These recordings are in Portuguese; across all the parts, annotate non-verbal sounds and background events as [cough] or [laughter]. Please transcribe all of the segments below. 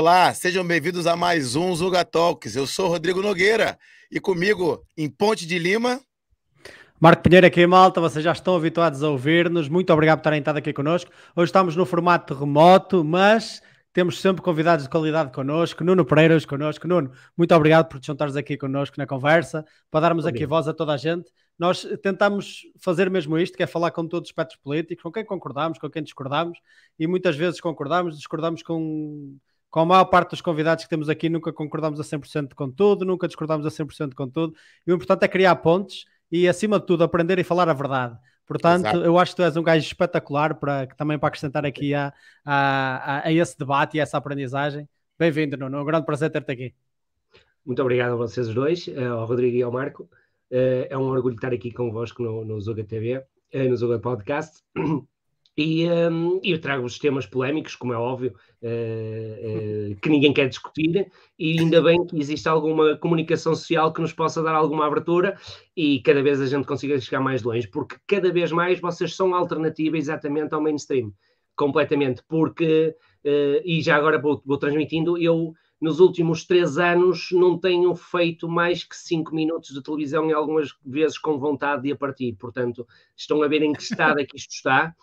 Olá, sejam bem-vindos a mais um Zuga Talks. Eu sou Rodrigo Nogueira e comigo em Ponte de Lima. Marco Pinheiro aqui, malta. Vocês já estão habituados a ouvir-nos. Muito obrigado por terem estado aqui connosco. Hoje estamos no formato remoto, mas temos sempre convidados de qualidade connosco, Nuno Pereira hoje connosco. Nuno, muito obrigado por te juntares aqui connosco na conversa, para darmos Bom aqui dia. voz a toda a gente. Nós tentamos fazer mesmo isto, que é falar com todos os espectros políticos, com quem concordamos, com quem discordamos, e muitas vezes concordamos, discordamos com com a maior parte dos convidados que temos aqui, nunca concordamos a 100% com tudo, nunca discordamos a 100% com tudo. E o importante é criar pontes e, acima de tudo, aprender e falar a verdade. Portanto, Exato. eu acho que tu és um gajo espetacular para, também para acrescentar aqui a, a, a esse debate e a essa aprendizagem. Bem-vindo, Nuno. É um grande prazer ter-te aqui. Muito obrigado a vocês dois, eh, ao Rodrigo e ao Marco. Eh, é um orgulho estar aqui convosco no, no Zuga TV, eh, no Zuga Podcast. E um, eu trago os temas polémicos, como é óbvio, uh, uh, que ninguém quer discutir, e ainda bem que existe alguma comunicação social que nos possa dar alguma abertura e cada vez a gente consiga chegar mais longe, porque cada vez mais vocês são alternativa exatamente ao mainstream, completamente. Porque, uh, e já agora vou, vou transmitindo, eu nos últimos três anos não tenho feito mais que cinco minutos de televisão e algumas vezes com vontade de a partir. Portanto, estão a ver em que estado é que isto está. [laughs]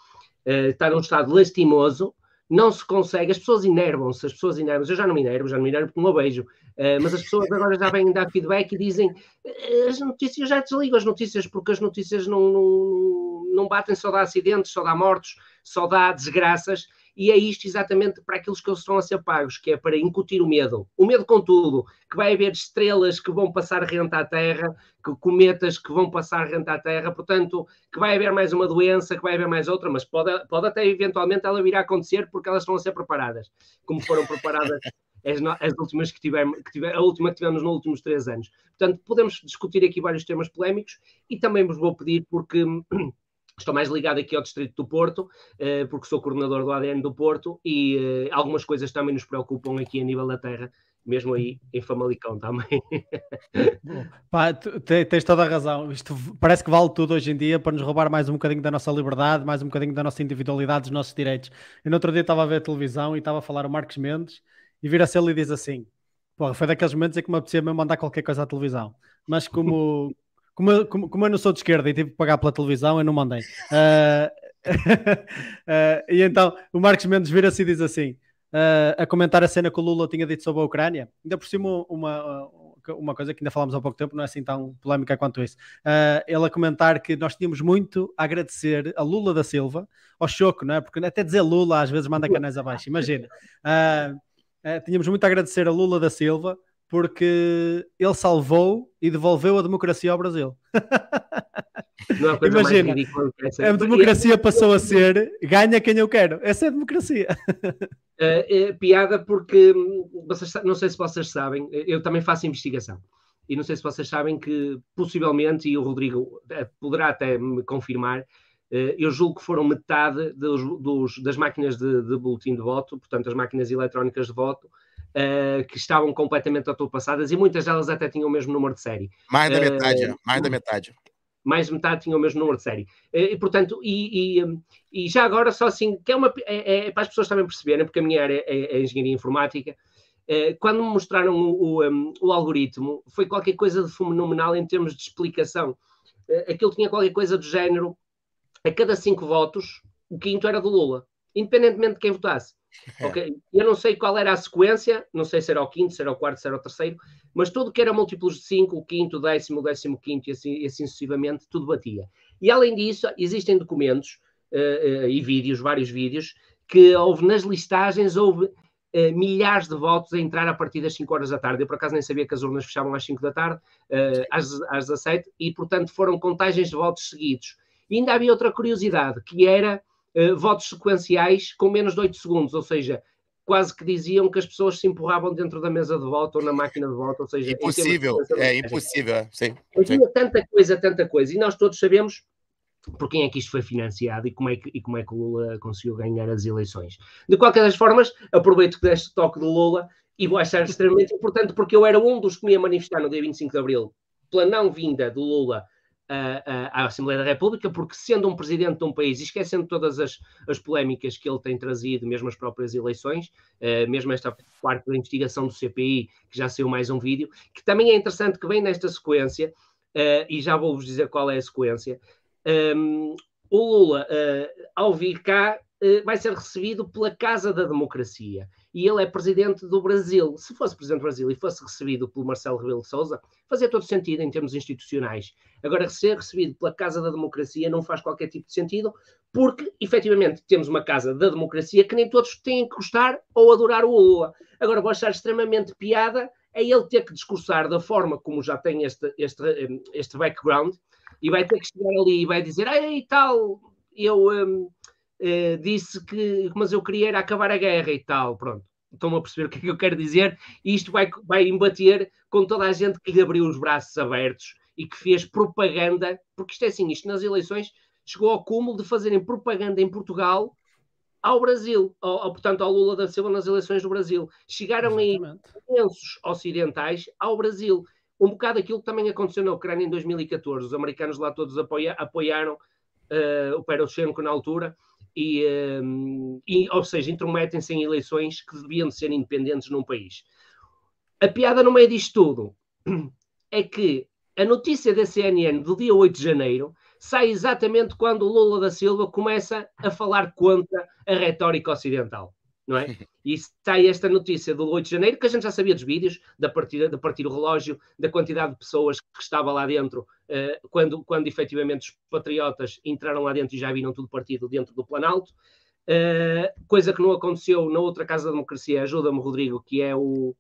uh, eh, está num estado lastimoso, não se consegue, as pessoas enervam-se, as pessoas enervam-se, eu já não me enervo, já não me enervo porque não beijo, uh, eh, mas as pessoas agora já vêm dar feedback e dizem eh, as notícias, já desligo as notícias porque as notícias não, não, não batem, só dá acidentes, só dá mortos, só dá desgraças e é isto exatamente para aqueles que eles estão a ser pagos, que é para incutir o medo. O medo com tudo, que vai haver estrelas que vão passar renta à Terra, que cometas que vão passar renta à Terra, portanto, que vai haver mais uma doença, que vai haver mais outra, mas pode, pode até eventualmente ela vir a acontecer porque elas estão a ser preparadas, como foram preparadas [laughs] as, as, últimas que tivemos, que tivemos, a última que tivemos nos últimos três anos. Portanto, podemos discutir aqui vários temas polémicos e também vos vou pedir, porque Estou mais ligado aqui ao Distrito do Porto, eh, porque sou coordenador do ADN do Porto e eh, algumas coisas também nos preocupam aqui a nível da terra, mesmo aí em Famalicão também. Pá, tens toda a razão. Isto parece que vale tudo hoje em dia para nos roubar mais um bocadinho da nossa liberdade, mais um bocadinho da nossa individualidade, dos nossos direitos. Eu no outro dia estava a ver a televisão e estava a falar o Marcos Mendes e vira-se ele e diz assim: Porra, foi daqueles momentos em que me apetecia mesmo mandar qualquer coisa à televisão. Mas como, como eu, como, como eu não sou de esquerda e tive que pagar pela televisão, eu não mandei. Uh, uh, [laughs] e então o Marcos Mendes vira-se e diz assim: uh, a comentar a cena que o Lula tinha dito sobre a Ucrânia, ainda por cima uma, uma coisa que ainda falámos há pouco tempo, não é assim tão polémica quanto isso. ele a comentar que nós tínhamos muito a agradecer a Lula da Silva, ao Choco, não é? Porque até dizer Lula às vezes manda canais abaixo, imagina. tínhamos muito a agradecer a Lula da Silva porque ele salvou e devolveu a democracia ao Brasil. É Imagina, a democracia passou a ser ganha quem eu quero. Essa é a democracia. [laughs] Eh, é piada porque hum, vocês, não sei se vocês sabem, eh, eu também faço investigação. E não sei se vocês sabem que possivelmente, e o Rodrigo eh, poderá até me confirmar, eu julgo que foram metade dos, dos, das máquinas de, de boletim de voto, portanto, as máquinas eletrónicas de voto, uh, que estavam completamente ultrapassadas e muitas delas até tinham o mesmo número de série. Mais da metade, eh, mais da metade mais de metade tinham o mesmo número de série. Eh, e, portanto, e, e, hum, e já agora, só assim, que é, uma, é, é, para as pessoas também perceberem, porque a minha área é, é engenharia informática, quando me mostraram o, o, um, o, algoritmo, foi qualquer coisa de fenomenal em termos de explicação. Aquilo tinha qualquer coisa do género, a cada cinco votos, o quinto era do Lula, independentemente de quem votasse. É. Okay. Eu não sei qual era a sequência, não sei se era o quinto, se era o quarto, se era o terceiro, mas tudo que era múltiplos de 5, o quinto, o décimo, o décimo quinto e assim, e assim sucessivamente, tudo batia. E além disso, existem documentos uh, uh, e vídeos, vários vídeos, que houve nas listagens, houve uh, milhares de votos a entrar a partir das 5 horas da tarde. Eu por acaso nem sabia que as urnas fechavam às 5 da tarde, às, às 17, e portanto foram contagens de votos seguidos. E ainda havia outra curiosidade, que era eh, votos sequenciais com menos de 8 segundos, ou seja, quase que diziam que as pessoas se empurravam dentro da mesa de voto ou na máquina de voto, ou seja... É impossível, é impossível, sim. tanta coisa, tanta coisa, e nós todos sabemos por quem é que isto foi financiado e como, é que, e como é que o Lula conseguiu ganhar as eleições. De qualquer das formas, aproveito que deste toque de Lula e vou achar extremamente importante porque eu era um dos que me ia manifestar no dia 25 de Abril pela não vinda do Lula à Assembleia da República, porque sendo um presidente de um país, e esquecendo todas as, as polémicas que ele tem trazido, mesmo as próprias eleições, eh, mesmo esta parte da investigação do CPI, que já saiu mais um vídeo, que também é interessante que vem nesta sequência, eh, e já vou-vos dizer qual é a sequência, ehm, o Lula, eh, ao vir cá, vai ser recebido pela Casa da Democracia e ele é presidente do Brasil. Se fosse presidente do Brasil e fosse recebido pelo Marcelo Rebelo de Sousa, fazia todo sentido em termos institucionais. Agora, ser recebido pela Casa da Democracia não faz qualquer tipo de sentido, porque efetivamente temos uma Casa da Democracia que nem todos têm que gostar ou adorar o Lula. Agora, vou achar extremamente piada é ele ter que discursar da forma como já tem este, este, eh, este background e vai ter que chegar ali e vai dizer, ei, tal, eu um, uh, eh, disse que, mas eu queria acabar a guerra e tal, pronto estão a perceber o que, é que eu quero dizer? E isto vai, vai embater com toda a gente que lhe abriu os braços abertos e que fez propaganda, porque isto é assim, isto nas eleições chegou ao cúmulo de fazerem propaganda em Portugal ao Brasil, ao, ao, portanto ao Lula da Silva nas eleições do Brasil. Chegaram Exatamente. aí imensos ocidentais ao Brasil. Um bocado aquilo que também aconteceu na Ucrânia em 2014. Os americanos lá todos apoia, apoiaram uh, o Perochenko na altura e, ehm, e ou seja, intrometem-se em eleições que deviam ser independentes num país. A piada no meio disto tudo [clears throat] é que a notícia da CNN do dia 8 de janeiro sai exatamente quando o Lula da Silva começa a falar contra a retórica ocidental não é? [laughs] E sai esta notícia do 8 de janeiro, que a gente já sabia dos vídeos, da partida, da partir o relógio, da quantidade de pessoas que estava lá dentro, uh, quando, quando efetivamente os patriotas entraram lá dentro e já viram tudo partido dentro do Planalto, uh, coisa que não aconteceu na outra Casa da Democracia, ajuda-me, Rodrigo, que é o...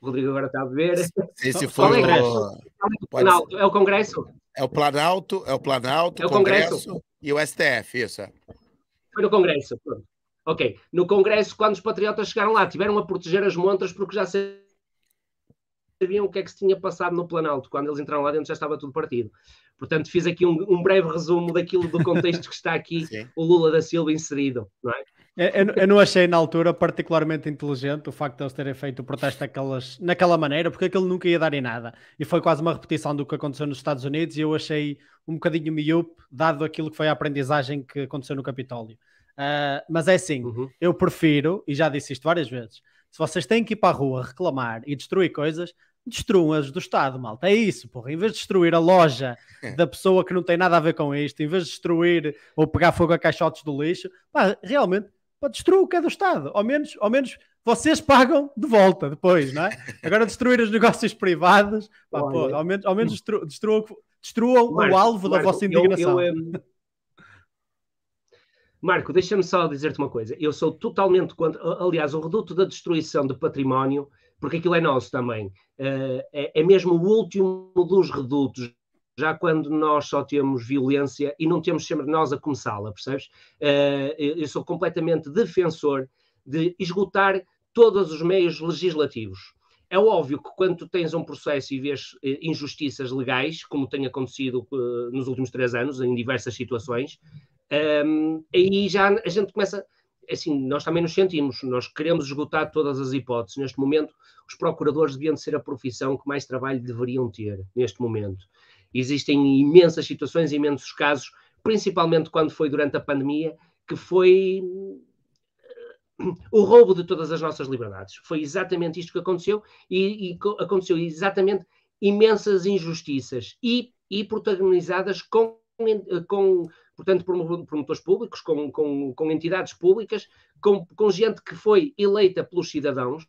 Rodrigo agora está a beber. Esse foi é o... É? É é Planalto? É o Congresso? É o Planalto, é o Planalto, é o Congresso, Congresso. e o STF, isso. Foi no Congresso, pronto. Ok, no Congresso, quando os patriotas chegaram lá, tiveram a proteger as montras porque já sabiam o que é que se tinha passado no Planalto. Quando eles entraram lá dentro já estava tudo partido. Portanto, fiz aqui um, um breve resumo daquilo do contexto que está aqui [laughs] o Lula da Silva inserido, não é? Eu, não achei na altura particularmente inteligente o facto de eles terem feito o protesto naquela maneira, porque aquilo nunca ia dar em nada. E foi quase uma repetição do que aconteceu nos Estados Unidos e eu achei um bocadinho miúpe, dado aquilo que foi a aprendizagem que aconteceu no Capitólio. Uh, mas é assim, uhum. eu prefiro, e já disse isto várias vezes, se vocês têm que ir para a rua reclamar e destruir coisas, destruam-as do Estado, malta. É isso, porra. Em vez de destruir a loja é. da pessoa que não tem nada a ver com isto, em vez de destruir ou pegar fogo a caixotes do lixo, pá, realmente, pá, destrua o que é do Estado. Ao menos, ao menos vocês pagam de volta depois, não é? Agora destruir os negócios privados, pá, porra, ao menos, ao menos destruam, destruam, destruam Marcos, o alvo Marcos, da vossa indignação. Eu, eu, hum, eu, Marco, deixa-me só dizer-te uma coisa. Eu sou totalmente contra. Aliás, o reduto da destruição de património, porque aquilo é nosso também, eh, é, é, mesmo o último dos redutos já quando nós só temos violência e não temos sempre nós a começá-la, percebes? Eh, eu sou completamente defensor de esgotar todos os meios legislativos. É óbvio que quando tens um processo e vês eh, injustiças legais, como tem acontecido nos últimos três anos, em diversas situações, um, aí já a gente começa, assim, nós também nos sentimos, nós queremos esgotar todas as hipóteses. Neste momento, os procuradores deviam ser a profissão que mais trabalho deveriam ter, neste momento. Existem imensas situações, imensos casos, principalmente quando foi durante a pandemia, que foi eh, o roubo de todas as nossas liberdades. Foi exatamente isto que aconteceu e, e aconteceu exatamente imensas injustiças e, e protagonizadas com, eh, com portanto, promotores públicos, com, com, com entidades públicas, com, com gente que foi eleita pelos cidadãos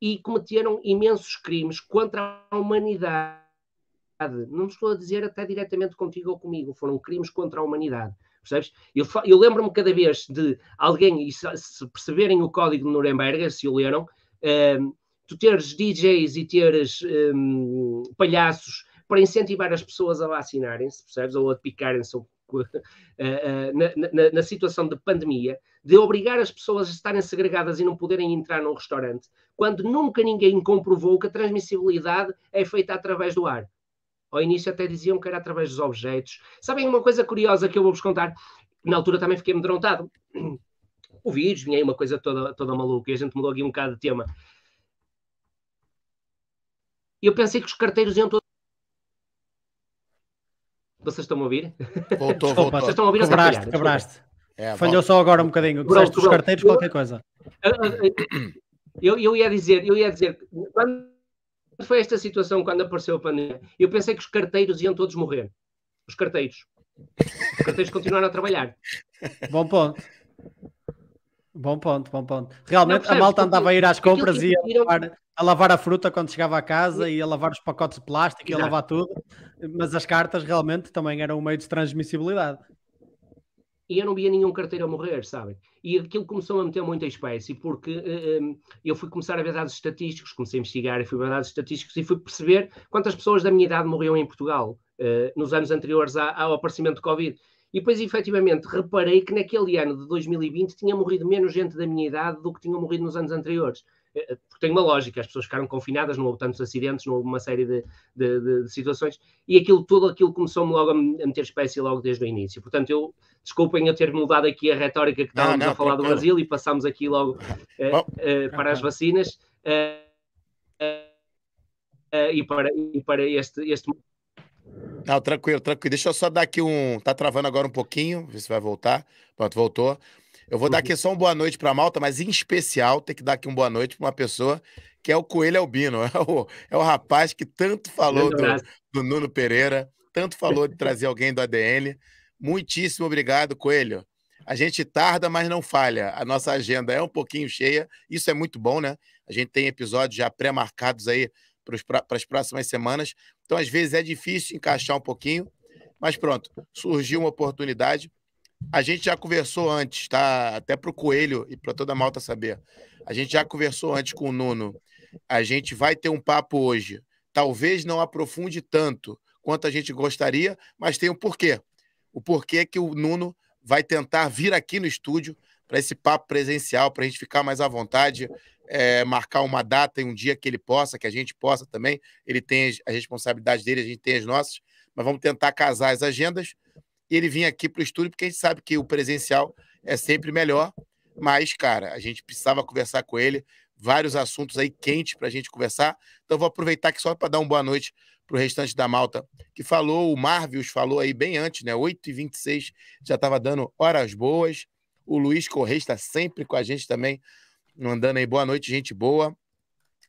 e cometeram imensos crimes contra a humanidade. Não estou a dizer até diretamente contigo ou comigo, foram crimes contra a humanidade. Percebes? Eu, eu lembro-me cada vez de alguém, e se, se, perceberem o código de Nuremberg, se o leram, um, ehm, tu teres DJs e teres um, ehm, palhaços para incentivar as pessoas a vacinarem-se, percebes? Ou a picarem-se, ou [laughs] Eh, eh, na, na, na, situação de pandemia, de obrigar as pessoas a estarem segregadas e não poderem entrar num restaurante, quando nunca ninguém comprovou que a transmissibilidade é feita através do ar. Ao início até diziam que era através dos objetos. Sabem uma coisa curiosa que eu vou-vos contar? Na altura também fiquei amedrontado. O vírus, vinha aí uma coisa toda, toda maluca e a gente mudou aqui um bocado de tema. Eu pensei que os carteiros iam todos vocês estão a ouvir? Voltou, voltou. Vocês estão a ouvir quebraste, a quebraste. É, Falhou só agora um bocadinho. Disseste dos carteiros, eu, qualquer coisa. Ah, ah, ah, eu, eu, ia dizer, eu ia dizer, quando foi esta situação, quando apareceu a pandemia, eu pensei que os carteiros iam todos morrer. Os carteiros. Os carteiros continuaram a trabalhar. Bom ponto. Bom ponto, bom ponto. Realmente percebes, a malta andava a ir às compras e a lavar, a lavar, a fruta quando chegava a casa e a lavar os pacotes de plástico Exato. e a lavar tudo, mas as cartas realmente também eram um meio de transmissibilidade. E eu não via nenhum carteiro a morrer, sabem? E aquilo começou a meter muita espécie, porque eh, eh, eu fui começar a ver dados estatísticos, comecei a investigar e fui ver dados estatísticos e fui perceber quantas pessoas da minha idade morriam em Portugal uh, nos anos anteriores ao aparecimento do Covid e depois, efetivamente, reparei que naquele ano de 2020 tinha morrido menos gente da minha idade do que tinha morrido nos anos anteriores. Eh, eh, porque tem uma lógica, as pessoas ficaram confinadas, não houve tantos acidentes, não houve uma série de, de, de, de situações, e aquilo tudo aquilo começou-me logo a meter espécie logo desde o início. Portanto, eu desculpem eu ter mudado aqui a retórica que estávamos não, não, a falar do Brasil e passámos aqui logo uh, uh, para as vacinas. Uh, e para, e para este, este não, tranquilo, tranquilo. Deixa eu só dar aqui um. Tá travando agora um pouquinho, ver se vai voltar. Pronto, voltou. Eu vou uhum. dar aqui só um boa noite para a Malta, mas em especial tem que dar aqui um boa noite para uma pessoa que é o Coelho Albino. [laughs] É o, é o rapaz que tanto falou do, do Nuno Pereira, tanto falou de [laughs] trazer alguém do ADN. Muitíssimo obrigado, Coelho. A gente tarda, mas não falha. A nossa agenda é um pouquinho cheia. Isso é muito bom, né? A gente tem episódios já pré-marcados aí para as próximas semanas. Então, às vezes, é difícil encaixar um pouquinho, mas pronto, surgiu uma oportunidade. A gente já conversou antes, tá? Até para o Coelho e para toda a malta saber. A gente já conversou antes com o Nuno. A gente vai ter um papo hoje. Talvez não aprofunde tanto quanto a gente gostaria, mas tem um porquê. O porquê que o Nuno vai tentar vir aqui no estúdio para esse papo presencial, para a gente ficar mais à vontade, é, marcar uma data e um dia que ele possa, que a gente possa também. Ele tem a responsabilidade dele, a gente tem as nossas, mas vamos tentar casar as agendas e ele vir aqui para o estúdio, porque a gente sabe que o presencial é sempre melhor. Mas, cara, a gente precisava conversar com ele, vários assuntos aí quentes para a gente conversar. Então, vou aproveitar aqui só para dar uma boa noite para o restante da malta que falou. O Marvius falou aí bem antes, né? 8h26 já estava dando horas boas. O Luiz Correia está sempre com a gente também mandando aí boa noite, gente boa.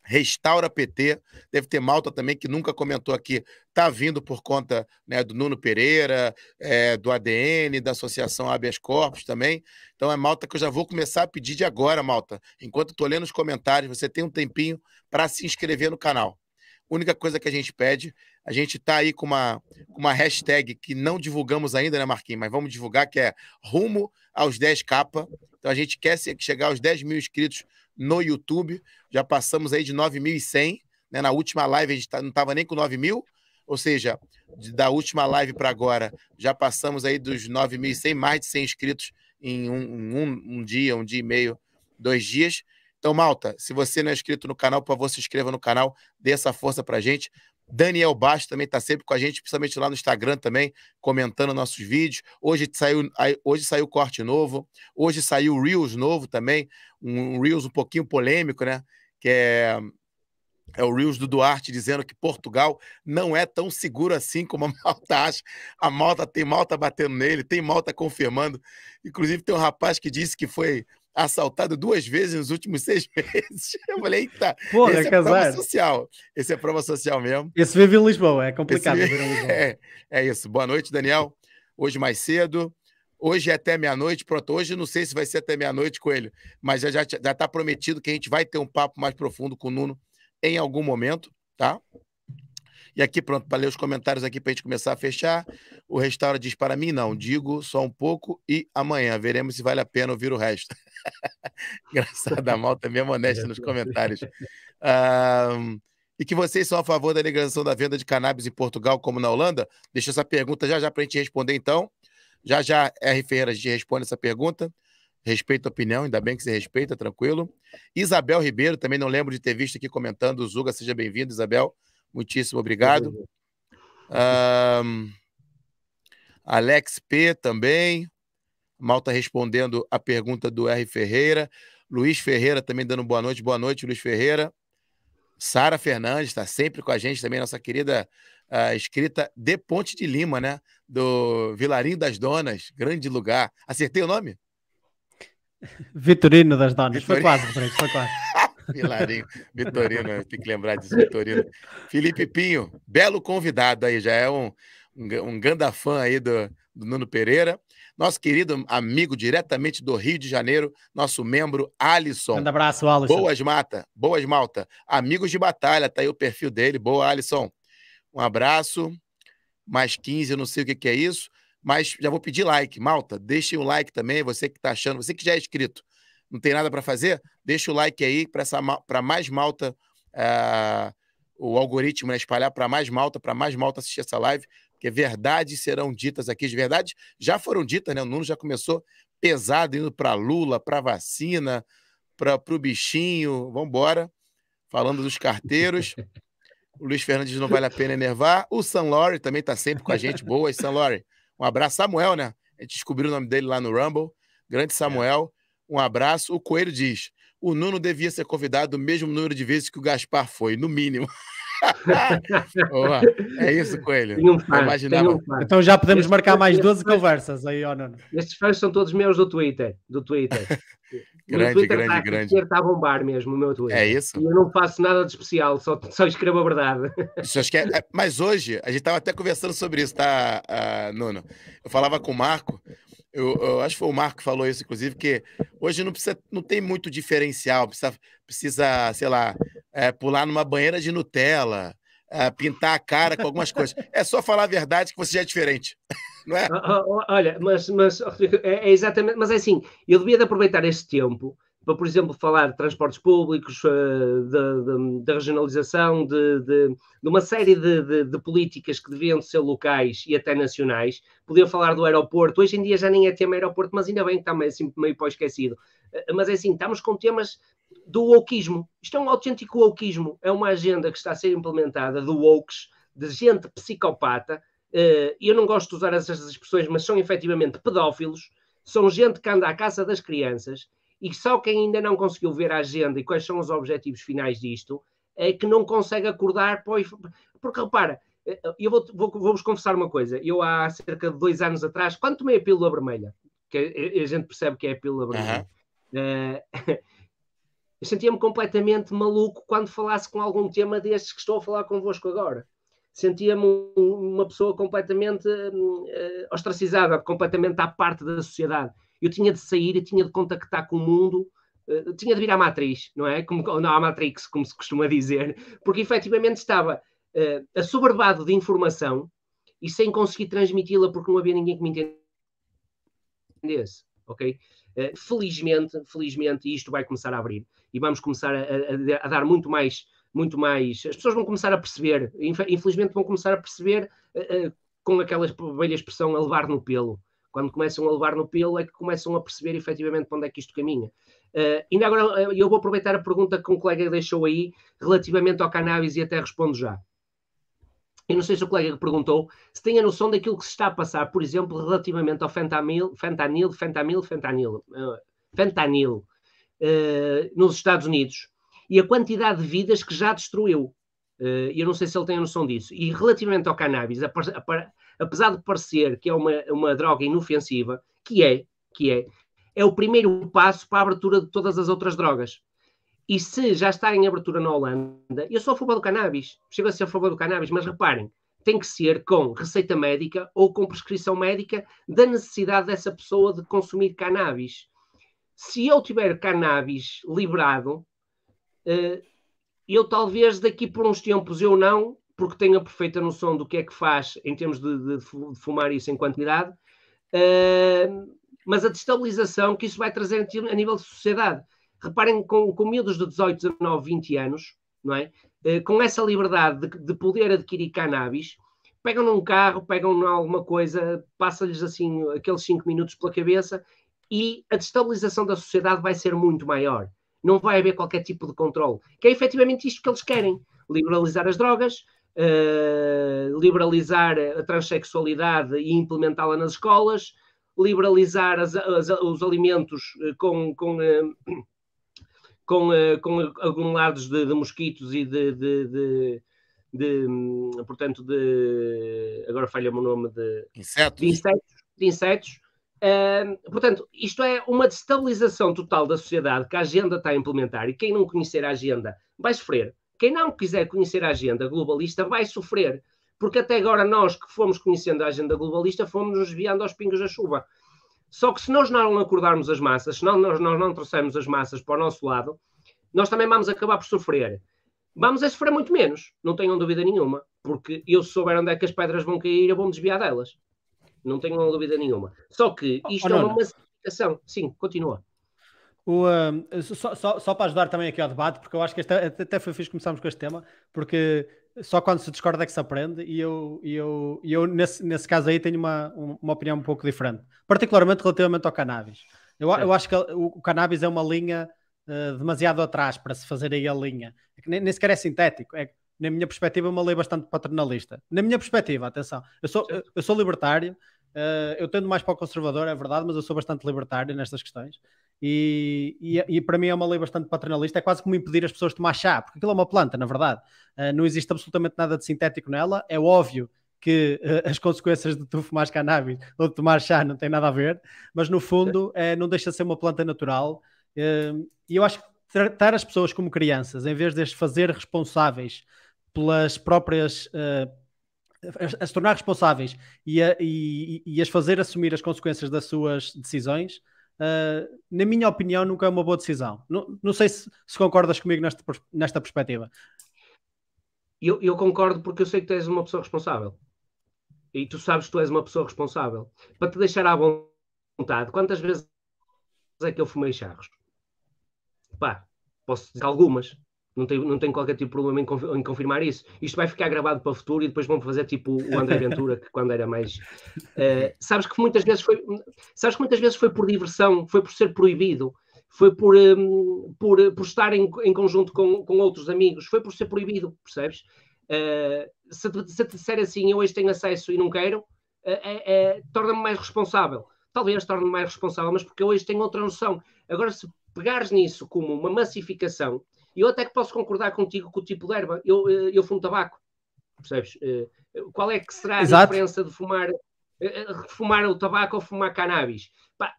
Restaura PT, deve ter Malta também que nunca comentou aqui, tá vindo por conta né, do Nuno Pereira, é, do ADN, da Associação Habeas Corpus também. Então é Malta que eu já vou começar a pedir de agora, Malta. Enquanto estou lendo os comentários, você tem um tempinho para se inscrever no canal única coisa que a gente pede, a gente está aí com uma, uma hashtag que não divulgamos ainda, né, Marquinhos? Mas vamos divulgar, que é rumo aos 10k. Então a gente quer chegar aos 10 mil inscritos no YouTube. Já passamos aí de 9.100. Né? Na última live a gente tá, não estava nem com 9 mil. Ou seja, da última live para agora, já passamos aí dos 9.100, mais de 100 inscritos em um, um, um dia, um dia e meio, dois dias. Então, malta, se você não é inscrito no canal, por favor, se inscreva no canal, dê essa força pra gente. Daniel Baixo também está sempre com a gente, principalmente lá no Instagram também, comentando nossos vídeos. Hoje saiu, hoje saiu corte novo, hoje saiu Reels novo também, um Reels um pouquinho polêmico, né? Que é, é o Reels do Duarte dizendo que Portugal não é tão seguro assim como a [laughs] Malta acha. A Malta tem Malta batendo nele, tem Malta confirmando. Inclusive tem um rapaz que disse que foi assaltado duas vezes nos últimos [laughs] seis meses. Eu falei, eita, Porra, esse é, é prova social. Esse é prova social mesmo. Esse vive em Lisboa, é complicado. Esse... [laughs] Lisboa. É, é isso. Boa noite, Daniel. Hoje mais cedo. Hoje é até meia-noite, pronto. Hoje não sei se vai ser até meia-noite, Coelho, mas já está já, já tá prometido que a gente vai ter um papo mais profundo com o Nuno em algum momento, tá? E aqui, pronto, para ler os comentários aqui para a gente começar a fechar. O Restaura diz para mim, não, digo só um pouco e amanhã veremos se vale a pena ouvir o resto. [laughs] Engraçada a malta é mesmo honesta nos comentários. Um, ah, e que vocês são a favor da legalização da venda de cannabis em Portugal como na Holanda? Deixa essa pergunta já já para a gente responder então. Já já R. Ferreira a gente responde essa pergunta. Respeito a opinião, ainda bem que você respeita, tranquilo. Isabel Ribeiro, também não lembro de ter visto aqui comentando. Zuga, seja bem-vindo, Isabel. Muitíssimo obrigado. Um, Alex P também. Mal está respondendo a pergunta do R. Ferreira. Luiz Ferreira também dando boa noite. Boa noite, Luiz Ferreira. Sara Fernandes está sempre com a gente também, nossa querida uh, escrita de Ponte de Lima, né? Do Vilarinho das Donas, grande lugar. Acertei o nome? Vitorino das Donas, Vitorino. foi quase, foi [laughs] quase. Vilarinho, Vitorino, tem que lembrar disso, [laughs] Vitorino. Felipe Pinho, belo convidado aí, já é um, um, um ganda fã aí do, do Nuno Pereira. Nosso querido amigo diretamente do Rio de Janeiro, nosso membro Alisson. Um abraço, Alisson. Boas Mata, Boas Malta. Amigos de Batalha, tá aí o perfil dele. Boa, Alisson. Um abraço. Mais 15, não sei o que, que é isso, mas já vou pedir like. Malta, deixe um o like também, você que está achando, você que já é inscrito não tem nada para fazer, Deixa o like aí para mais malta, eh, o algoritmo né, espalhar para mais malta, para mais malta assistir essa live, porque verdades serão ditas aqui. De verdade, já foram ditas, né? O Nuno já começou pesado indo para Lula, para vacina, para o bichinho. Vamos embora. Falando dos carteiros. O Luiz Fernandes não vale a pena enervar. O Sam Laurie também está sempre com a gente. Boa, Sam Laurie. Um abraço. Samuel, né? A gente descobriu o nome dele lá no Rumble. Grande Samuel. Um abraço. O Coelho diz: o Nuno devia ser convidado o mesmo número de vezes que o Gaspar foi, no mínimo. Boa. [laughs] É isso, Coelho. Um imaginava... um então já podemos marcar mais 12 conversas aí, ó, Nuno. Estes fãs são todos meus do Twitter. Do Twitter. [laughs] grande, Twitter grande, tá, grande. Está a bombar mesmo o meu Twitter. É isso? E eu não faço nada de especial, só, só escrevo a verdade. [laughs] É, é, mas hoje, a gente estava até conversando sobre isso, tá, uh, Nuno? Eu falava com o Marco. Eu, eu, acho que foi o Marco que falou isso, inclusive, que hoje não, precisa, não tem muito diferencial, precisa, precisa sei lá, é, pular numa banheira de Nutella, é, pintar a cara com algumas coisas. É só falar a verdade que você já é diferente. [laughs] Não é? Ah, ah, ah, olha, mas, mas é, é, exatamente, mas é assim, eu devia de aproveitar esse tempo para, por exemplo, falar de transportes públicos, eh, da regionalização, de, de, de, uma série de, de, políticas que deviam ser locais e até nacionais. Podia falar do aeroporto, hoje em dia já nem é tema aeroporto, mas ainda bem que está meio, assim, meio esquecido eh, Mas é assim, estamos com temas do wokeismo. Isto é um autêntico wokeismo, é uma agenda que está a ser implementada do wokes, de gente psicopata. Eh, eu não gosto de usar essas expressões, mas são efetivamente pedófilos, são gente que anda à caça das crianças e só quem ainda não conseguiu ver a agenda e quais são os objetivos finais disto é que não consegue acordar. Pois, porque repara, eh, eh, eu vou-vos vou, vou confessar uma coisa. Eu há cerca de dois anos atrás, quando tomei a pílula vermelha, que é, é, a, gente percebe que é a pílula vermelha, uhum. uh, [laughs] eu sentia-me completamente maluco quando falasse com algum tema destes que estou a falar convosco agora. Sentia-me uma pessoa completamente uh, ostracizada, completamente à parte da sociedade eu tinha de sair, eu tinha de contactar com o mundo, uh, tinha de vir à matriz, não é? Como, não, à Matrix, como se costuma dizer, porque efetivamente estava uh, assoberbado de informação e sem conseguir transmiti-la porque não havia ninguém que me entendesse, ok? Eh, felizmente, felizmente, isto vai começar a abrir e vamos começar a, a, a dar muito mais muito mais. As pessoas vão começar a perceber, infelizmente, vão começar a perceber uh, uh, com aquela velha expressão a levar no pelo. Quando começam a levar no pelo é que começam a perceber efetivamente para onde é que isto caminha. Uh, ainda agora, eh, eu vou aproveitar a pergunta que um colega deixou aí relativamente ao cannabis e até respondo já. Eu não sei se o colega que perguntou se tem a noção daquilo que se está a passar, por exemplo, relativamente ao fentanil, fentanil, eh, fentanil, fentanil, fentanil uh, nos Estados Unidos e a quantidade de vidas que já destruiu. Uh, eu não sei se ele tem a noção disso. E relativamente ao cannabis, a, a, apesar de parecer que é uma, uma droga inofensiva, que é, que é, é o primeiro passo para a abertura de todas as outras drogas. E se já está em abertura na Holanda, eu sou a favor do cannabis, chego a ser a favor do cannabis, mas reparem, tem que ser com receita médica ou com prescrição médica da necessidade dessa pessoa de consumir cannabis. Se eu tiver cannabis liberado, eh, eu talvez daqui por uns tempos eu não, porque tenha a perfeita noção do que é que faz em termos de, de fumar isso em quantidade, uh, mas a destabilização que isso vai trazer a nível de sociedade. Reparem, com, com miúdos de 18, 19, 20 anos, não é? Uh, com essa liberdade de, de poder adquirir cannabis, pegam num carro, pegam em alguma coisa, passa-lhes assim aqueles cinco minutos pela cabeça e a destabilização da sociedade vai ser muito maior. Não vai haver qualquer tipo de controle, que é efetivamente isto que eles querem: liberalizar as drogas, eh, liberalizar a transexualidade e implementá-la nas escolas, liberalizar as, as, os alimentos eh, com, com, uh, com, com de, de mosquitos e de, de, de de, hum, portanto, de, agora falha-me o nome de insetos, de insetos, de insetos. Uh, portanto, isto é uma destabilização total da sociedade que a agenda está a implementar e quem não conhecer a agenda vai sofrer, quem não quiser conhecer a agenda globalista vai sofrer, porque até agora nós que fomos conhecendo a agenda globalista fomos nos desviando aos pingos da chuva. Só que se nós não acordarmos as massas, se não, nós, nós não trouxermos as massas para o nosso lado, nós também vamos acabar por sofrer. Vamos a é sofrer muito menos, não tenham dúvida nenhuma, porque eu se souber onde é que as pedras vão cair, eu vou-me desviar delas. Não tenham dúvida nenhuma. Só que oh, isto oh, é uma massificação. Sim, continua. O, ah, só, só, só, para ajudar também aqui ao debate, porque eu acho que este, até foi fixe começarmos com este tema, porque só quando se discorda é que se aprende, e eu, e eu, e eu nesse, nesse caso aí tenho uma, uma opinião um pouco diferente, particularmente relativamente ao cannabis. Eu, eu acho que o, o cannabis é uma linha uh, demasiado atrás para se fazer aí a linha, é que nem, nem sequer é sintético, é, na minha perspectiva, é uma lei bastante paternalista. Na minha perspectiva, atenção, eu sou, eu, eu sou libertário, uh, eu tendo mais para o conservador, é verdade, mas eu sou bastante libertário nestas questões. E, e, e, para mim é uma lei bastante paternalista, é quase como impedir as pessoas de tomar chá, porque aquilo é uma planta, na verdade. Uh, não existe absolutamente nada de sintético nela, é óbvio que uh, as consequências de tu fumar cannabis ou de tomar chá não têm nada a ver, mas no fundo é, não deixa de ser uma planta natural. Uh, e eu acho que tratar as pessoas como crianças, em vez de as fazer responsáveis pelas próprias eh, a se tornar responsáveis e, a, e, e as fazer assumir as consequências das suas decisões, uh, na minha opinião, nunca é uma boa decisão. Não, não sei se, se, concordas comigo nesta, nesta perspectiva. Eu, eu concordo porque eu sei que tu és uma pessoa responsável. E tu sabes que tu és uma pessoa responsável. Para te deixar à vontade, quantas vezes é que eu fumei charros? Pá, posso dizer algumas. Não tem, não tem qualquer tipo de problema em, em, confirmar isso. Isto vai ficar gravado para o futuro e depois vão fazer tipo o André [laughs] Ventura, que quando era mais. Uh, sabes que muitas vezes foi. Sabes que muitas vezes foi por diversão, foi por ser proibido, foi por, um, por, por estar em, em conjunto com, com outros amigos, foi por ser proibido, percebes? Uh, se, te, se te disser assim, eu hoje tenho acesso e não quero, uh, torna-me mais responsável talvez torne-me mais responsável, mas porque eu hoje tenho outra noção. Agora, se pegares nisso como uma massificação, e eu até que posso concordar contigo com o tipo de erva. Eu, eh, eu fumo tabaco, percebes? Eh, qual é que será a Exato. diferença de fumar, eh, fumar o tabaco ou fumar cannabis? Pá,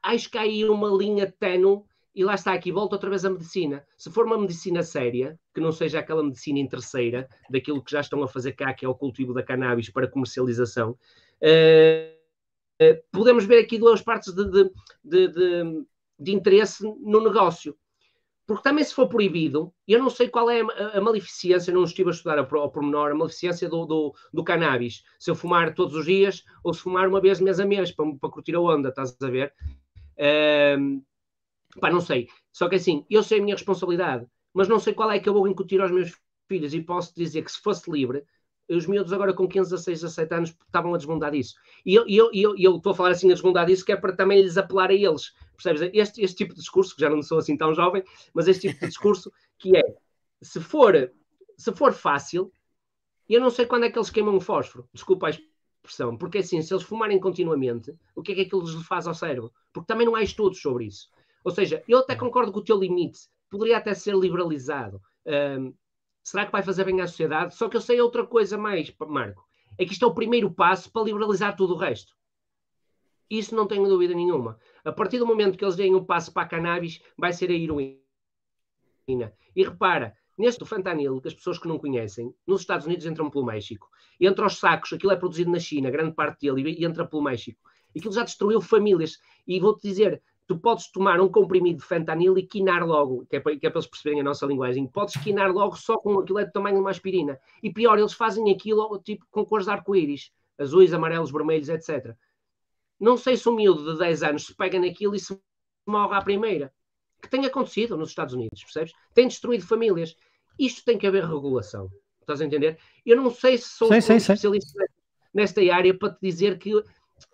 acho que há aí uma linha tenue e lá está aqui, volta outra vez a medicina. Se for uma medicina séria, que não seja aquela medicina interesseira, daquilo que já estão a fazer cá, que é o cultivo da cannabis para comercialização, uh, uh, podemos ver aqui duas partes de de, de, de, de, interesse no negócio. Porque também se for proibido, eu não sei qual é a, a maleficência, não estive a estudar ao pormenor, a maleficência do, do, do, cannabis. Se eu fumar todos os dias ou se fumar uma vez mês a mês para, para curtir a onda, estás a ver? Um, pá, não sei. Só que assim, eu sei a minha responsabilidade, mas não sei qual é que eu vou incutir aos meus filhos. E posso dizer que se fosse livre, os miúdos agora com 15, 16, 17 anos estavam a desbundar disso. E eu, eu, eu, eu estou a falar assim a desbundar disso que é para também lhes apelar a eles percebes? Este, este tipo de discurso, que já não sou assim tão jovem, mas este tipo de discurso que é, se for, se for fácil, eu não sei quando é que eles queimam o fósforo, desculpa a expressão, porque assim, se eles fumarem continuamente, o que é que aquilo lhes faz ao cérebro? Porque também não há estudos sobre isso. Ou seja, eu até concordo com o teu limite, poderia até ser liberalizado. Um, será que vai fazer bem à sociedade? Só que eu sei outra coisa mais, Marco, é que isto é o primeiro passo para liberalizar tudo o resto. Isso não tenho dúvida nenhuma. A partir do momento que eles deem o um passo para a cannabis, vai ser a heroína. E repara, neste fentanil, que as pessoas que não conhecem, nos Estados Unidos entram pelo México. Entra os sacos, aquilo é produzido na China, grande parte dele, e entra pelo México. Aquilo já destruiu famílias. E vou-te dizer, tu podes tomar um comprimido de fentanil e quinar logo, que é, para, que é para eles perceberem a nossa linguagem, podes quinar logo só com aquilo é do tamanho de uma aspirina. E pior, eles fazem aquilo tipo, com cores de arco-íris, azuis, amarelos, vermelhos, etc. Não sei se um miúdo de 10 anos se pega naquilo e se morre à primeira. Que tem acontecido nos Estados Unidos, percebes? Tem destruído famílias. Isto tem que haver regulação. Estás a entender? Eu não sei se sou sim, um sim, especialista sim. nesta área para te dizer que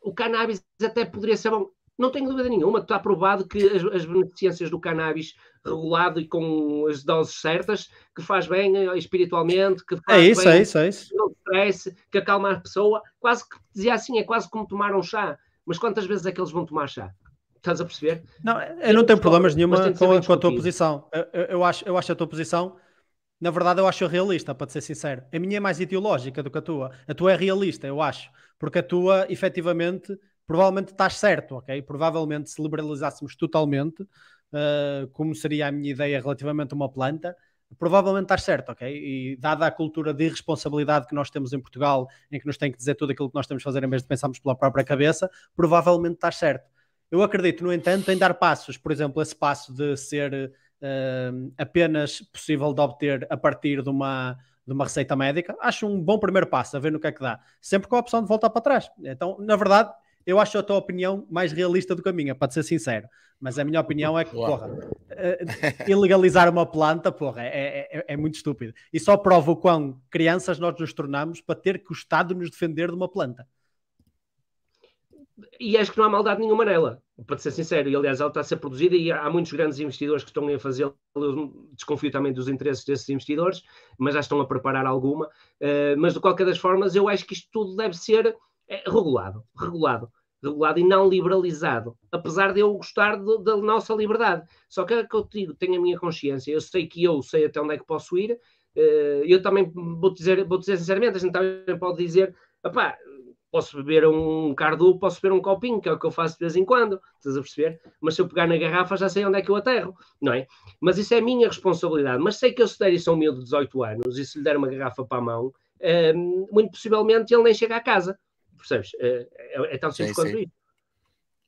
o cannabis até poderia ser bom. Não tenho dúvida nenhuma, está provado que as, as, beneficências do cannabis regulado e com as doses certas, que faz bem eh, espiritualmente, que faz é isso, bem, é isso, é isso. não stress, que acalma a pessoa, quase que dizia assim, é quase como tomar um chá. Mas quantas vezes é que eles vão tomar chá? Estás a perceber? Não, eu não tenho problemas nenhuma com, a, com a tua posição. Eu, eu, acho, eu acho a tua posição, na verdade, eu acho realista, para te ser sincero. A minha é mais ideológica do que a tua. A tua é realista, eu acho. Porque a tua, efetivamente, provavelmente estás certo, ok? Provavelmente, se liberalizássemos totalmente, uh, como seria a minha ideia relativamente a uma planta, provavelmente estás certo, ok? E dada a cultura de responsabilidade que nós temos em Portugal, em que nos tem que dizer tudo aquilo que nós temos de fazer em vez de pensarmos pela própria cabeça, provavelmente estás certo. Eu acredito, no entanto, em dar passos, por exemplo, esse passo de ser uh, apenas possível de obter a partir de uma, de uma receita médica, acho um bom primeiro passo, a ver no que é que dá. Sempre com a opção de voltar para trás. Então, na verdade, eu acho a tua opinião mais realista do que a minha, para ser sincero. Mas a minha opinião é que, porra, uh, ilegalizar uma planta, porra, é, é, é, é, muito estúpido. E só prova o quão crianças nós nos tornamos para ter que o Estado nos defender de uma planta. E acho que não há maldade nenhuma nela, para ser sincero. E, aliás, ela está a ser produzida e há muitos grandes investidores que estão a fazê Eu desconfio também dos interesses desses investidores, mas já estão a preparar alguma. Uh, mas, de qualquer das formas, eu acho que isto tudo deve ser eh, regulado. regulado regulado e não liberalizado, apesar de eu gostar da nossa liberdade. Só que é que eu te digo, tenho a minha consciência, eu sei que eu sei até onde é que posso ir, eh, eu também vou dizer, vou dizer sinceramente, a gente também pode dizer, pá, posso beber um cardu, posso beber um copinho, que é o que eu faço de vez em quando, estás a perceber? Mas se eu pegar na garrafa já sei onde é que eu aterro, não é? Mas isso é minha responsabilidade. Mas sei que eu se der isso a um miúdo de 18 anos e se lhe der uma garrafa para a mão, eh, muito possivelmente ele nem chega à casa Percebes? É, é, é tão simples sim, quanto sim. isso.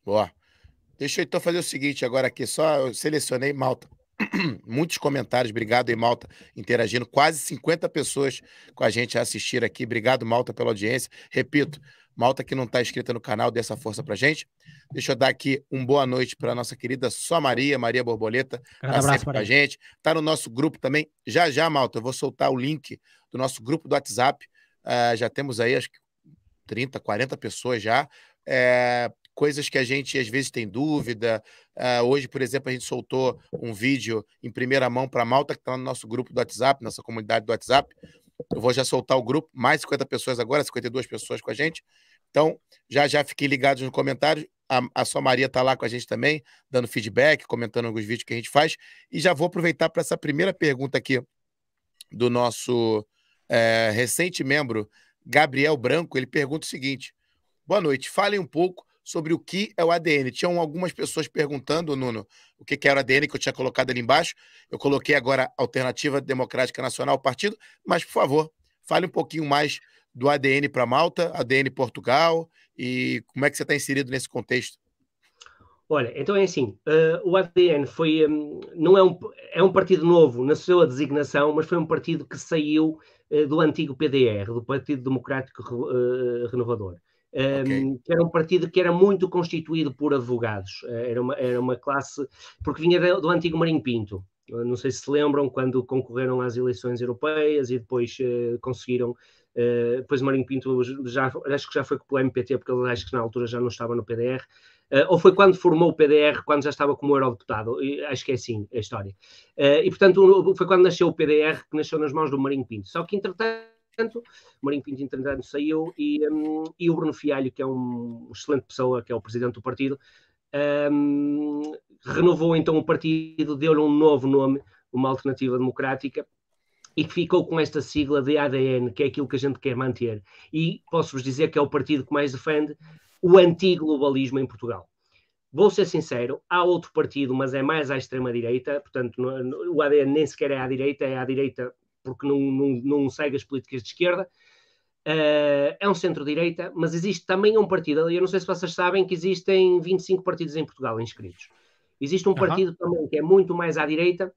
Boa. Deixa eu então fazer o seguinte agora aqui, só eu selecionei Malta. [clears throat] Muitos comentários, obrigado aí, Malta, interagindo. Quase 50 pessoas com a gente a assistir aqui. Obrigado, Malta, pela audiência. Repito, Malta que não está inscrita no canal, dê essa força pra gente. Deixa eu dar aqui um boa noite para nossa querida Só Maria, Maria Borboleta, tá Grande tá sempre com a gente. Tá no nosso grupo também. Já já, Malta, eu vou soltar o link do nosso grupo do WhatsApp. Uh, já temos aí, acho que 30, 40 pessoas já. É, coisas que a gente às vezes tem dúvida. Ah, hoje, por exemplo, a gente soltou um vídeo em primeira mão para a Malta, que está no nosso grupo do WhatsApp, nossa comunidade do WhatsApp. Eu vou já soltar o grupo, mais 50 pessoas agora, 52 pessoas com a gente. Então, já já fiquem ligados nos comentários. A, a sua Maria está lá com a gente também, dando feedback, comentando alguns vídeos que a gente faz. E já vou aproveitar para essa primeira pergunta aqui do nosso é, recente membro Gabriel Branco, ele pergunta o seguinte: Boa noite, falem um pouco sobre o que é o ADN. Tinham algumas pessoas perguntando, Nuno, o que, era o ADN que eu tinha colocado ali embaixo. Eu coloquei agora Alternativa Democrática Nacional, partido, mas, por favor, fale um pouquinho mais do ADN para Malta, ADN Portugal e como é que você está inserido nesse contexto. Olha, então é assim, uh, o ADN foi, um, não é um, é um partido novo na sua designação, mas foi um partido que saiu eh, do antigo PDR, do Partido Democrático eh, Renovador. Okay. Ehm, que era um partido que era muito constituído por advogados, eh, era uma, era uma classe, porque vinha do antigo Marinho Pinto, não sei se se lembram, quando concorreram às eleições europeias e depois uh, conseguiram. Uh, depois Marinho Pinto já, acho que já foi com o MPT, porque ele acho que na altura já não estava no PDR, Uh, ou foi quando formou o PDR, quando já estava como eurodeputado, e, acho que é assim a história. Uh, e, portanto, foi quando nasceu o PDR, que nasceu nas mãos do Marinho Pinto. Só que, entretanto, o Marinho Pinto, entretanto, saiu e, um, e o Bruno Fialho, que é uma excelente pessoa, que é o presidente do partido, um, renovou então o partido, deu-lhe um novo nome, uma alternativa democrática, e que ficou com esta sigla de ADN, que é aquilo que a gente quer manter. E posso-vos dizer que é o partido que mais defende o antiglobalismo em Portugal. Vou ser sincero, há outro partido, mas é mais à extrema-direita, portanto, no, é, no, o ADN nem sequer é à direita, é à direita porque não, não, não segue as políticas de esquerda. Uh, é um centro-direita, mas existe também um partido, eu não sei se vocês sabem que existem 25 partidos em Portugal inscritos. Existe um uhum. partido também que é muito mais à direita,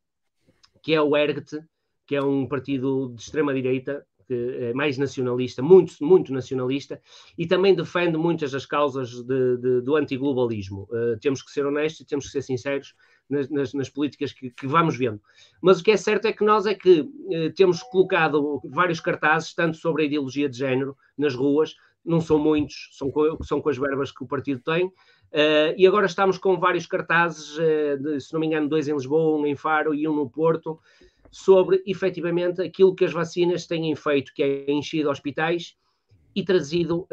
que é o ERGT, que é um partido de extrema-direita, que é mais nacionalista, muito, muito nacionalista, e também defende muitas das causas de, de, do antiglobalismo. Uh, temos que ser honestos e temos que ser sinceros nas, nas, nas políticas que, que, vamos vendo. Mas o que é certo é que nós é que uh, temos colocado vários cartazes, tanto sobre a ideologia de género, nas ruas, não são muitos, são com, são com as verbas que o partido tem, Uh, e agora estamos com vários cartazes, uh, de, se não me engano, dois em Lisboa, um em Faro e um no Porto, sobre efetivamente aquilo que as vacinas têm feito, que é enchido hospitais e trazido uh,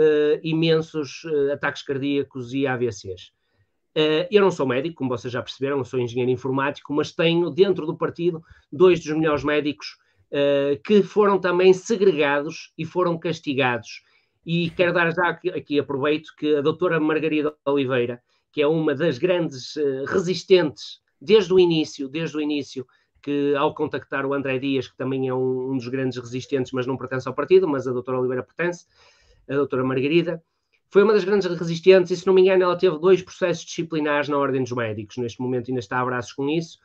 imensos uh, ataques cardíacos e AVCs. Uh, eh, eu não sou médico, como vocês já perceberam, eu sou engenheiro informático, mas tenho dentro do partido dois dos melhores médicos que foram também segregados e foram castigados. E quero dar já aqui aproveito que a doutora Margarida Oliveira, que é uma das grandes resistentes desde o início, desde o início que ao contactar o André Dias, que também é um, um dos grandes resistentes, mas não pertence ao partido, mas a doutora Oliveira pertence, a doutora Margarida, foi uma das grandes resistentes e, se não me engano, ela teve dois processos disciplinares na Ordem dos Médicos, neste momento ainda está a braços com isso,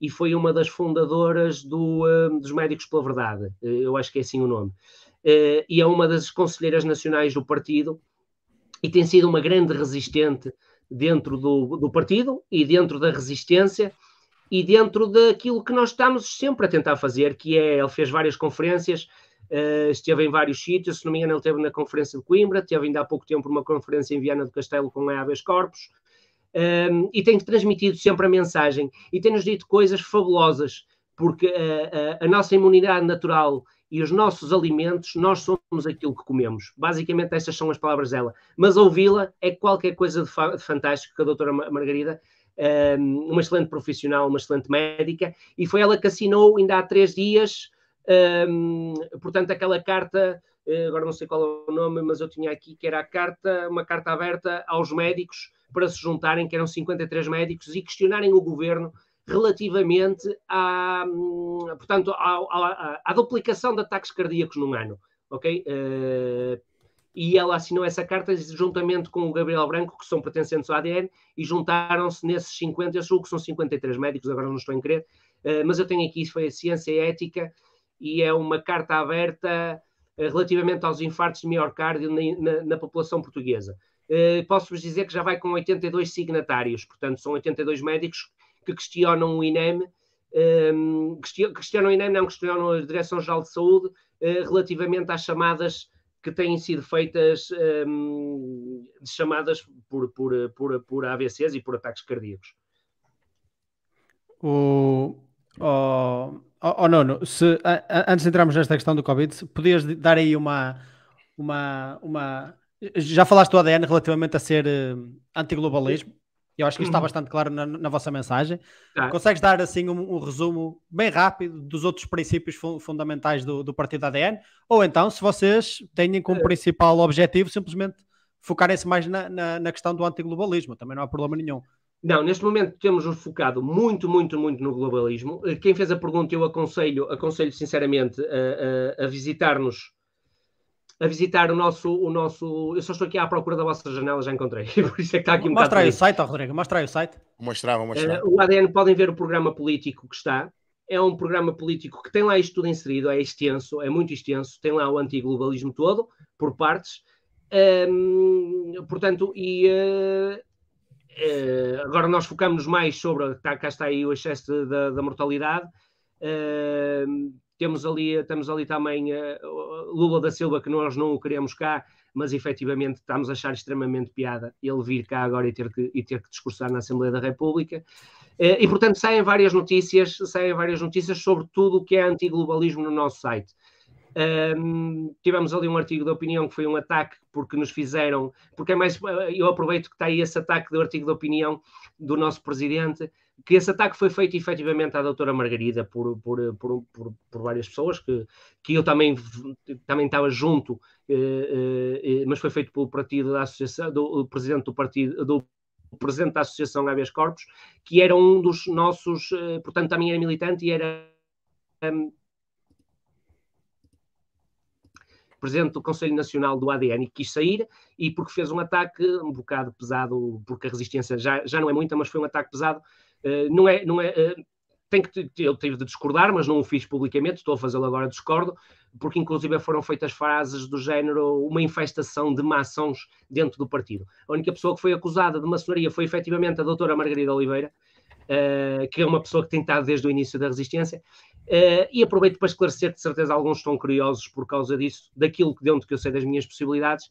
e foi uma das fundadoras do, uh, dos Médicos pela Verdade, uh, eu acho que é assim o nome, uh, e é uma das conselheiras nacionais do partido, e tem sido uma grande resistente dentro do, do partido e dentro da resistência, e dentro daquilo que nós estamos sempre a tentar fazer, que é, ele fez várias conferências, uh, esteve em vários sítios, se não me engano ele esteve na conferência de Coimbra, esteve ainda há pouco tempo uma conferência em Viana do Castelo com a Aves Corpus, um, eh, e tem transmitido sempre a mensagem, e tem-nos dito coisas fabulosas, porque a, eh, a nossa imunidade natural e os nossos alimentos, nós somos aquilo que comemos. Basicamente, estas são as palavras dela. Mas ouvi-la é qualquer coisa de, fantástico que a doutora Margarida uma excelente profissional, uma excelente médica, e foi ela que assinou ainda há três dias, um, portanto, aquela carta, eh, agora não sei qual é o nome, mas eu tinha aqui, que era a carta, uma carta aberta aos médicos para se juntarem, que eram 53 médicos, e questionarem o governo relativamente à, hum, portanto, à, à, à duplicação de ataques cardíacos num ano, ok? Uh, e ela assinou essa carta juntamente com o Gabriel Branco, que são pertencentes ao ADN, e juntaram-se nesses 50, eu julgo que são 53 médicos, agora não estou em crer, eh, mas eu tenho aqui, isso foi a Ciência e a Ética, e é uma carta aberta eh, relativamente aos infartos de miocárdio na, na, na, população portuguesa. Eh, posso-vos dizer que já vai com 82 signatários, portanto são 82 médicos que questionam o INEM, ehm, questionam o INEM, não, questionam a Direção-Geral de Saúde, relativamente às chamadas que têm sido feitas um, chamadas por, por, por, por AVCs e por ataques cardíacos. O, o o oh Nuno, se, a, antes de entrarmos nesta questão do Covid, podias dar aí uma, uma, uma. Já falaste do ADN relativamente a ser uh, hum, antiglobalismo, eu acho que isto está uhum. bastante claro na, na vossa mensagem. Tá. Consegues dar assim um, um, resumo bem rápido dos outros princípios fu fundamentais do, do partido ADN? Ou então, se vocês têm como é. principal objetivo simplesmente focarem-se mais na, na, na questão do antiglobalismo, também não há problema nenhum. Não, neste momento temos focado muito, muito, muito no globalismo. Eh, quem fez a pergunta, eu aconselho, aconselho sinceramente a, a, a visitar-nos a visitar o nosso, o nosso. Eu só estou aqui à procura da vossa janela, já encontrei. [laughs] Por isso é que está aqui um Mostra aí o site, oh, Rodrigo, mostra aí o site. mostrava eh, mostrava Uh, o ADN, podem ver o programa político que está. É um programa político que tem lá isto tudo inserido, é extenso, é muito extenso, tem lá o antiglobalismo todo, por partes. Um, portanto, e. Uh, uh, agora nós focamos mais sobre. Tá, cá está aí o excesso da, da mortalidade. Uh, temos ali, temos ali também eh, Lula da Silva, que nós não o queremos cá, mas efetivamente estamos a achar extremamente piada ele vir cá agora e ter que, e ter que discursar na Assembleia da República. Eh, e, portanto, saem várias notícias, saem várias notícias sobre tudo o que é antiglobalismo no nosso site tivemos ali um artigo de opinião que foi um ataque porque nos fizeram, porque é mais, eu aproveito que está aí esse ataque do artigo de opinião do nosso presidente, que esse ataque foi feito efetivamente à doutora Margarida por, por, por, por, por várias pessoas, que, que eu também, também estava junto, eh, eh, eh mas foi feito pelo partido da associação, do presidente do partido, do presidente da associação Habeas Corpus, que era um dos nossos, eh, portanto também era militante e era... presidente do Conselho Nacional do ADN quis sair e porque fez um ataque um bocado pesado, porque a resistência já, já não é muita, mas foi um ataque pesado. Uh, não é, não é, uh, tem que, eu tive de discordar, mas não o fiz publicamente, estou a fazê-lo agora, discordo, porque inclusive foram feitas frases do género uma infestação de maçons dentro do partido. A única pessoa que foi acusada de maçonaria foi efetivamente a doutora Margarida Oliveira, eh, que é uma pessoa que tem estado desde o início da resistência. Eh, e aproveito para esclarecer, de certeza, alguns estão curiosos por causa disso, daquilo que dentro que eu sei das minhas possibilidades.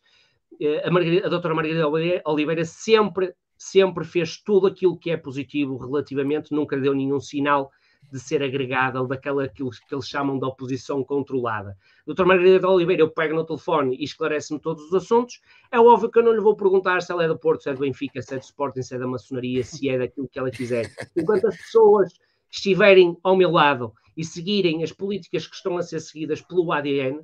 Eh, a, a doutora Margarida Oliveira sempre sempre fez tudo aquilo que é positivo relativamente, nunca deu nenhum sinal de ser agregada ou daquela que, que eles chamam de oposição controlada. Doutor Margarida de Oliveira, eu pego no telefone e esclarece-me todos os assuntos. É óbvio que eu não lhe vou perguntar se ela é do Porto, se é do Benfica, se é do Sporting, se é da maçonaria, se é daquilo que ela quiser. Enquanto as pessoas estiverem ao meu lado e seguirem as políticas que estão a ser seguidas pelo ADN,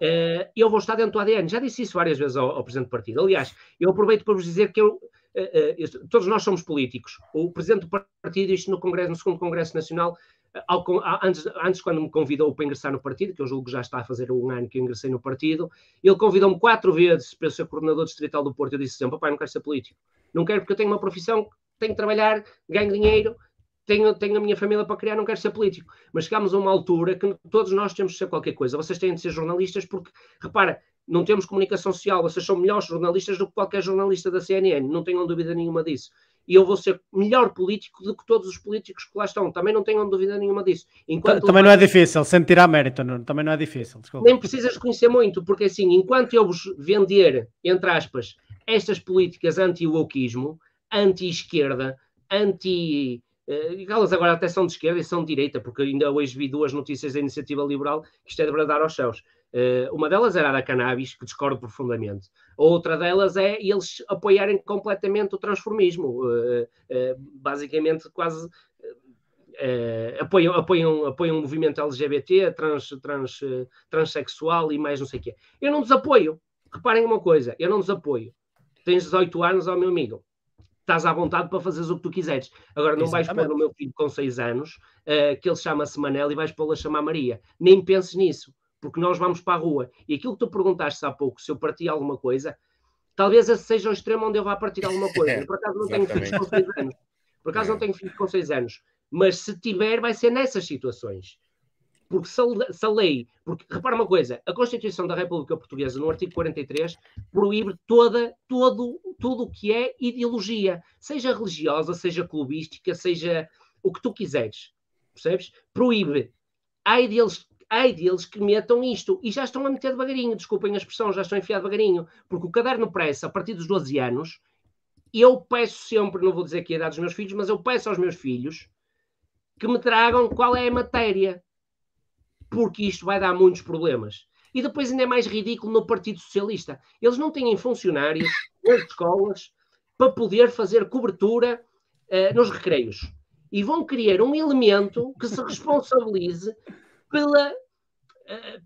eh, eu vou estar dentro do ADN. Já disse isso várias vezes ao, ao Presidente do Partido. Aliás, eu aproveito para vos dizer que eu eh, eh, todos nós somos políticos. O presidente do partido, isto no, Congresso, no segundo Congresso Nacional, eh, ao, antes, antes, quando me convidou para ingressar no partido, que eu julgo que já está a fazer um ano que eu ingressei no partido, ele convidou-me quatro vezes para ser coordenador distrital do Porto. Eu disse sempre, papai, não quero ser político. Não quero porque eu tenho uma profissão, tenho que trabalhar, ganho dinheiro, tenho, tenho a minha família para criar, não quero ser político. Mas chegámos a uma altura que todos nós temos de ser qualquer coisa. Vocês têm de ser jornalistas porque, repara, não temos comunicação social, vocês são melhores jornalistas do que qualquer jornalista da CNN, não tenham dúvida nenhuma disso. E eu vou ser melhor político do que todos os políticos que lá estão, também não tenham dúvida nenhuma disso. Enquanto também não é difícil, sem tirar mérito, não, também não é difícil. Desculpa. Nem precisas conhecer muito, porque assim, enquanto eu vos vender, entre aspas, estas políticas anti-wokeismo, anti-esquerda, anti-. Uh, eh, elas agora até são de esquerda e são de direita, porque ainda hoje vi duas notícias da iniciativa liberal que isto é de bradar aos céus. Eh, uma delas era a da cannabis, que discordo profundamente. outra delas é eles apoiarem completamente o transformismo. Eh, eh, basicamente, quase Uh, apoiam, apoiam, apoiam o movimento LGBT, trans, trans, uh, transexual e mais não sei o quê. Eu não desapoio. Reparem uma coisa, eu não desapoio. Tens 18 anos, ó meu amigo. Estás à vontade para fazeres o que tu quiseres. Agora, não Exatamente. vais pôr o meu filho com 6 anos, uh, que ele chama-se Manel, e vais pô-lo a chamar Maria. Nem penses nisso porque nós vamos para a rua. E aquilo que tu perguntaste há pouco, se eu parti alguma coisa, talvez esse seja o extremo onde eu vá partir alguma coisa. [laughs] É, eu, por acaso não tenho filhos com seis anos. Por acaso não é. tenho filhos com seis anos. Mas se tiver, vai ser nessas situações. Porque se a lei, porque repara uma coisa, a Constituição da República Portuguesa, no artigo 43, proíbe toda, todo, tudo o que é ideologia, seja religiosa, seja clubística, seja o que tu quiseres, percebes? Proíbe. Há ideologias hei deles que metam isto. E já estão a meter devagarinho, desculpem a expressão, já estão a enfiar devagarinho. Porque o caderno pressa, a partir dos 12 anos, eu peço sempre, não vou dizer que é a idade dos meus filhos, mas eu peço aos meus filhos que me tragam qual é a matéria. Porque isto vai dar muitos problemas. E depois ainda é mais ridículo no Partido Socialista. Eles não têm funcionários nas escolas para poder fazer cobertura uh, nos recreios. E vão criar um elemento que se responsabilize pela eh,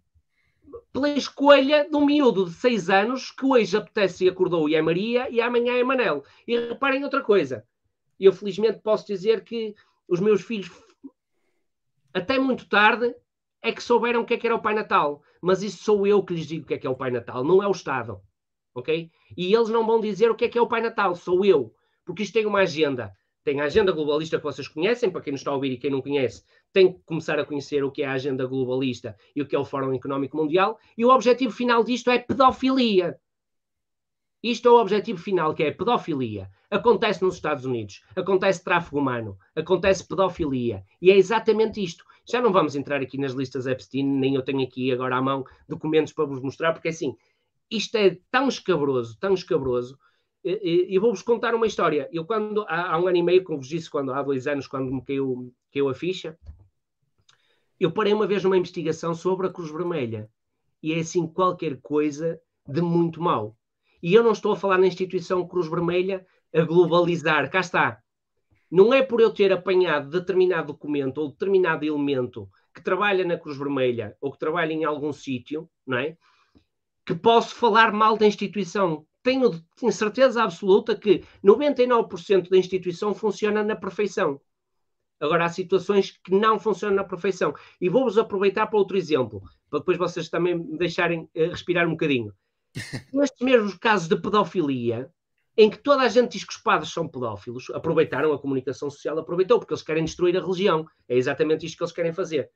pela escolha de um miúdo de 6 anos que hoje apetece e acordou e é Maria e amanhã é Manel. E reparem outra coisa, eu felizmente posso dizer que os meus filhos, até muito tarde, é que souberam o que é que era o Pai Natal. Mas isso sou eu que lhes digo o que é que é o Pai Natal, não é o Estado. Ok? E eles não vão dizer o que é que é o Pai Natal, sou eu. Porque isto tem uma agenda. Tem a agenda globalista que vocês conhecem, para quem nos está a ouvir e quem não conhece, tem que começar a conhecer o que é a agenda globalista e o que é o Fórum Económico Mundial, e o objetivo final disto é pedofilia. Isto é o objetivo final, que é pedofilia. Acontece nos Estados Unidos, acontece tráfico humano, acontece pedofilia. E é exatamente isto. Já não vamos entrar aqui nas listas Epstein, nem eu tenho aqui agora à mão documentos para vos mostrar, porque assim, isto é tão escabroso, tão escabroso. E, e vou-vos contar uma história. Eu, quando há, há, um ano e meio, como vos disse, quando, há dois anos, quando me caiu, caiu a ficha, eu parei uma vez numa investigação sobre a Cruz Vermelha e é assim qualquer coisa de muito mal. E eu não estou a falar na instituição Cruz Vermelha a globalizar, cá está. Não é por eu ter apanhado determinado documento ou determinado elemento que trabalha na Cruz Vermelha ou que trabalha em algum sítio, não é? Que posso falar mal da instituição. Tenho, tenho certeza absoluta que 99% da instituição funciona na perfeição. Agora, há situações que não funcionam na perfeição. E vou-vos aproveitar para outro exemplo, para depois vocês também me deixarem eh, respirar um bocadinho. [laughs] Nestes mesmos casos de pedofilia, em que toda a gente diz que os padres são pedófilos, aproveitaram a comunicação social, aproveitou, porque eles querem destruir a religião. É exatamente isto que eles querem fazer.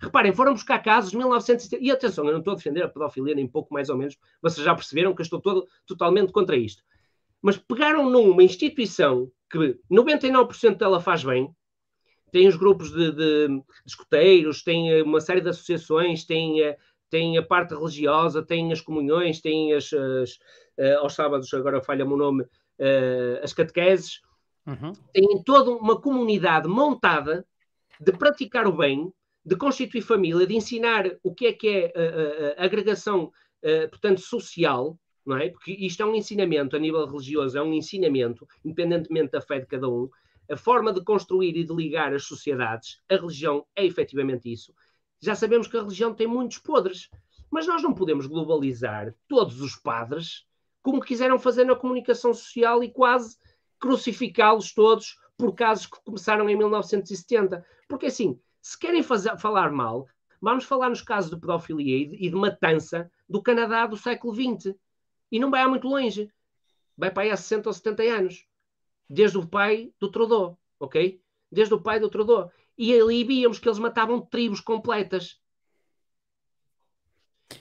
Reparem, foram buscar casos de 1970. E atenção, eu não estou a defender a pedofilia, nem pouco mais ou menos, vocês já perceberam que eu estou todo, totalmente contra isto. Mas pegaram numa instituição que 99% dela faz bem, tem os grupos de, de, de escuteiros, tem eh, uma série de associações, tem, eh, tem a parte religiosa, tem as comunhões, tem as, as eh, aos sábados, agora falha-me o nome, as catequeses, uhum. tem toda uma comunidade montada de praticar o bem, de constituir família, de ensinar o que é que é a, a, a agregação, a, portanto, social, não é? Porque isto é um ensinamento a nível religioso, é um ensinamento, independentemente da fé de cada um, a forma de construir e de ligar as sociedades, a religião é efetivamente isso. Já sabemos que a religião tem muitos podres, mas nós não podemos globalizar todos os padres como quiseram fazer na comunicação social e quase crucificá-los todos por casos que começaram em 1970. Porque assim, se querem fazer, falar mal, vamos falar nos casos de pedofilia e de, e de matança do Canadá do século XX. E não vai muito longe. Vai para aí há 60 ou 70 anos desde o pai do Trodó, ok? Desde o pai do Trodó. E ali víamos que eles matavam tribos completas.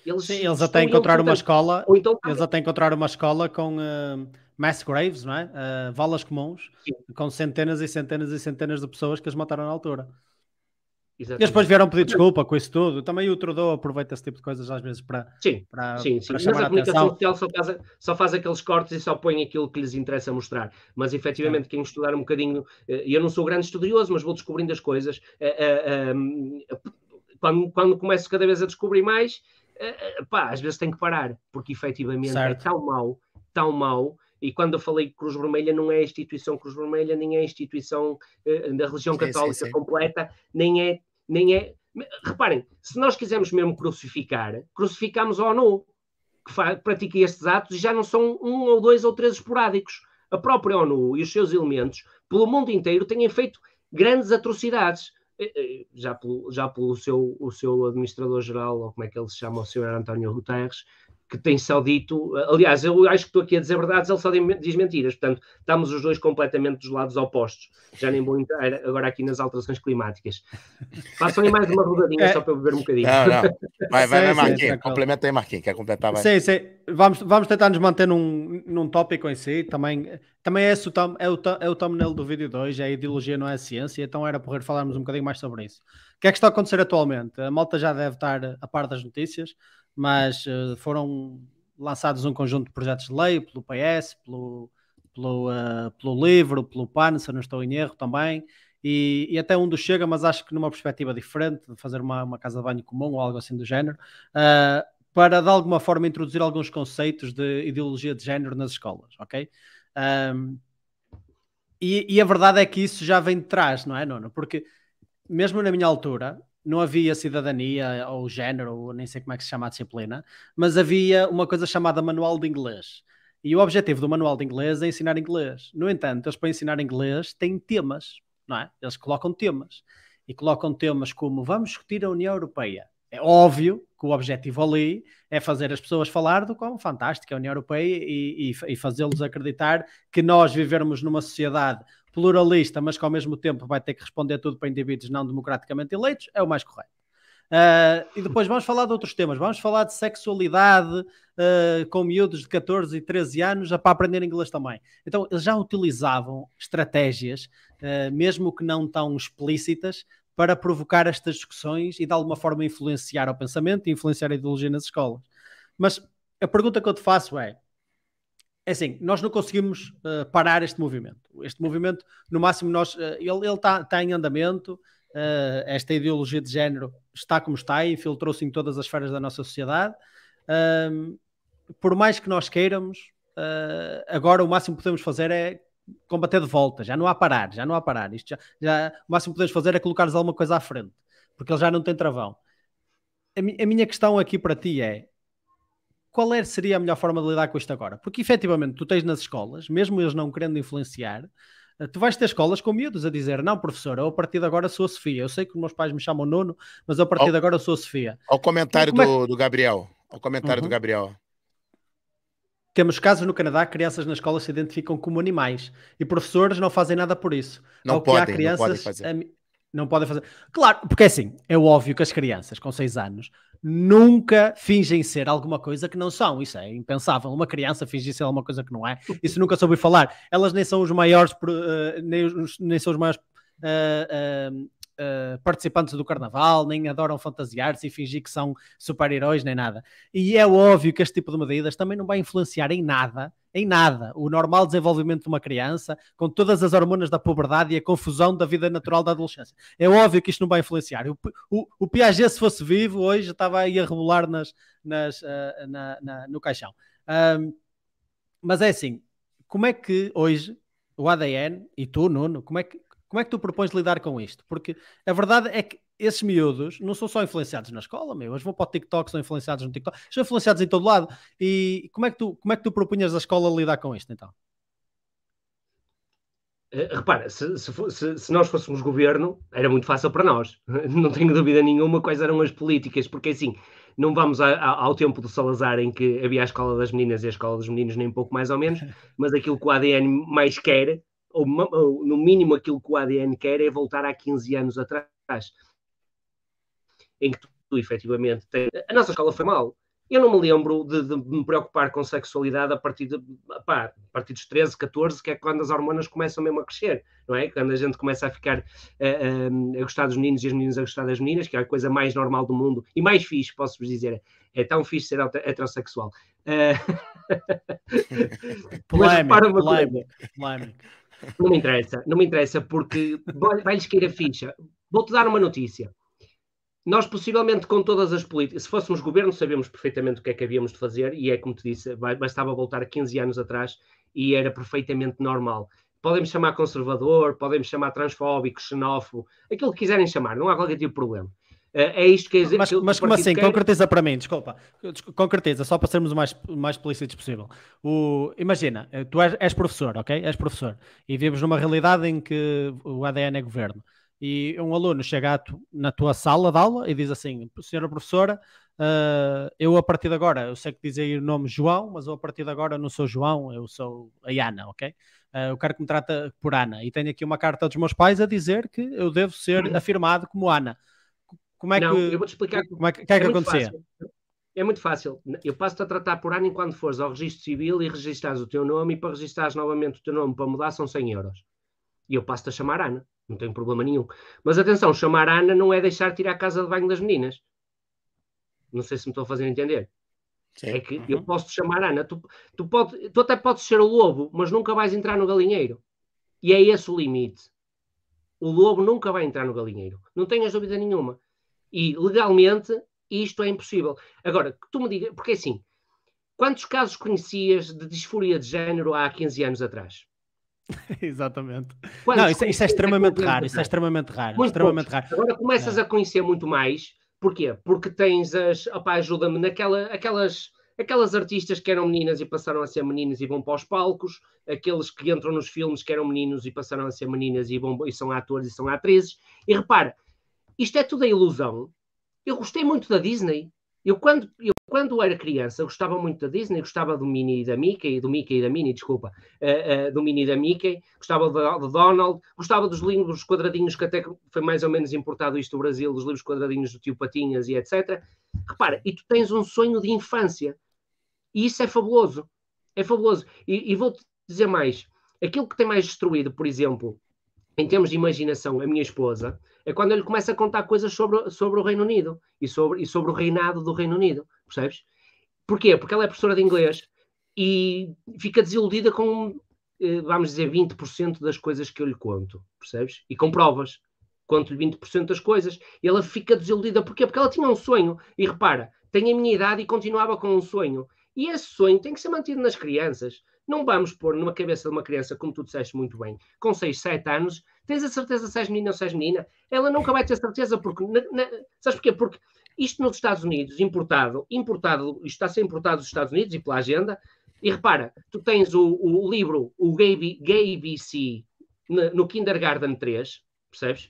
Eles, Sim, eles até encontraram uma escola. Então, ah, eles até encontraram uma escola com uh, mass graves, não é? Uh, valas comuns, Sim. com centenas e centenas e centenas de pessoas que as mataram na altura. Exatamente. Eles depois vieram pedir desculpa com isso tudo. Também o Trudeau aproveita esse tipo de coisas às vezes para. Sim, para, sim, sim. Para chamar Mas a comunicação social só faz, só faz aqueles cortes e só põe aquilo que lhes interessa mostrar. Mas efetivamente, quem estudar um bocadinho. Eh, e Eu não sou grande estudioso, mas vou descobrindo as coisas. Eh, eh, ehm, quando, quando começo cada vez a descobrir mais, pá, às vezes tenho que parar, porque efetivamente é certo. é tão mau, tão mau. E quando eu falei que Cruz Vermelha não é a instituição Cruz Vermelha, nem é a instituição uh, da religião sim, católica sim, sim. completa, nem é nem é. Reparem, se nós quisermos mesmo crucificar, crucificamos ONU, que pratica estes atos e já não são um ou dois ou três esporádicos. A própria ONU e os seus elementos, pelo mundo inteiro, têm feito grandes atrocidades. Eh, eh, já pelo, já pelo seu, o seu administrador-geral, ou como é que ele se chama, o senhor António Guterres, que tem só dito. Aliás, eu acho que estou aqui a dizer verdades, ele só diz mentiras. Portanto, estamos os dois completamente dos lados opostos. Já nem vou entrar agora aqui nas alterações climáticas. Façam aí mais uma rodadinha é. só para eu beber um bocadinho. Não, não. Vai, vai, Marquinhos. Complementa aí, Marquinhos. Quer completar? Vai. Sim, sim. Vamos, vamos tentar nos manter num, num tópico em si. Também, também é, esse o é, o, é o thumbnail do vídeo 2. É a ideologia, não é a ciência. Então era por falarmos um bocadinho mais sobre isso. O que é que está a acontecer atualmente? A malta já deve estar a par das notícias mas uh, foram lançados um conjunto de projetos de lei pelo PS, pelo, pelo, uh, pelo Livro, pelo PAN, se eu não estou em erro também, e, e, até um do Chega, mas acho que numa perspectiva diferente, de fazer uma, uma casa de banho comum ou algo assim do género, uh, para de alguma forma introduzir alguns conceitos de ideologia de género nas escolas, ok? Um, ehm, e, e, a verdade é que isso já vem de trás, não é, Nuno? Porque mesmo na minha altura, não havia cidadania ou género, nem sei como é que se chama a disciplina, mas havia uma coisa chamada manual de inglês. E o objetivo do manual de inglês é ensinar inglês. No entanto, eles para ensinar inglês têm temas, não é? Eles colocam temas. E colocam temas como vamos discutir a União Europeia. É óbvio que o objetivo ali é fazer as pessoas falar do quão fantástica é a União Europeia e, e, e fazê-los acreditar que nós vivermos numa sociedade pluralista, mas que ao mesmo tempo vai ter que responder tudo para indivíduos não democraticamente eleitos, é o mais correto. Uh, e depois vamos falar de outros temas. Vamos falar de sexualidade uh, com miúdos de 14 e 13 anos para aprender inglês também. Então, eles já utilizavam estratégias, uh, mesmo que não tão explícitas, para provocar estas discussões e de alguma forma influenciar o pensamento e influenciar a ideologia nas escolas. Mas a pergunta que eu te faço é: é assim, nós não conseguimos uh, parar este movimento. Este movimento, no máximo, nós, uh, ele está tá em andamento, uh, esta ideologia de género está como está, infiltrou-se em todas as esferas da nossa sociedade. por mais que nós queiramos, agora o máximo que podemos fazer é combater de volta, já não há parar, já não há parar. Isto já, já o máximo que podemos fazer é colocar alguma coisa à frente, porque ele já não tem travão. A, mi, a minha questão aqui para ti é: qual é, seria a melhor forma de lidar com isto agora? Porque efetivamente tu tens nas escolas, mesmo eles não querendo influenciar, eh, tu vais ter escolas com miúdos a dizer: Não, professor, eu a partir de agora sou a Sofia. Eu sei que os meus pais me chamam Nuno, mas eu a partir ao, de agora sou a Sofia. Ao comentário é do, é que... do, Gabriel. Ao comentário uhum. do Gabriel. Temos casos no Canadá que crianças nas escolas se identificam como animais e professores não fazem nada por isso. Não ao podem, crianças, não podem fazer. Não podem fazer. Claro, porque é assim, é óbvio que as crianças com 6 anos nunca fingem ser alguma coisa que não são. Isso é impensável. Uma criança fingir ser alguma coisa que não é. Isso nunca soube falar. Elas nem são os maiores, uh, nem, os, nem, são os maiores. Uh, uh, participantes do carnaval, nem adoram fantasiar-se e fingir que são super-heróis, nem nada. E é óbvio que este tipo de medidas também não vai influenciar em nada em nada o normal desenvolvimento de uma criança, com todas as hormonas da puberdade e a confusão da vida natural da adolescência. É óbvio que isto não vai influenciar. O, o, o Piaget, se fosse vivo, hoje estava aí a rebolar nas, nas, uh, na, na, no caixão. Um, mas é assim, como é que hoje o ADN e tu, Nuno, como é que, como é que tu propões lidar com isto? Porque a verdade é que esses miúdos não são só influenciados na escola, meu. Eles vão para o TikTok, são influenciados no TikTok, são influenciados em todo lado. E como é que tu, como é que tu propunhas a escola lidar com isto, então? Eh, repara, se, se, se, nós fôssemos governo, era muito fácil para nós. [laughs] Não tenho dúvida nenhuma quais eram as políticas, porque assim, não vamos a, a, ao tempo do Salazar em que havia a escola das meninas e a escola dos meninos, nem um pouco mais ou menos, [laughs] mas aquilo que o ADN mais quer, ou, ou no mínimo aquilo que o ADN quer, é voltar há 15 anos atrás em que tu, tu efetivamente tens. A nossa escola foi mal. Eu não me lembro de, de me preocupar com sexualidade a partir, de, pá, a partir dos 13, 14, que é quando as hormonas começam mesmo a crescer, não é? Quando a gente começa a ficar a, eh, a, eh, a gostar dos meninos e as meninas a gostar das meninas, que é a coisa mais normal do mundo e mais fixe, posso-vos dizer. É tão fixe ser heterossexual. Eh, uh... [laughs] polémica, Não me interessa, não me interessa, porque vai-lhes cair a ficha. Vou-te dar uma notícia nós possivelmente com todas as políticas, se fôssemos governo, sabemos perfeitamente o que é que havíamos de fazer, e é como te disse, bastava voltar 15 anos atrás e era perfeitamente normal. Podemos chamar conservador, podemos chamar transfóbico, xenófobo, aquilo que quiserem chamar, não há qualquer tipo de problema. Eh, é isto que é Mas, que mas como assim? Queira... Concretiza para mim, desculpa. Concretiza, só para sermos o mais, mais explícitos possível. O, imagina, eh, tu és, és professor, ok? És professor. E vivemos numa realidade em que o ADN é governo e um aluno chega tu, na tua sala de aula e diz assim, senhora professora, uh, eu a partir de agora, eu sei que dizem o nome João, mas eu a partir de agora não sou João, eu sou a Ana, ok? Uh, eu quero que me trate por Ana e tenho aqui uma carta dos meus pais a dizer que eu devo ser afirmado como Ana. Como é não, que, eu vou te explicar como é que, que é, é que acontecia? Fácil. É muito fácil. Eu passo-te a tratar por ano enquanto fores ao registro civil e registares o teu nome e para registares novamente o teu nome para mudar são 100 euros. E eu passo-te a chamar Ana não tenho problema nenhum. Mas atenção, chamar Ana não é deixar tirar a casa de banho das meninas. Não sei se me estou a fazer entender. Sim. É que uhum. eu posso te chamar Ana, tu, tu, pode, tu até podes ser o lobo, mas nunca vais entrar no galinheiro. E é esse o limite. O lobo nunca vai entrar no galinheiro. Não tenhas dúvida nenhuma. E legalmente isto é impossível. Agora, que tu me digas, porque assim, quantos casos conhecias de disforia de género há 15 anos atrás? [laughs] Exatamente. Quando não, é, é é isso, isso, é extremamente raro, isso é extremamente raro, muito extremamente raro. Agora começas a conhecer muito mais, porquê? Porque tens as, opá, ajuda-me, naquela, aquelas, aquelas artistas que eram meninas e passaram a ser meninas e vão para os palcos, aqueles que entram nos filmes que eram meninos e passaram a ser meninas e, vão, e são atores e são atrizes, e repara, isto é tudo a ilusão. Eu gostei muito da Disney, eu quando, eu quando era criança, gostava muito da Disney, gostava do Minnie e da Mickey, do Mickey e da Minnie, desculpa, uh, uh, do Minnie e da Mickey, gostava do, Donald, gostava dos livros quadradinhos, que até foi mais ou menos importado isto do Brasil, dos livros quadradinhos do tio Patinhas e etc. Repara, e tu tens um sonho de infância. E isso é fabuloso. É fabuloso. E, e vou-te dizer mais. Aquilo que tem mais destruído, por exemplo, em termos de imaginação, a minha esposa, é quando ele começa a contar coisas sobre, sobre o Reino Unido e sobre, e sobre o reinado do Reino Unido percebes? Porquê? Porque ela é professora de inglês e fica desiludida com, eh, vamos dizer, 20% das coisas que eu lhe conto, percebes? E com provas. Conto-lhe 20% das coisas e ela fica desiludida. Porquê? Porque ela tinha um sonho. E repara, tem a minha idade e continuava com um sonho. E esse sonho tem que ser mantido nas crianças. Não vamos pôr numa cabeça de uma criança, como tu disseste muito bem, com 6, 7 anos, tens a certeza se és menino ou se és menina. Ela nunca vai ter certeza, porque. Na, na, sabes porquê? Porque isto nos Estados Unidos, importado, importado, está a ser importado dos Estados Unidos e pela agenda. E repara, tu tens o, o livro, o Gay, Gay BC, no Kindergarten 3, percebes?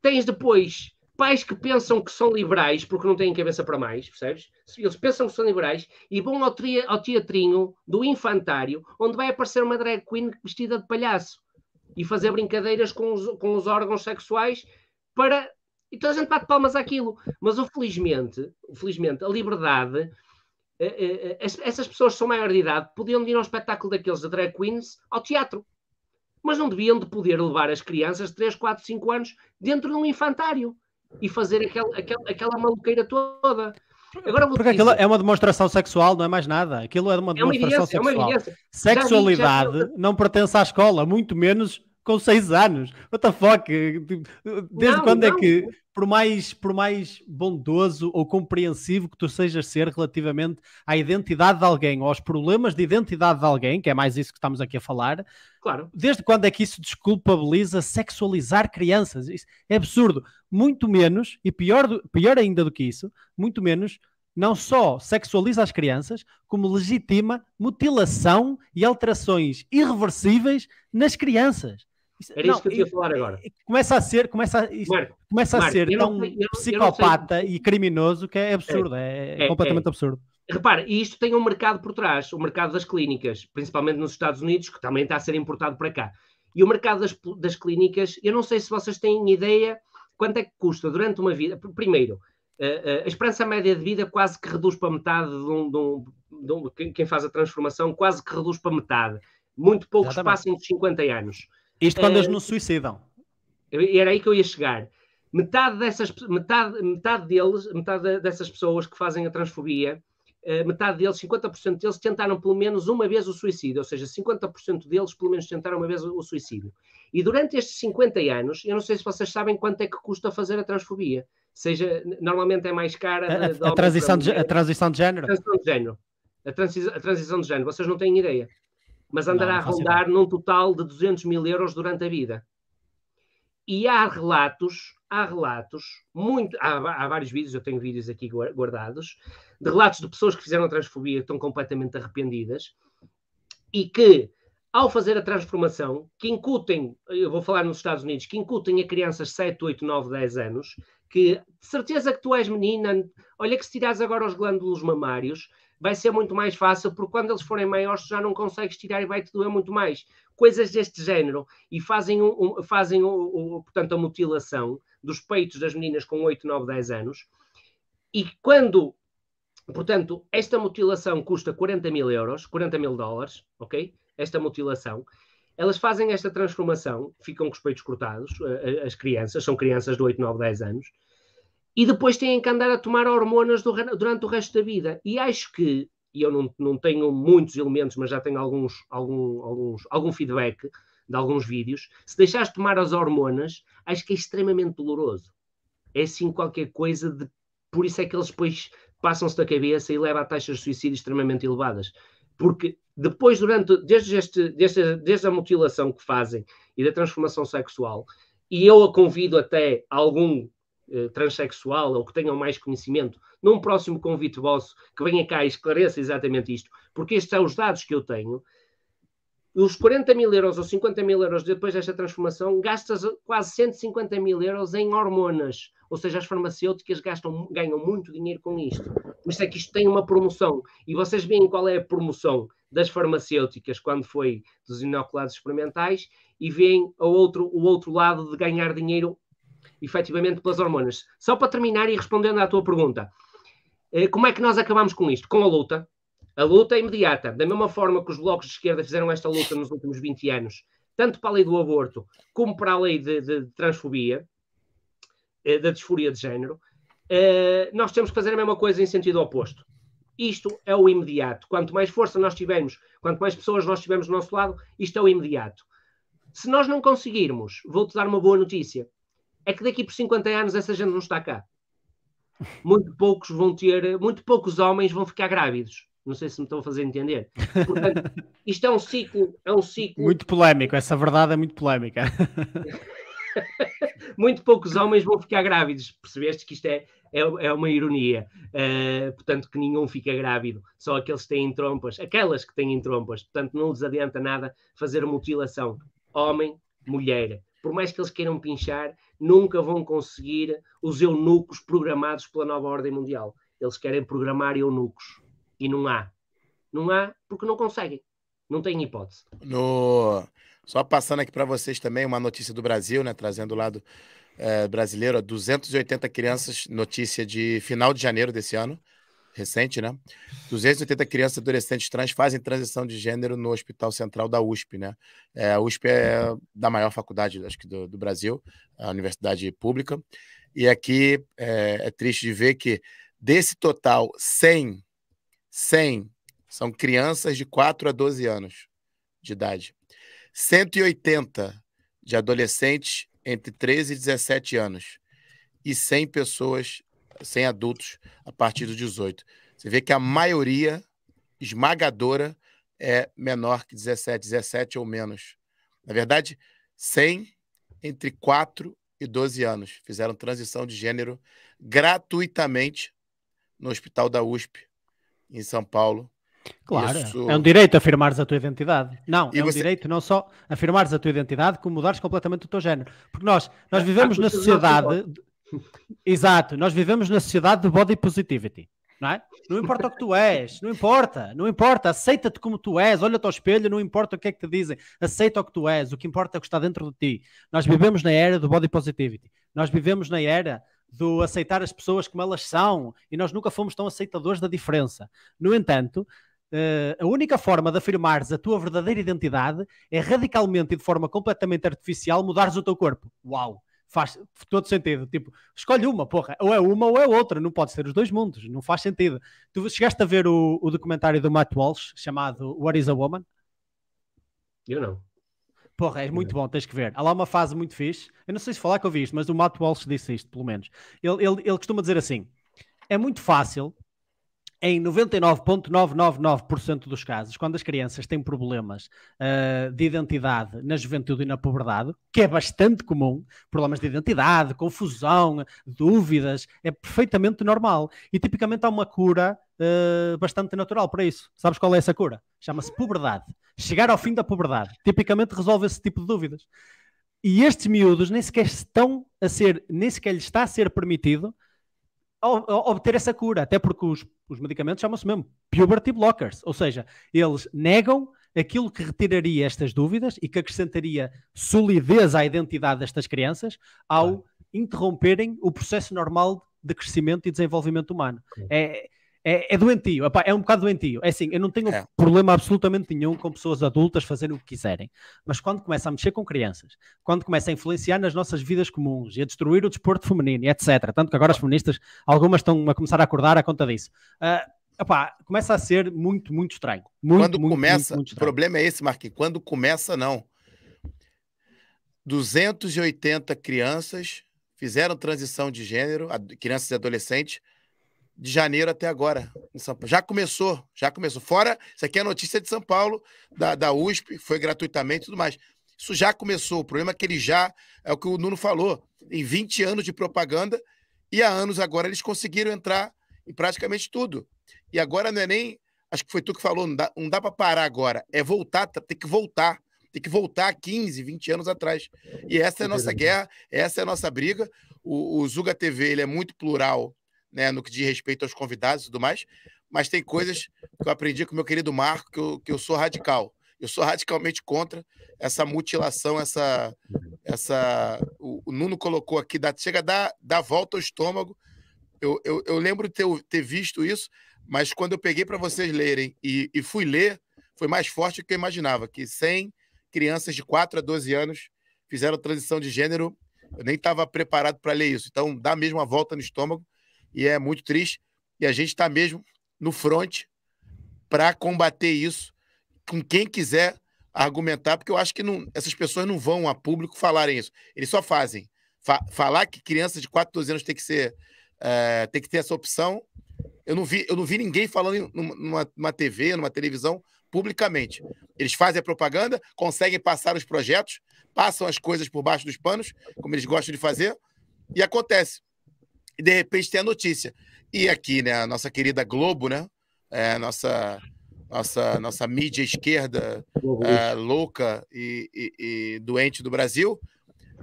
Tens depois pais que pensam que são liberais porque não têm cabeça para mais, percebes? Eles pensam que são liberais e vão ao, ao teatrinho do infantário, onde vai aparecer uma drag queen vestida de palhaço e fazer brincadeiras com os, com os órgãos sexuais para e toda a gente bate palmas àquilo. Mas, felizmente, felizmente a liberdade eh, eh, eh, essas pessoas que são maior de idade podiam ir ao espetáculo daqueles de drag queens ao teatro, mas não deviam de poder levar as crianças de 3, 4, 5 anos dentro de um infantário e fazer aquel, aquel, aquela maluqueira toda. Agora Porque aquilo é uma demonstração sexual, não é mais nada. Aquilo é uma é demonstração é uma sexual. É uma Sexualidade já vi, já vi. não pertence à escola, muito menos com 6 anos. What the fuck? Tipo, desde não, quando é não. é que, por mais, por mais bondoso ou compreensivo que tu sejas ser relativamente à identidade de alguém ou aos problemas de identidade de alguém, que é mais isso que estamos aqui a falar, claro. desde quando é que isso desculpabiliza sexualizar crianças? Isso é absurdo. Muito menos, e pior, do, pior ainda do que isso, muito menos não só sexualiza as crianças, como legitima mutilação e alterações irreversíveis nas crianças. É Era não, isso que eu tinha falar agora. Começa a ser, começa, Marco, começa a Marco, ser tão sei, psicopata e criminoso que é absurdo, é, é, é, é completamente é. absurdo. Repare, e isto tem um mercado por trás, o mercado das clínicas, principalmente nos Estados Unidos, que também está a ser importado para cá. E o mercado das, das clínicas, eu não sei se vocês têm ideia quanto é que custa durante uma vida. Primeiro, eh, eh, a, esperança média de vida quase que reduz para metade de um, de um, de um quem faz a transformação quase que reduz para metade. Muito poucos passam dos 50 anos. Isto quando uh, eles eh, não se suicidam. Era aí que eu ia chegar. Metade dessas metade, metade deles, metade dessas pessoas que fazem a transfobia, eh, metade deles, 50% deles tentaram pelo menos uma vez o suicídio, ou seja, 50% deles pelo menos tentaram uma vez o suicídio. E durante estes 50 anos, eu não sei se vocês sabem quanto é que custa fazer a transfobia. Seja, normalmente é mais cara. A, a, transição, de, a transição de género? A transição de género. A a transição de género, vocês não têm ideia mas andará não, não a rondar num total de 200 mil euros durante a vida. E há relatos, há relatos, muito, há, há vários vídeos, eu tenho vídeos aqui guardados, de relatos de pessoas que fizeram a transfobia e estão completamente arrependidas e que, ao fazer a transformação, que incutem, eu vou falar nos Estados Unidos, que incutem a crianças 7, 8, 9, 10 anos, que de certeza que tu és menina, olha que se tirares agora os glândulos mamários, vai ser muito mais fácil, porque quando eles forem maiores já não consegues tirar e vai-te doer muito mais. Coisas deste género. E fazem, um, um fazem o portanto, a mutilação dos peitos das meninas com 8, 9, 10 anos. E quando, portanto, esta mutilação custa 40 mil euros, 40 mil dólares, ok? Esta mutilação. Elas fazem esta transformação, ficam com os peitos cortados, eh, eh, as crianças, são crianças de 8, 9, 10 anos e depois têm que andar a tomar hormonas do, durante o resto da vida. E acho que, e eu não, não tenho muitos elementos, mas já tenho alguns, algum, alguns, algum feedback de alguns vídeos, se deixares de tomar as hormonas, acho que é extremamente doloroso. É assim qualquer coisa de. Por isso é que eles depois passam-se da cabeça e levam a taxas de suicídio extremamente elevadas. Porque depois, durante, desde, este, desde, desde a mutilação que fazem e da transformação sexual, e eu a convido até algum transsexual eh, transexual ou que tenham mais conhecimento, num próximo convite vosso que venha cá e esclareça exatamente isto, porque estes são os dados que eu tenho. Os 40 mil euros ou 50 mil euros depois desta transformação, gastas quase 150 mil euros em hormonas. Ou seja, as farmacêuticas gastam, ganham muito dinheiro com isto. Por é que isto tem uma promoção. E vocês veem qual é a promoção das farmacêuticas quando foi dos inoculados experimentais e veem o outro, o outro lado de ganhar dinheiro efetivamente pelas hormonas. Só para terminar e respondendo à tua pergunta, eh, como é que nós acabamos com isto? Com a luta. A luta é imediata, da mesma forma que os blocos de esquerda fizeram esta luta nos últimos 20 anos, tanto para a lei do aborto como para a lei de, de transfobia, eh, da disforia de género, eh, nós temos que fazer a mesma coisa em sentido oposto. Isto é o imediato. Quanto mais força nós tivermos, quanto mais pessoas nós tivermos do nosso lado, isto é o imediato. Se nós não conseguirmos, vou-te dar uma boa notícia é que daqui por 50 anos essa gente não está cá. Muito poucos vão ter, muito poucos homens vão ficar grávidos. Não sei se me estão a fazer entender. Portanto, [laughs] isto é um ciclo, é um ciclo. Muito polémico, essa verdade é muito polémica. [laughs] muito poucos homens vão ficar grávidos. Percebeste que isto é, é, é uma ironia. Uh, portanto, que nenhum fica grávido, só aqueles que têm trompas, aquelas que têm trompas. Portanto, não lhes adianta nada fazer mutilação. Homem, mulher. Por mais que eles queiram pinchar, nunca vão conseguir os eunucos programados pela nova ordem mundial. Eles querem programar eunucos. E não há. Não há porque não conseguem. Não tem hipótese. No... Só passando aqui para vocês também uma notícia do Brasil, né? Trazendo o lado é, brasileiro, 280 crianças, notícia de final de janeiro desse ano, recente, né? 280 crianças e adolescentes trans fazem transição de gênero no Hospital Central da USP, né? É, a USP é da maior faculdade, acho que do, do Brasil, a universidade pública. E aqui é, é, triste de ver que desse total, 100, 100 são crianças de 4 a 12 anos de idade. 180 de adolescentes entre 13 e 17 anos. E 100 pessoas sem adultos a partir dos 18. Você vê que a maioria esmagadora é menor que 17, 17 ou menos. Na verdade, 100 entre 4 e 12 anos fizeram transição de gênero gratuitamente no Hospital da USP, em São Paulo. Claro, Isso... é um direito afirmares a tua identidade. Não, e é um você... direito não só afirmares a tua identidade, como mudares completamente o teu género. Porque nós, nós é, vivemos na sociedade Exato, nós vivemos na sociedade de body positivity. Não, é? não importa o que tu és, não importa, não importa, aceita-te como tu és, olha-te ao espelho, não importa o que é que te dizem, aceita o que tu és, o que importa é o que está dentro de ti. Nós vivemos na era do body positivity, nós vivemos na era do aceitar as pessoas como elas são e nós nunca fomos tão aceitadores da diferença. No entanto, eh, a única forma de afirmares a tua verdadeira identidade é radicalmente e de forma completamente artificial mudares o teu corpo. Uau! Faz todo sentido. Tipo, escolhe uma, porra. Ou é uma ou é outra. Não pode ser os dois mundos. Não faz sentido. Tu chegaste a ver o, o documentário do Matt Walsh chamado What is a Woman? Eu não. Porra, é muito bom, tens que ver. Há lá uma fase muito fixe. Eu não sei se falar que eu vi isto, mas o Matt Walsh disse isto, pelo menos. Ele, ele, ele costuma dizer assim: é muito fácil em 99,999% dos casos, quando as crianças têm problemas uh, de identidade na juventude e na pobreza, que é bastante comum, problemas de identidade, confusão, dúvidas, é perfeitamente normal. E tipicamente há uma cura uh, bastante natural para isso. Sabes qual é essa cura? Chama-se puberdade. Chegar ao fim da pobreza. Tipicamente resolve esse tipo de dúvidas. E estes miúdos nem sequer estão a ser, nem sequer lhes está a ser permitido obter essa cura, até porque os, os medicamentos chamam-se mesmo puberty blockers, ou seja, eles negam aquilo que retiraria estas dúvidas e que acrescentaria solidez à identidade destas crianças ao interromperem o processo normal de crescimento e desenvolvimento humano. É, é, é doentio, é um bocado doentio. É assim, eu não tenho é. problema absolutamente nenhum com pessoas adultas fazerem o que quiserem, mas quando começa a mexer com crianças, quando começa a influenciar nas nossas vidas comuns e a destruir o desporto feminino, etc. Tanto que agora as feministas, algumas estão a começar a acordar à conta disso. Uh, Epá, começa a ser muito, muito estranho. Muito, quando muito, começa, o problema é esse, Marquinhos, quando começa, não. 280 crianças fizeram transição de gênero, crianças e adolescentes, de janeiro até agora. Já começou, já começou. Fora, isso aqui é a notícia de São Paulo, da, da USP, foi gratuitamente e tudo mais. Isso já começou. O problema é que ele já, é o que o Nuno falou, em 20 anos de propaganda, e há anos agora eles conseguiram entrar em praticamente tudo. E agora não é nem, acho que foi tu que falou, não dá, não dá para parar agora, é voltar, tá, tem que voltar. Tem que voltar 15, 20 anos atrás. E essa é a é nossa guerra, essa é a nossa briga. O, o Zuga TV ele é muito plural né, no que diz respeito aos convidados e tudo mais, mas tem coisas que eu aprendi com o meu querido Marco, que eu, que eu sou radical. Eu sou radicalmente contra essa mutilação, essa. essa o, o Nuno colocou aqui, dá, chega a dar, dar volta ao estômago. Eu, eu, eu lembro de ter, ter, visto isso, mas quando eu peguei para vocês lerem e, e fui ler, foi mais forte do que eu imaginava, que 100 crianças de 4 a 12 anos fizeram transição de gênero. Eu nem estava preparado para ler isso. Então, dá mesmo a volta no estômago e é muito triste. E a gente está mesmo no front para combater isso com quem quiser argumentar, porque eu acho que não, essas pessoas não vão a público falarem isso. Eles só fazem. Fa falar que criança de 4, 12 anos tem que ser é, tem que ter essa opção. Eu não vi, eu não vi ninguém falando numa, numa TV, numa televisão, publicamente. Eles fazem a propaganda, conseguem passar os projetos, passam as coisas por baixo dos panos, como eles gostam de fazer, e acontece e de repente tem a notícia. E aqui, né, a nossa querida Globo, né? É, nossa, nossa, nossa mídia esquerda é, louca e, e, e, doente do Brasil,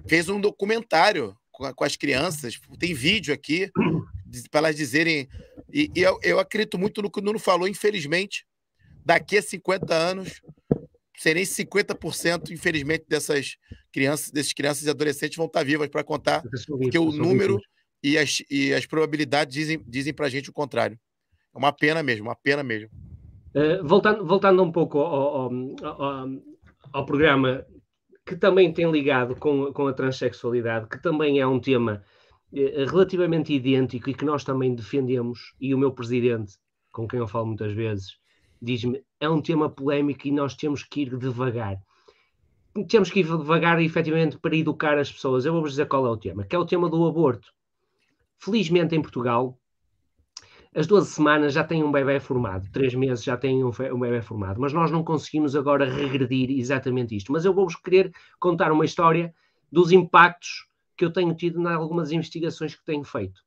fez um documentário com, com as crianças. Tem vídeo aqui para elas dizerem. E, e eu, eu, acredito muito no que o Nuno falou, infelizmente, daqui a 50 anos, serem 50%, infelizmente, dessas crianças, desses crianças e adolescentes vão estar vivas para contar, porque o número e as, e as probabilidades dizem, dizem para a gente o contrário. É uma pena mesmo, uma pena mesmo. Uh, eh, voltando, voltando um pouco ao, ao, ao, ao, programa que também tem ligado com, com a transexualidade, que também é um tema eh, relativamente idêntico e que nós também defendemos, e o meu presidente, com quem eu falo muitas vezes, diz-me: é um tema polémico e nós temos que ir devagar. Temos que ir devagar, efetivamente, para educar as pessoas. Eu vou-vos dizer qual é o tema, que é o tema do aborto. Felizmente em Portugal, as 12 semanas já têm um bebê formado, 3 meses já têm um, um bebê formado, mas nós não conseguimos agora regredir exatamente isto. Mas eu vou-vos querer contar uma história dos impactos que eu tenho tido em algumas investigações que tenho feito.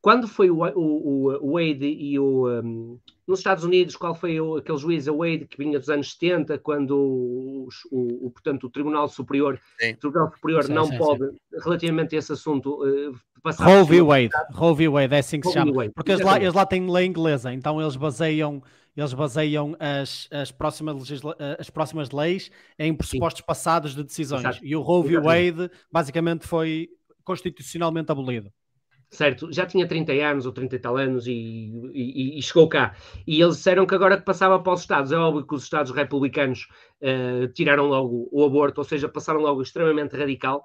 Quando foi o, o, o Wade e o, nos Estados Unidos, qual foi aquele juiz, a Wade, que vinha dos anos 70, quando o, o, o portanto, o Tribunal Superior, Tribunal Superior sim, não sim, pode, relativamente a esse assunto, uh, passar... Roe v. Wade, Roe v. Wade, é assim que se chama. Porque eles lá, eles lá têm lei inglesa, então eles baseiam eles baseiam as, as, próximas, legisla... as próximas leis em pressupostos Sim. passados de decisões. Exato. E o Roe v. Wade basicamente foi constitucionalmente abolido certo? Já tinha 30 anos ou 30 e tal anos e, e, e, chegou cá. E eles disseram que agora que passava para os Estados, é óbvio que os Estados republicanos uh, tiraram logo o aborto, ou seja, passaram logo extremamente radical.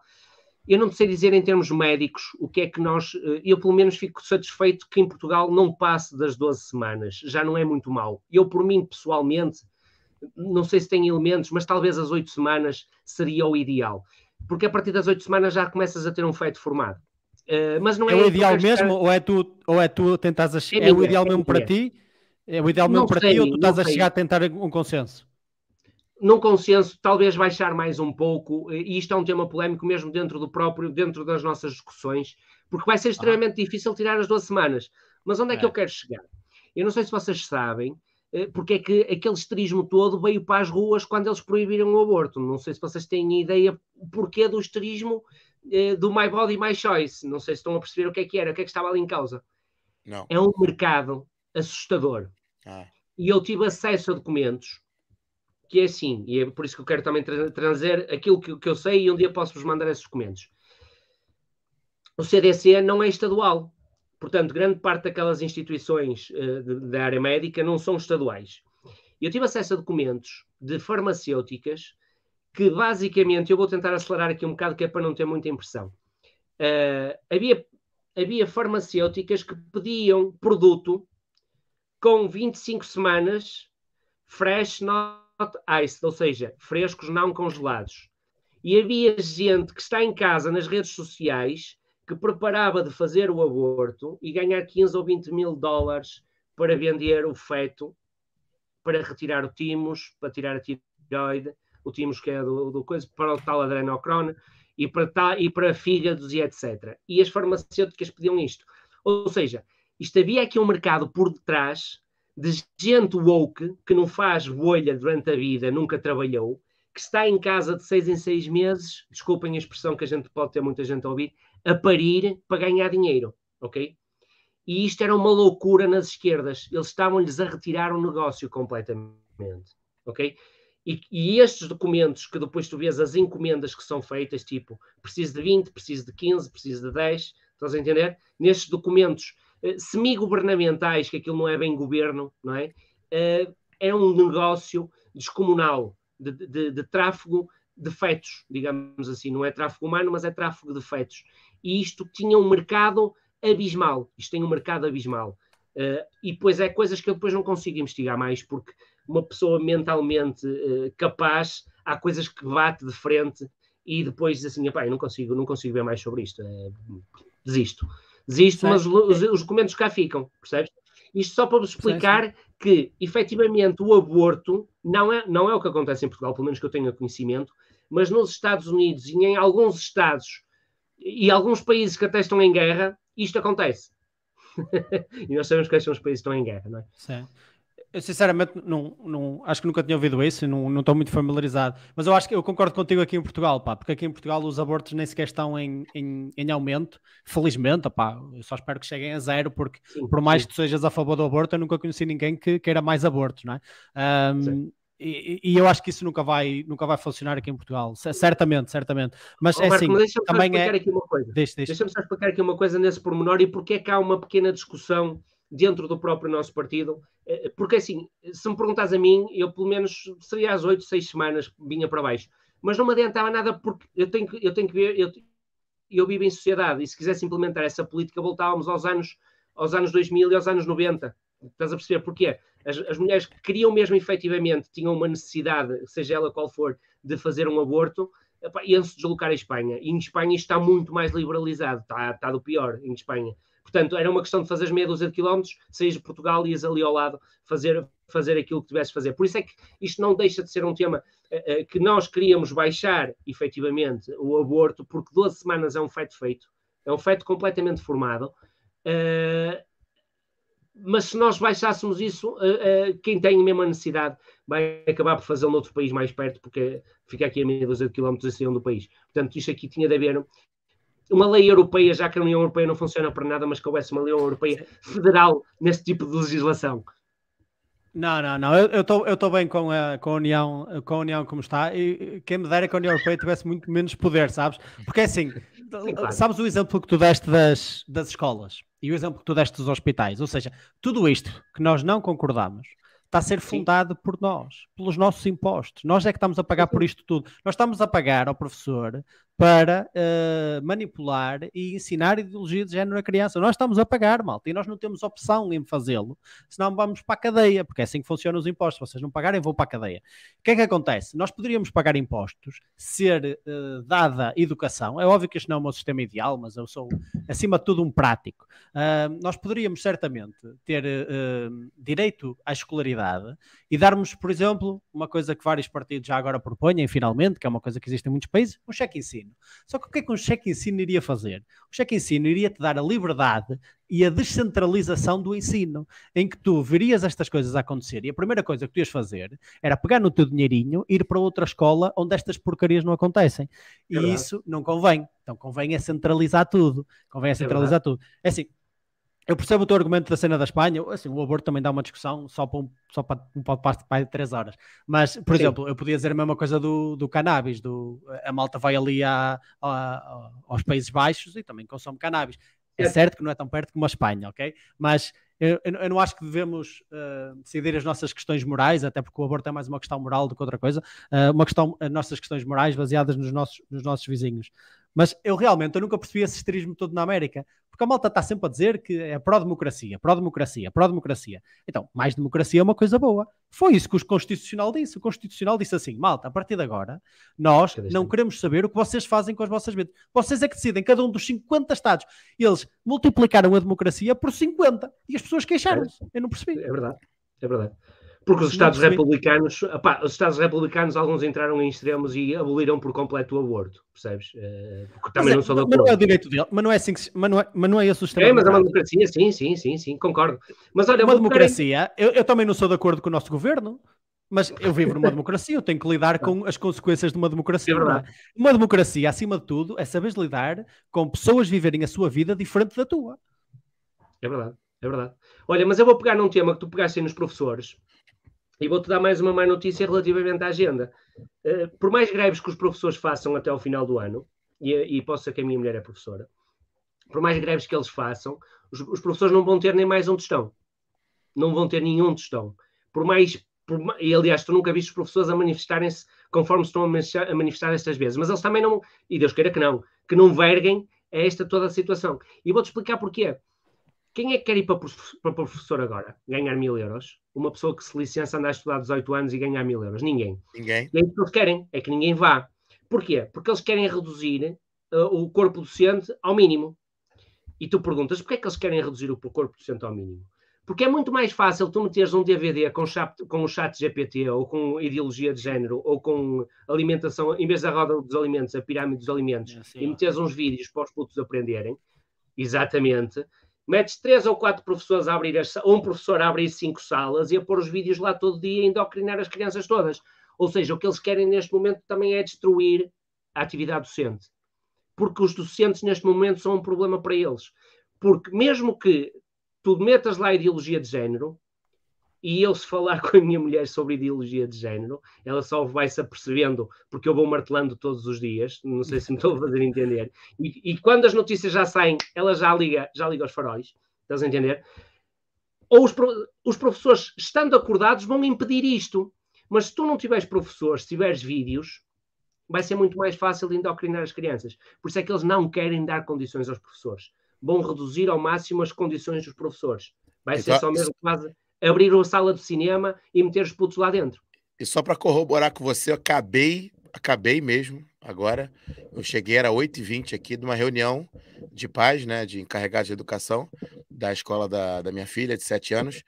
Eu não sei dizer em termos médicos o que é que nós, uh, eu pelo menos fico satisfeito que em Portugal não passe das 12 semanas, já não é muito mal. Eu, por mim, pessoalmente, não sei se tem elementos, mas talvez as 8 semanas seria o ideal. Porque a partir das 8 semanas já começas a ter um feito formado. Uh, mas não é, é o ideal mesmo, ou é tu, ou é tu tentas a... é, é, o ideal é mesmo para ti? É o ideal não mesmo sei, para ti, ou tu estás sei. a chegar a tentar um consenso? Num consenso, talvez baixar mais um pouco, eh, e isto é um tema polémico mesmo dentro do próprio, dentro das nossas discussões, porque vai ser extremamente ah. difícil tirar as duas semanas. Mas onde é, que é. eu quero chegar? Eu não sei se vocês sabem, eh, porque é que aquele esterismo todo veio para as ruas quando eles proibiram o aborto. Não sei se vocês têm ideia o porquê do esterismo eh, do My Body My Choice. Não sei se estão a perceber o que é que era, o que é que estava ali em causa. Não. É um mercado assustador. Ah. E eu tive acesso a documentos que é assim, e é por isso que eu quero também tra trazer aquilo que, que, eu sei e um dia posso-vos mandar esses documentos. O CDC não é estadual. Portanto, grande parte daquelas instituições uh, da área médica não são estaduais. Eu tive acesso a documentos de farmacêuticas que basicamente, eu vou tentar acelerar aqui um bocado, que é para não ter muita impressão. Uh, havia, havia farmacêuticas que pediam produto com 25 semanas fresh not iced, ou seja, frescos não congelados. E havia gente que está em casa nas redes sociais que preparava de fazer o aborto e ganhar 15 ou 20 mil dólares para vender o feto, para retirar o timos, para tirar a tiroide, o thymus, que é do, do coisa, para o tal adrenocrone e para, tá e para fígados e etc. E as farmacêuticas pediam isto. Ou seja, isto havia aqui um mercado por detrás de gente woke que não faz bolha durante a vida, nunca trabalhou, que está em casa de seis em seis meses, desculpem a expressão que a gente pode ter muita gente a ouvir, a parir para ganhar dinheiro, ok? E isto era uma loucura nas esquerdas. Eles estavam-lhes a retirar o negócio completamente, ok? E, e, estes documentos que depois tu vês as encomendas que são feitas, tipo, preciso de 20, preciso de 15, preciso de 10, estás a entender? Nestes documentos eh, semi-governamentais, que aquilo não é bem governo, não é? Eh, é um negócio descomunal de, de, de, tráfego de fetos, digamos assim. Não é tráfego humano, mas é tráfego de fetos. E isto tinha um mercado abismal. Isto tem um mercado abismal. Eh, e depois é coisas que eu depois não consigo investigar mais, porque uma pessoa mentalmente uh, capaz, há coisas que bate de frente e depois diz assim, eu não consigo, não consigo ver mais sobre isto, é, desisto. Desisto, Sei. mas os, os documentos cá ficam, percebes? Isto só para vos explicar Sei. que, efetivamente, o aborto não é, não é o que acontece em Portugal, pelo menos que eu tenha conhecimento, mas nos Estados Unidos e em alguns estados e alguns países que até estão em guerra, isto acontece. [laughs] e nós sabemos quais são os países que estão em guerra, não é? Certo. Eu sinceramente não, não, acho que nunca tinha ouvido isso e não, não estou muito familiarizado. Mas eu acho que eu concordo contigo aqui em Portugal, pá, porque aqui em Portugal os abortos nem sequer estão em, em, em aumento. Felizmente, pá, eu só espero que cheguem a zero, porque sim, por mais sim. que sejas a favor do aborto, eu nunca conheci ninguém que queira mais abortos, não é? Um, e, e, eu acho que isso nunca vai, nunca vai funcionar aqui em Portugal, certamente, certamente. Mas assim, é assim, deixa-me também explicar é... aqui uma coisa. Deixa-me só explicar aqui uma coisa nesse pormenor e porque é que há uma pequena discussão dentro do próprio nosso partido, eh, porque assim, se me perguntas a mim, eu pelo menos seria às oito, seis semanas vinha para baixo, mas não me adiantava nada porque eu tenho que, eu tenho que ver, eu, eu vivo em sociedade e se quisesse implementar essa política voltávamos aos anos, aos anos 2000 e aos anos 90, estás a perceber porquê? As, as mulheres que queriam mesmo efetivamente, tinham uma necessidade, seja ela qual for, de fazer um aborto, iam se deslocar à Espanha. E em Espanha está muito mais liberalizado, está, está do pior em Espanha. Portanto, era uma questão de as meia dúzia de quilómetros, saís de Portugal e ias ali ao lado fazer, fazer aquilo que tivesse de fazer. Por isso é que isto não deixa de ser um tema uh, que nós queríamos baixar, efetivamente, o aborto, porque 12 semanas é um feito feito, é um feito completamente formado. Uh, mas se nós baixássemos isso, uh, uh, quem tem a mesma necessidade vai acabar por fazer um outro país mais perto, porque fica aqui a meia dúzia de quilómetros e saiam do país. Portanto, isto aqui tinha de haver uma lei europeia, já que a União Europeia não funciona para nada, mas que houvesse uma lei europeia federal nesse tipo de legislação. Não, não, não. Eu estou eu bem com a, com, a União, com a União como está. E quem me dera que a União Europeia tivesse muito menos poder, sabes? Porque é assim, [laughs] claro. sabes o exemplo que tu deste das, das escolas e o exemplo que tu deste dos hospitais. Ou seja, tudo isto que nós não concordamos está a ser fundado Sim. por nós, pelos nossos impostos. Nós é que estamos a pagar por isto tudo. Nós estamos a pagar ao professor para uh, manipular e ensinar ideologia de género à criança. Nós estamos a pagar, malta, e nós não temos opção em fazê-lo, senão vamos para a cadeia, porque é assim que funcionam os impostos. Vocês não pagarem, vão para a cadeia. O que é que acontece? Nós poderíamos pagar impostos, ser uh, dada educação. É óbvio que este não é o meu sistema ideal, mas eu sou, acima de tudo, um prático. Uh, nós poderíamos certamente ter eh, direito à escolaridade e darmos, por exemplo, uma coisa que vários partidos já agora propõem, finalmente, que é uma coisa que existe em muitos países, um cheque em si ensino. Só que o que é que um cheque ensino iria fazer? O cheque ensino iria te dar a liberdade e a descentralização do ensino, em que tu verias estas coisas acontecer e a primeira coisa que tu ias fazer era pegar no teu dinheirinho, ir para outra escola onde estas porcarias não acontecem. E é isso não convém. Então convém é centralizar tudo. Convém é, é centralizar é tudo. É assim, eu percebo o teu argumento da cena da Espanha, assim, o aborto também dá uma discussão só para um, só para um podcast de 3 horas. Mas, por Sim. exemplo, eu podia dizer a mesma coisa do, do cannabis, do, a malta vai ali a, a, aos Países Baixos e também consome cannabis. É certo que não é tão perto como a Espanha, ok? Mas eu, eu não acho que devemos uh, decidir as nossas questões morais, até porque o aborto é mais uma questão moral do que outra coisa, uh, uma questão, as eh, nossas questões morais baseadas nos nossos, nos nossos vizinhos. Mas eu realmente eu nunca percebi esse esterismo todo na América, porque a malta está sempre a dizer que é pró-democracia, pró-democracia, pró-democracia. Então, mais democracia é uma coisa boa. Foi isso que o Constitucional disse. O Constitucional disse assim: malta, a partir de agora, nós não queremos saber o que vocês fazem com as vossas vidas. Vocês é que decidem, cada um dos 50 Estados. Eles multiplicaram a democracia por 50 e as pessoas queixaram-se. É eu não percebi. É verdade, é verdade. Porque os Estados republicanos, os Estados republicanos, alguns entraram em extremos e aboliram por completo o aborto, percebes? Eh, porque também não é, sou da Mas não é o direito dele, mas não é, assim que, mas não é, mas não é esse o extremo. É, mas é uma democracia, sim, sim, sim, sim, concordo. Mas olha, uma democracia, em... eu, eu também não sou de acordo com o nosso governo, mas eu vivo numa democracia, eu tenho que lidar com as consequências de uma democracia. É, é? uma democracia, acima de tudo, é saber lidar com pessoas viverem a sua vida diferente da tua. É verdade, é verdade. Olha, mas eu vou pegar num tema que tu pegaste aí nos professores e vou-te dar mais uma má notícia relativamente à agenda. Uh, por mais greves que os professores façam até ao final do ano, e, e posso ser que a minha mulher é professora, por mais greves que eles façam, os, os professores não vão ter nem mais um tostão. Não vão ter nenhum tostão. Por mais. Por, e aliás, tu nunca viste os professores a manifestarem-se conforme se estão a manifestar, a manifestar estas vezes. Mas eles também não, e Deus queira que não, que não verguem a esta toda a situação. E vou-te explicar porquê. Quem é que quer ir para, para professor agora? Ganhar mil euros? uma pessoa que se licença andar a estudar 18 anos e ganhar mil euros. Ninguém. Ninguém. E é que eles querem, é que ninguém vá. Porquê? Porque eles querem reduzir uh, o corpo docente ao mínimo. E tu perguntas, porquê é que eles querem reduzir o corpo docente ao mínimo? Porque é muito mais fácil tu meteres um DVD com, chat, com o chat GPT ou com ideologia de género ou com alimentação, em vez da roda dos alimentos, a pirâmide dos alimentos, é assim, e meteres uns vídeos para os putos aprenderem, exatamente, metes três ou quatro professores a abrir, as, ou um professor a abrir cinco salas e a pôr os vídeos lá todo dia e endocrinar as crianças todas. Ou seja, o que eles querem neste momento também é destruir a atividade docente. Porque os docentes neste momento são um problema para eles. Porque mesmo que tu metas lá a ideologia de género, e eu, se falar [laughs] com a minha mulher sobre ideologia de género, ela só vai se apercebendo, porque eu vou martelando todos os dias, não sei se me estou a fazer [laughs] entender. E, e quando as notícias já saem, ela já liga, já liga os faróis, estás a entender? Ou os, os professores, estando acordados, vão impedir isto. Mas se tu não tiveres professores, se tiveres vídeos, vai ser muito mais fácil endocrinar as crianças. Por isso é que eles não querem dar condições aos professores. Vão reduzir ao máximo as condições dos professores. Vai ser tá só mesmo quase abrir uma sala de cinema e meter os putos lá dentro. E só para corroborar com você, eu acabei, acabei mesmo, agora. Eu cheguei, era 8h20 aqui, de uma reunião de pais, né, de encarregados de educação da escola da, da minha filha, de 7 anos.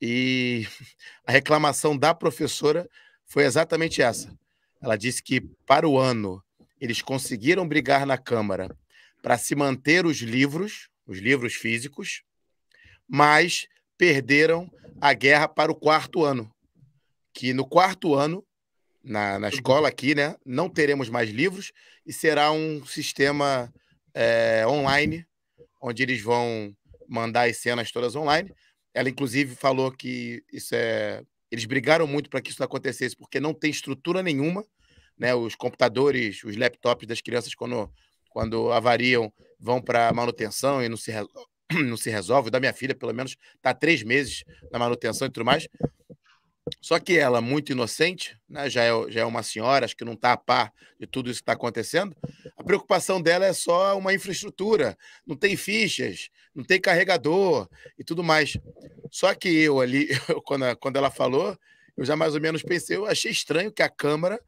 E [laughs] a reclamação da professora foi exatamente essa. Ela disse que para o ano eles conseguiram brigar na Câmara para se manter os livros, os livros físicos, mas perderam a guerra para o quarto ano. Que no quarto ano, na, na uhum. escola aqui, né, não teremos mais livros e será um sistema é, online, onde eles vão mandar as cenas todas online. Ela, inclusive, falou que isso é. Eles brigaram muito para que isso acontecesse, porque não tem estrutura nenhuma. Né? Os computadores, os laptops das crianças, quando, quando avariam, vão para manutenção e não se, [clears throat] não se resolve. O da minha filha, pelo menos, está três meses na manutenção e tudo mais. Só que ela, muito inocente, né, já, é, já é uma senhora, acho que não está a par de tudo isso que está acontecendo. A preocupação dela é só uma infraestrutura, não tem fichas, não tem carregador e tudo mais. Só que eu ali, eu, [laughs] quando, quando ela falou, eu já mais ou menos pensei, eu achei estranho que a Câmara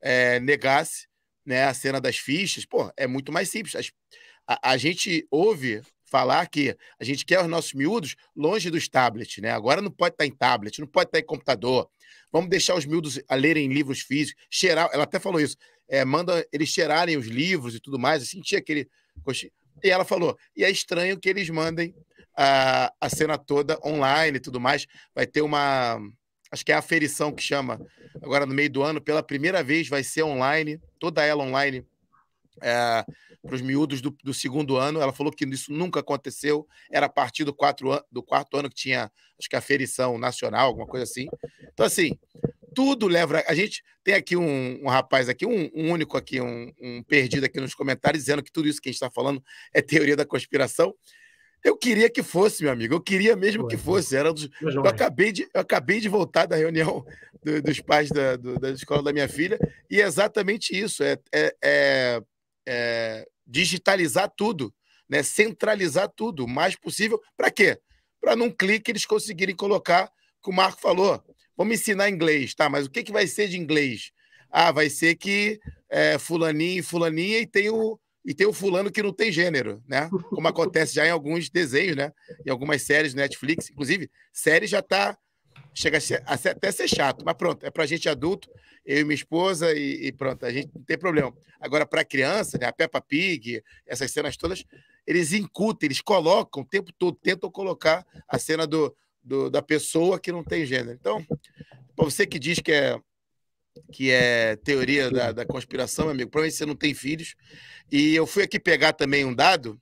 é, negasse né, a cena das fichas. Pô, é muito mais simples. a, a gente ouve falar que a gente quer os nossos miúdos longe dos tablets, né? Agora não pode estar tá em tablet, não pode estar tá em computador. Vamos deixar os miúdos a eh, lerem livros físicos, cheirar. Ela até falou isso. É, manda eles cheirarem os livros e tudo mais. Eu assim, senti aquele. E ela falou: e é estranho que eles mandem a, a cena toda online e tudo mais. Vai ter uma. Acho que é a aferição que chama agora no meio do ano. Pela primeira vez vai ser online, toda ela online é, para os miúdos do, do, segundo ano. Ela falou que isso nunca aconteceu. Era a partir do, an do quarto ano que tinha, acho que a ferição nacional, alguma coisa assim. Então, assim, tudo leva. A gente tem aqui um, um rapaz aqui, um, um único aqui, um, um, perdido aqui nos comentários, dizendo que tudo isso que a gente está falando é teoria da conspiração. Eu queria que fosse, meu amigo. Eu queria mesmo que fosse. Era dos... eu, acabei de, eu acabei de voltar da reunião do, dos pais da, do, da escola da minha filha, e é exatamente isso. É, é, é é, digitalizar tudo, né? centralizar tudo o mais possível. Para quê? Para num clique eles conseguirem colocar, como o Marco falou, vamos ensinar inglês, tá? Mas o que, que vai ser de inglês? Ah, vai ser que é, fulaninho e fulaninha e tem o e tem o fulano que não tem gênero, né? Como acontece já em alguns desenhos, né? Em algumas séries Netflix, inclusive, série já está chega a, ser, a ser, até ser chato, mas pronto, é para gente adulto, eu e minha esposa, e, e pronto, a gente não tem problema. Agora, para criança, né, a Peppa Pig, essas cenas todas, eles incutem, eles colocam o tempo todo, tentam colocar a cena do, do da pessoa que não tem gênero. Então, para você que diz que é que é teoria da, da conspiração, amigo. Provavelmente você não tem filhos. E eu fui aqui pegar também um dado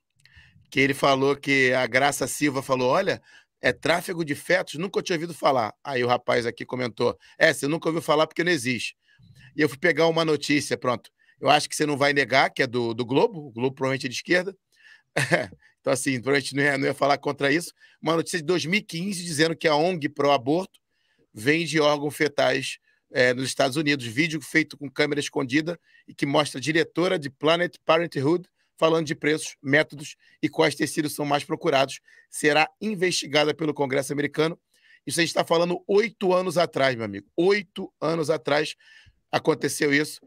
que ele falou que a Graça Silva falou: olha, é tráfego de fetos? Nunca tinha ouvido falar. Aí o rapaz aqui comentou: É, você nunca ouviu falar porque não existe. E eu fui pegar uma notícia, pronto. Eu acho que você não vai negar, que é do, do Globo, o Globo provavelmente é de esquerda. [laughs] então, assim, provavelmente não ia, não ia falar contra isso. Uma notícia de 2015 dizendo que a ONG pro aborto vende órgãos fetais é, nos Estados Unidos. Vídeo feito com câmera escondida e que mostra a diretora de Planet Parenthood falando de preços, métodos e quais tecidos são mais procurados, será investigada pelo Congresso americano. Isso a gente está falando oito anos atrás, meu amigo. Oito anos atrás aconteceu isso.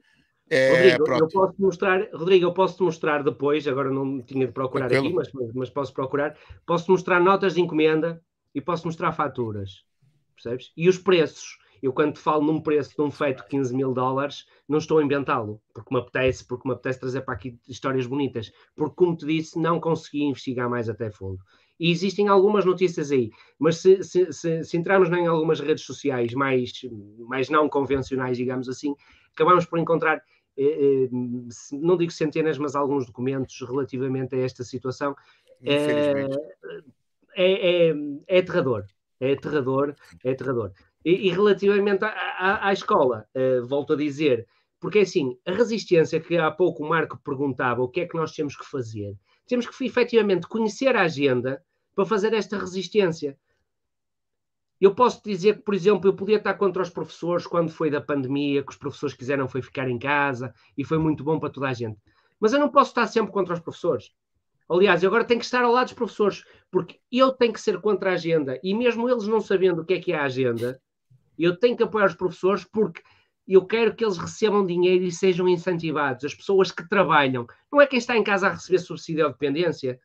É, Rodrigo, eu posso mostrar, Rodrigo, eu posso mostrar depois, agora não tinha de procurar aqui, mas, mas posso procurar. Posso mostrar notas de encomenda e posso mostrar faturas, percebes? E os preços. Eu, quando falo num preço de um feito de 15 mil dólares, não estou a inventá-lo, porque me apetece, porque me apetece trazer para aqui histórias bonitas, porque, como te disse, não consegui investigar mais até fundo. E existem algumas notícias aí, mas se, se, se, se entrarmos em algumas redes sociais mais, mais não convencionais, digamos assim, acabamos por encontrar eh, eh, não digo centenas, mas alguns documentos relativamente a esta situação. Eh, é, é, é, aterrador é aterrador, é aterrador. E, e relativamente à, à, à escola, uh, volto a dizer, porque é assim, a resistência que há pouco o Marco perguntava, o que é que nós temos que fazer? Temos que efetivamente conhecer a agenda para fazer esta resistência. Eu posso dizer que, por exemplo, eu podia estar contra os professores quando foi da pandemia, que os professores quiseram foi ficar em casa e foi muito bom para toda a gente. Mas eu não posso estar sempre contra os professores. Aliás, eu agora tenho que estar ao lado dos professores, porque eu tenho que ser contra a agenda, e mesmo eles não sabendo o que é que é a agenda, eu tenho que apoiar os professores porque eu quero que eles recebam dinheiro e sejam incentivados, as pessoas que trabalham. Não é quem está em casa a receber subsídio ou dependência.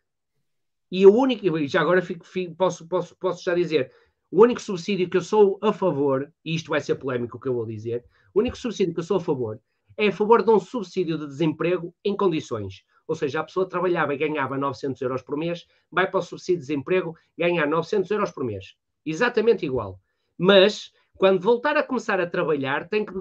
E o único, e já agora fico, fico, posso, posso, posso já dizer, o único subsídio que eu sou a favor, e isto vai ser polémico o que eu vou dizer, o único subsídio que eu sou a favor é a favor de um subsídio de desemprego em condições. Ou seja, a pessoa trabalhava e ganhava 900 euros por mês, vai para o subsídio de desemprego ganhar 900 euros por mês. Exatamente igual. Mas, quando voltar a começar a trabalhar, tem que,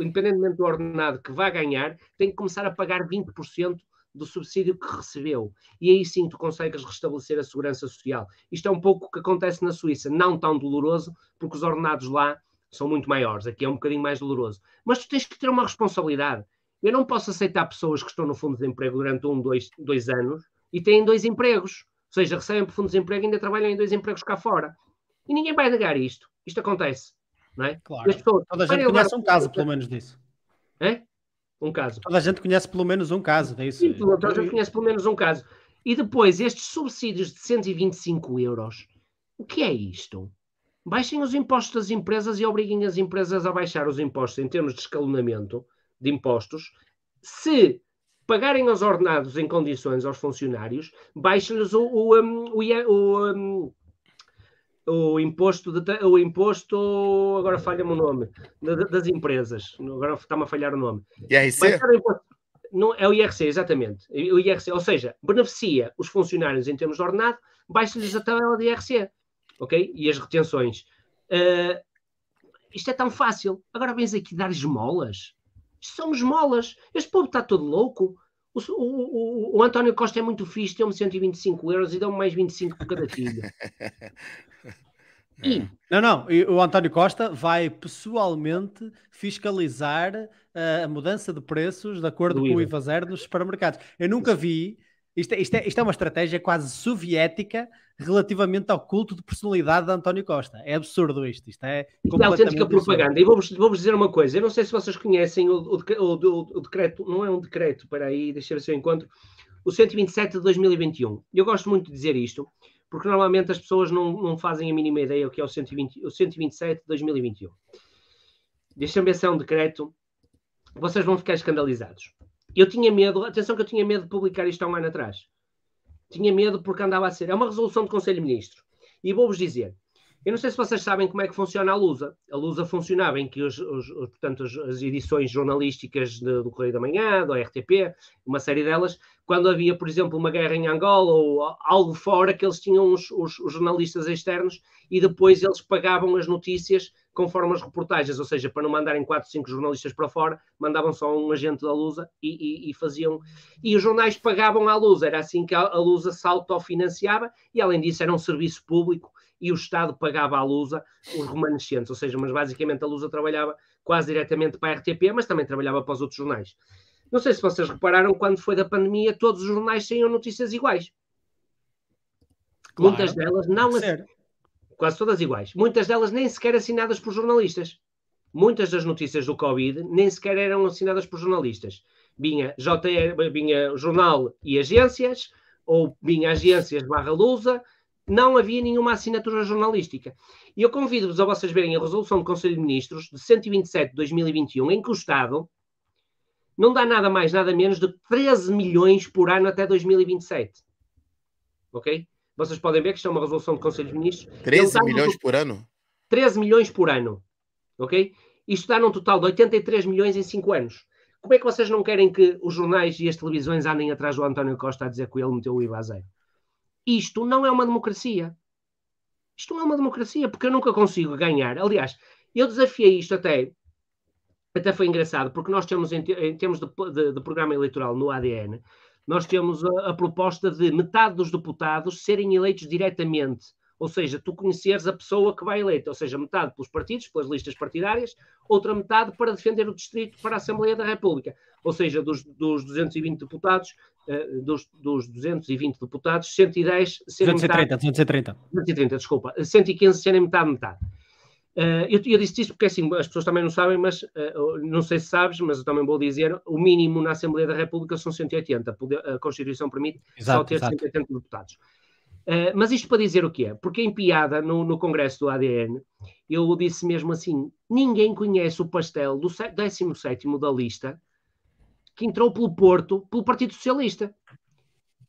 independentemente do ordenado que vá ganhar, tem que começar a pagar 20% do subsídio que recebeu. E aí sim tu consegues restabelecer a segurança social. Isto é um pouco o que acontece na Suíça, não tão doloroso, porque os ordenados lá são muito maiores, aqui é um bocadinho mais doloroso. Mas tu tens que ter uma responsabilidade. Eu não posso aceitar pessoas que estão no fundo de desemprego durante um, dois, dois anos e têm dois empregos. Ou seja, recebem por fundo de desemprego e ainda trabalham em dois empregos cá fora. E ninguém vai negar isto. Isto acontece. Não é? Claro. Toda a gente conhece um caso, pelo menos, disso. É? Um caso. Toda a gente conhece pelo menos um caso, é isso? Sim, toda a gente conhece pelo menos um caso. E depois, estes subsídios de 125 euros, o que é isto? Baixem os impostos das empresas e obriguem as empresas a baixar os impostos em termos de escalonamento de impostos, se pagarem os ordenados em condições aos funcionários, baixa-lhes o, o, o, o, imposto, de, o imposto, agora falha-me o nome, das empresas, agora está-me a falhar o nome. IRC? Não, é o IRC, exatamente. O IRC, ou seja, beneficia os funcionários em termos de ordenado, baixa-lhes a tabela de IRC, ok? E as retenções. Uh, isto é tão fácil. Agora vens aqui dar esmolas somos molas. Este povo está todo louco. O, o, o, António Costa é muito fixe, deu-me 125 euros e deu-me mais 25 por cada filho. [laughs] E... É. Não, não, o António Costa vai pessoalmente fiscalizar eh, a mudança de preços de acordo com o IVA zero nos supermercados. Eu nunca vi isto é, isto, é, isto é uma estratégia quase soviética relativamente ao culto de personalidade de António Costa. É absurdo isto. Isto é, isto é autêntica propaganda. Absurdo. E vou-vos vou dizer uma coisa. Eu não sei se vocês conhecem o, o, o, o decreto, não é um decreto, para aí, deixa eu ver se eu encontro, o 127 de 2021. Eu gosto muito de dizer isto, porque normalmente as pessoas não, não fazem a mínima ideia o que é o, 120, o 127 de 2021. Deixa-me ver se é um decreto. Vocês vão ficar escandalizados. Eu tinha medo, atenção que eu tinha medo de publicar isto há um ano atrás. Tinha medo porque andava a ser. É uma resolução do Conselho de Ministros. E vou-vos dizer, eu não sei se vocês sabem como é que funciona a Lusa. A Lusa funcionava em que os, os, portanto, as edições jornalísticas de, do Correio da Manhã, da RTP, uma série delas, quando havia, por exemplo, uma guerra em Angola ou algo fora, que eles tinham os, os jornalistas externos e depois eles pagavam as notícias conforme as reportagens, ou seja, para não mandarem quatro, cinco jornalistas para fora, mandavam só um agente da Lusa e, e, e faziam. E os jornais pagavam à Lusa, era assim que a, a Lusa se autofinanciava e, além disso, era um serviço público e o Estado pagava à Lusa os remanescentes, ou seja, mas basicamente a Lusa trabalhava quase diretamente para a RTP, mas também trabalhava para os outros jornais. Não sei se vocês repararam, quando foi da pandemia, todos os jornais tinham notícias iguais. Claro, Muitas delas não assin... quase todas iguais. Muitas delas nem sequer assinadas por jornalistas. Muitas das notícias do Covid nem sequer eram assinadas por jornalistas. Vinha, JR, vinha jornal e agências, ou vinha agências barra lusa, não havia nenhuma assinatura jornalística. E eu convido-vos a vocês verem a resolução do Conselho de Ministros de 127 de 2021, em que o Estado não dá nada mais, nada menos de 13 milhões por ano até 2027. Ok? Vocês podem ver que isto é uma resolução do Conselho de Ministros. 13 milhões no... por ano? 13 milhões por ano. Ok? Isto dá num total de 83 milhões em 5 anos. Como é que vocês não querem que os jornais e as televisões andem atrás do António Costa a dizer que ele meteu o IVA a zero? isto não é uma democracia. Isto não é uma democracia, porque eu nunca consigo ganhar. Aliás, eu desafiei isto até. Até foi engraçado, porque nós temos, em, em termos de, de, de, programa eleitoral no ADN, nós temos a, a proposta de metade dos deputados serem eleitos diretamente ou seja, tu conheceres a pessoa que vai eleita, ou seja, metade pelos partidos, pelas listas partidárias, outra metade para defender o distrito para a Assembleia da República. Ou seja, dos, dos 220 deputados, eh, dos, dos 220 deputados, 110 serem 230, metade, 230. 230, desculpa, 115 serem metade metade. Uh, eu, eu disse isto porque assim, as pessoas também não sabem, mas uh, não sei se sabes, mas eu também vou dizer: o mínimo na Assembleia da República são 180. A Constituição permite exato, só ter exato. 180 deputados. Ah, mas isto para dizer o que é? Porque em piada, no, no congresso do ADN, eu disse mesmo assim: ninguém conhece o pastel do 17 da lista que entrou pelo Porto, pelo Partido Socialista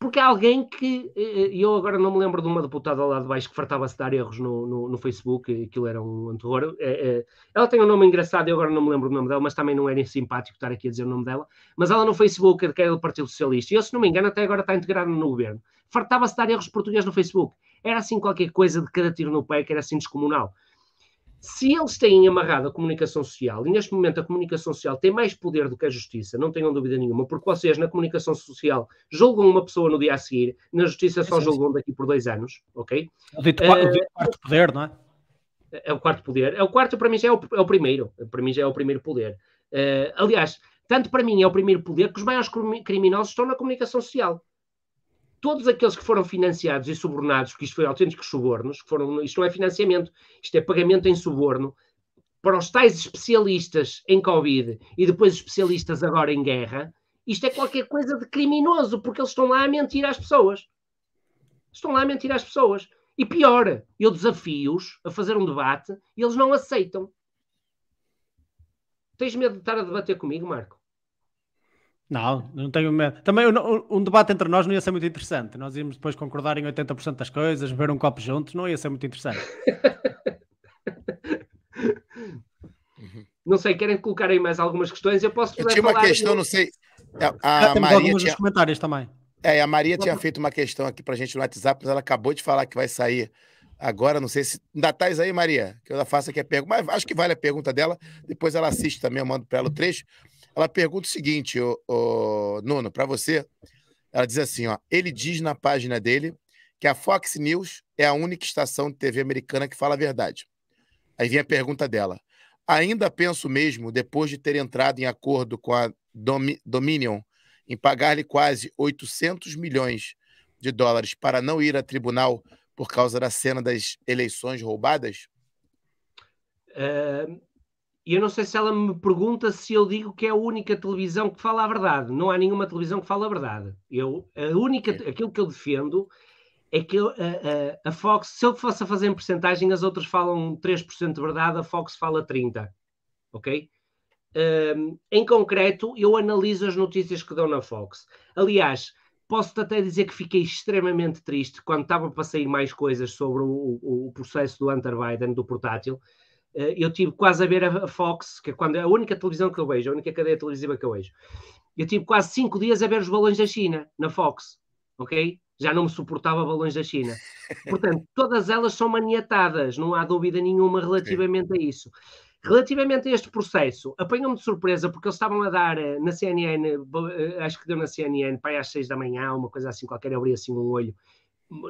porque há alguém que, eh, eh, e eu agora não me lembro de uma deputada lá de baixo que fartava-se dar erros no, no, no, Facebook, eh, aquilo era um terror. É, é, ela tem um nome engraçado, eu agora não me lembro o nome dela, mas também não era simpático estar aqui a dizer o nome dela. Mas ela no Facebook era do Partido Socialista, e eu, se não me engano, até agora está integrada no governo. Fartava-se dar erros portugueses no Facebook. Era assim qualquer coisa de cada tiro no pé, que era assim descomunal se eles têm amarrado a comunicação social, e neste momento a comunicação social tem mais poder do que a justiça, não tenham dúvida nenhuma, porque vocês na comunicação social julgam uma pessoa no dia a seguir, na justiça só julgam daqui por dois anos, ok? É dito, uh, o eh, quarto poder, não é? é? É o quarto poder. É o quarto, para mim, já é o, é o primeiro. Para mim, já é o primeiro poder. Uh, aliás, tanto para mim é o primeiro poder que os maiores criminosos estão na comunicação social todos aqueles que foram financiados e subornados, porque isto foi autênticos subornos, foram, isto não é financiamento, isto é pagamento em suborno, para os tais especialistas em Covid e depois especialistas agora em guerra, isto é qualquer coisa de criminoso, porque eles estão lá a mentir às pessoas. Estão lá a mentir às pessoas. E pior, eu desafio-os a fazer um debate e eles não aceitam. Tens medo de estar a debater comigo, Marco? Não, não tenho medo. Também um debate entre nós não ia ser muito interessante. Nós íamos depois concordar em 80% das coisas, beber um copo juntos, não ia ser muito interessante. não sei, querem colocar aí mais algumas questões? Eu posso. Eu tinha uma questão, de... não sei. A, a Maria tinha... comentários também. É, a Maria tinha feito uma questão aqui para a gente no WhatsApp, mas ela acabou de falar que vai sair agora. Não sei se. Ainda estás aí, Maria? Que eu faço aqui a pergunta. Mas acho que vale a pergunta dela. Depois ela assiste também, eu mando para ela o trecho. Ela pergunta o seguinte, o Nuno, para você. Ela diz assim: ó, ele diz na página dele que a Fox News é a única estação de TV americana que fala a verdade. Aí vem a pergunta dela. Ainda penso mesmo, depois de ter entrado em acordo com a Dominion, em pagar-lhe quase 800 milhões de dólares para não ir a tribunal por causa da cena das eleições roubadas? É, e eu não sei se ela me pergunta se eu digo que é a única televisão que fala a verdade. Não há nenhuma televisão que fala a verdade. Eu, a única, é. aquilo que eu defendo é que eu, a, a, a, Fox, se eu fosse a fazer em porcentagem, as outras falam 3% de verdade, a Fox fala 30%. Ok? Um, em concreto, eu analiso as notícias que dão na Fox. Aliás, posso até dizer que fiquei extremamente triste quando estava para sair mais coisas sobre o, o, o processo do Hunter Biden, do portátil eh, eu tive quase a ver a Fox, que é quando, é a única televisão que eu vejo, a única cadeia televisiva que eu vejo. Eu tive quase cinco dias a ver os balões da China, na Fox, ok? Já não me suportava balões da China. Portanto, [laughs] todas elas são maniatadas, não há dúvida nenhuma relativamente a isso. Relativamente a este processo, apanhou-me de surpresa porque eles estavam a dar eh, na CNN, eh, acho que deu na CNN, para às seis da manhã, uma coisa assim qualquer, abri assim um olho,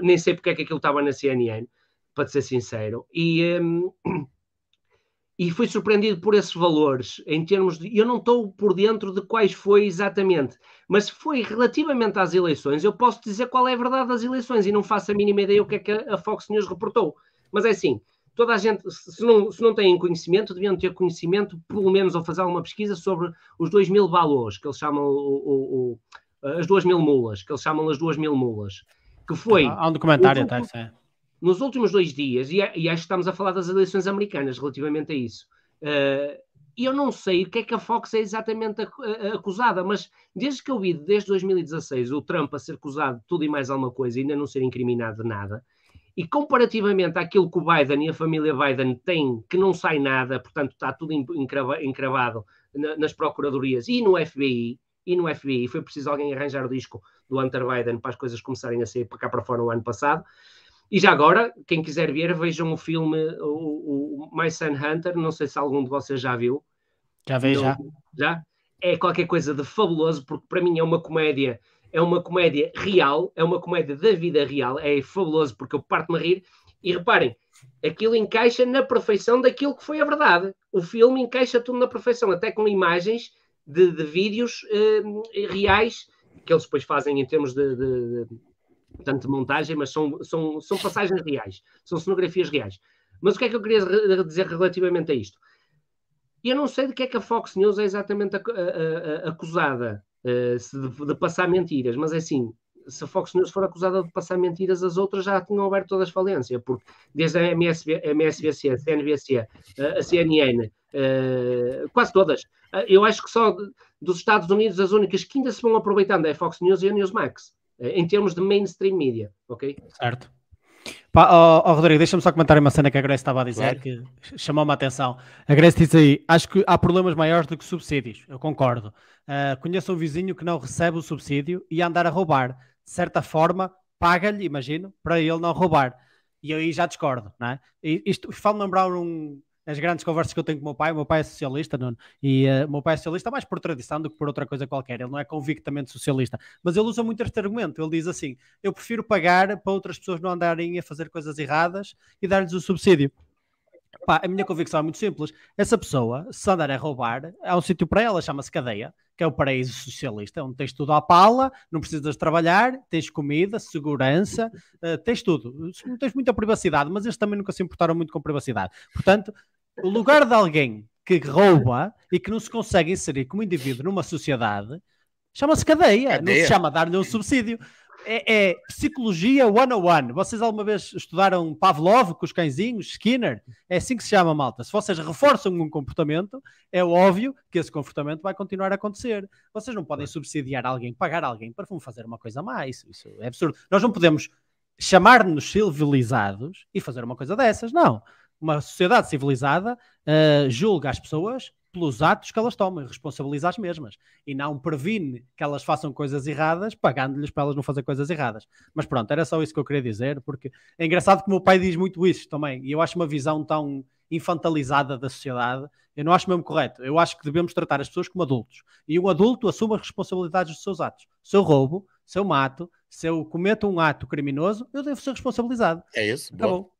nem sei porque é que aquilo estava na CNN, para ser sincero, e... Um, ehm, e fui surpreendido por esses valores em termos de eu não estou por dentro de quais foi exatamente, mas foi relativamente às eleições, eu posso dizer qual é a verdade das eleições e não faço a mínima ideia o que é que a Fox News reportou. Mas é assim, toda a gente, se não, se não têm conhecimento, deviam ter conhecimento, pelo menos ao fazer alguma pesquisa sobre os 2 mil valores, que eles chamam o, o, o, as duas mil mulas, que eles chamam as duas mil mulas, que foi... Há um documentário tá, isso é nos últimos dois dias, e, é, e acho que estamos a falar das eleições americanas relativamente a isso, uh, eu não sei o que é que a Fox é exatamente eh, acusada, mas desde que eu vi, desde 2016, o Trump a ser acusado de tudo e mais alguma coisa, ainda não ser incriminado de nada, e comparativamente àquilo que o Biden e a família Biden têm, que não sai nada, portanto está tudo encravado nas procuradorias e no FBI, e no FBI foi preciso alguém arranjar o disco do Hunter Biden para as coisas começarem a sair para cá para fora no ano passado. E já agora, quem quiser ver, vejam o filme o, o My Son Hunter, não sei se algum de vocês já viu. Já vejo, já. Já? É qualquer coisa de fabuloso, porque para mim é uma comédia, é uma comédia real, é uma comédia da vida real, é fabuloso porque eu parto-me a rir. E reparem, aquilo encaixa na perfeição daquilo que foi a verdade. O filme encaixa tudo na perfeição, até com imagens de, de vídeos eh, reais que eles depois fazem em termos de, de tanto de montagem, mas são, são, são passagens reais, são cenografias reais. Mas o que é que eu queria dizer relativamente a isto? Eu não sei de que é que a Fox News é exatamente acusada eh, de, passar mentiras, mas é assim, se a Fox News for acusada de passar mentiras, as outras já tinham aberto todas as falências, porque desde a MSB, a CNBC, a, CNN, eh, quase todas. Eh, eu acho que só dos Estados Unidos as únicas que ainda se vão aproveitando é a Fox News e a Newsmax. Eh, em termos de mainstream media, ok? Certo. Pá, oh, oh Rodrigo, deixa-me só comentar uma cena que a Grécia estava a dizer claro. que chamou-me a atenção. A Grécia diz aí: acho que há problemas maiores do que subsídios. Eu concordo. Uh, conheço um vizinho que não recebe o subsídio e andar a roubar. De certa forma, paga-lhe, imagino, para ele não roubar. E aí já discordo, não é? E isto faz-me lembrar um as grandes conversas que eu tenho com o meu pai, o meu pai é socialista, não? e eh, o uh, meu pai é socialista mais por tradição do que por outra coisa qualquer, ele não é convictamente socialista, mas ele usa muito este argumento, ele diz assim, eu prefiro pagar para outras pessoas não andarem a fazer coisas erradas e dar-lhes o subsídio. Pá, a minha convicção é muito simples, essa pessoa, se andar a roubar, há um sítio para ela, chama-se cadeia, que é o paraíso socialista, é onde tens tudo à pala, não precisas trabalhar, tens comida, segurança, eh, tens tudo. Não tens muita privacidade, mas eles também nunca se importaram muito com privacidade. Portanto, o lugar de alguém que rouba e que não se consegue inserir como indivíduo numa sociedade chama-se cadeia, cadeia, não se chama dar-lhe um subsídio. É, é psicologia one-on-one. Oh vocês alguma vez estudaram Pavlov com os cãezinhos, Skinner? É assim que se chama, malta. Se vocês reforçam um comportamento, é óbvio que esse comportamento vai continuar a acontecer. Vocês não podem subsidiar alguém, pagar alguém para fazer uma coisa mais. Isso é absurdo. Nós não podemos chamar-nos civilizados e fazer uma coisa dessas, não. Uma sociedade civilizada uh, julga as pessoas pelos atos que elas tomam, responsabiliza as mesmas e não previne que elas façam coisas erradas, pagando-lhes para elas não fazer coisas erradas. Mas pronto, era só isso que eu queria dizer, porque é engraçado que o meu pai diz muito isso também, e eu acho uma visão tão infantilizada da sociedade, eu não acho mesmo correto. Eu acho que devemos tratar as pessoas como adultos e um adulto assume as responsabilidades dos seus atos. Se eu roubo, se eu mato, se eu cometo um ato criminoso, eu devo ser responsabilizado. É isso. bom. bom.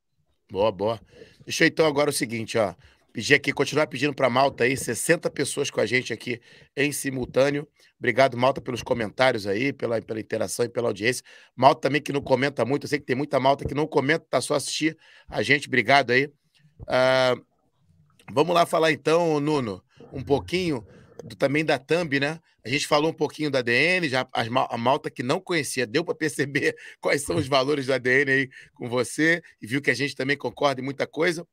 Boa, boa. Deixa eu então agora o seguinte, ó. Pedir aqui, continuar pedindo para Malta aí, 60 pessoas com a gente aqui em simultâneo. Obrigado, Malta, pelos comentários aí, pela, pela interação e pela audiência. Malta também que não comenta muito, eu sei que tem muita Malta que não comenta, tá só assistir a gente. Obrigado aí. Uh, vamos lá falar então, Nuno, um pouquinho do, também da Thumb, né? A gente falou um pouquinho da ADN, já as, a malta que não conhecia deu para perceber [laughs] quais são os uhum. valores da ADN aí com você e viu que a gente também concorda em muita coisa.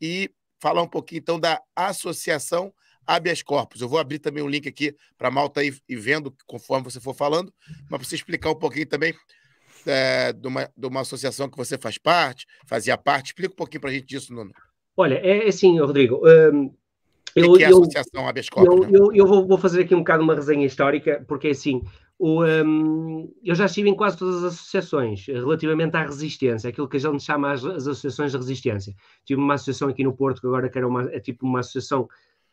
E falar um pouquinho então da associação habeas corpus. Eu vou abrir também um link aqui para a malta ir, ir vendo conforme você for falando, mas para você explicar um pouquinho também é, de, uma, de uma associação que você faz parte, fazia parte. Explica um pouquinho para a gente disso, Nuno. Olha, é, é assim, Rodrigo, hum, eu, é a Associação Habeas Corpus? Eu, é? eu, eu vou, vou, fazer aqui um bocado uma resenha histórica, porque é assim, o, um, eu já estive em quase todas as associações relativamente à resistência, aquilo que a gente chama as, as associações de resistência. Tive uma associação aqui no Porto, que agora que era uma, é tipo uma associação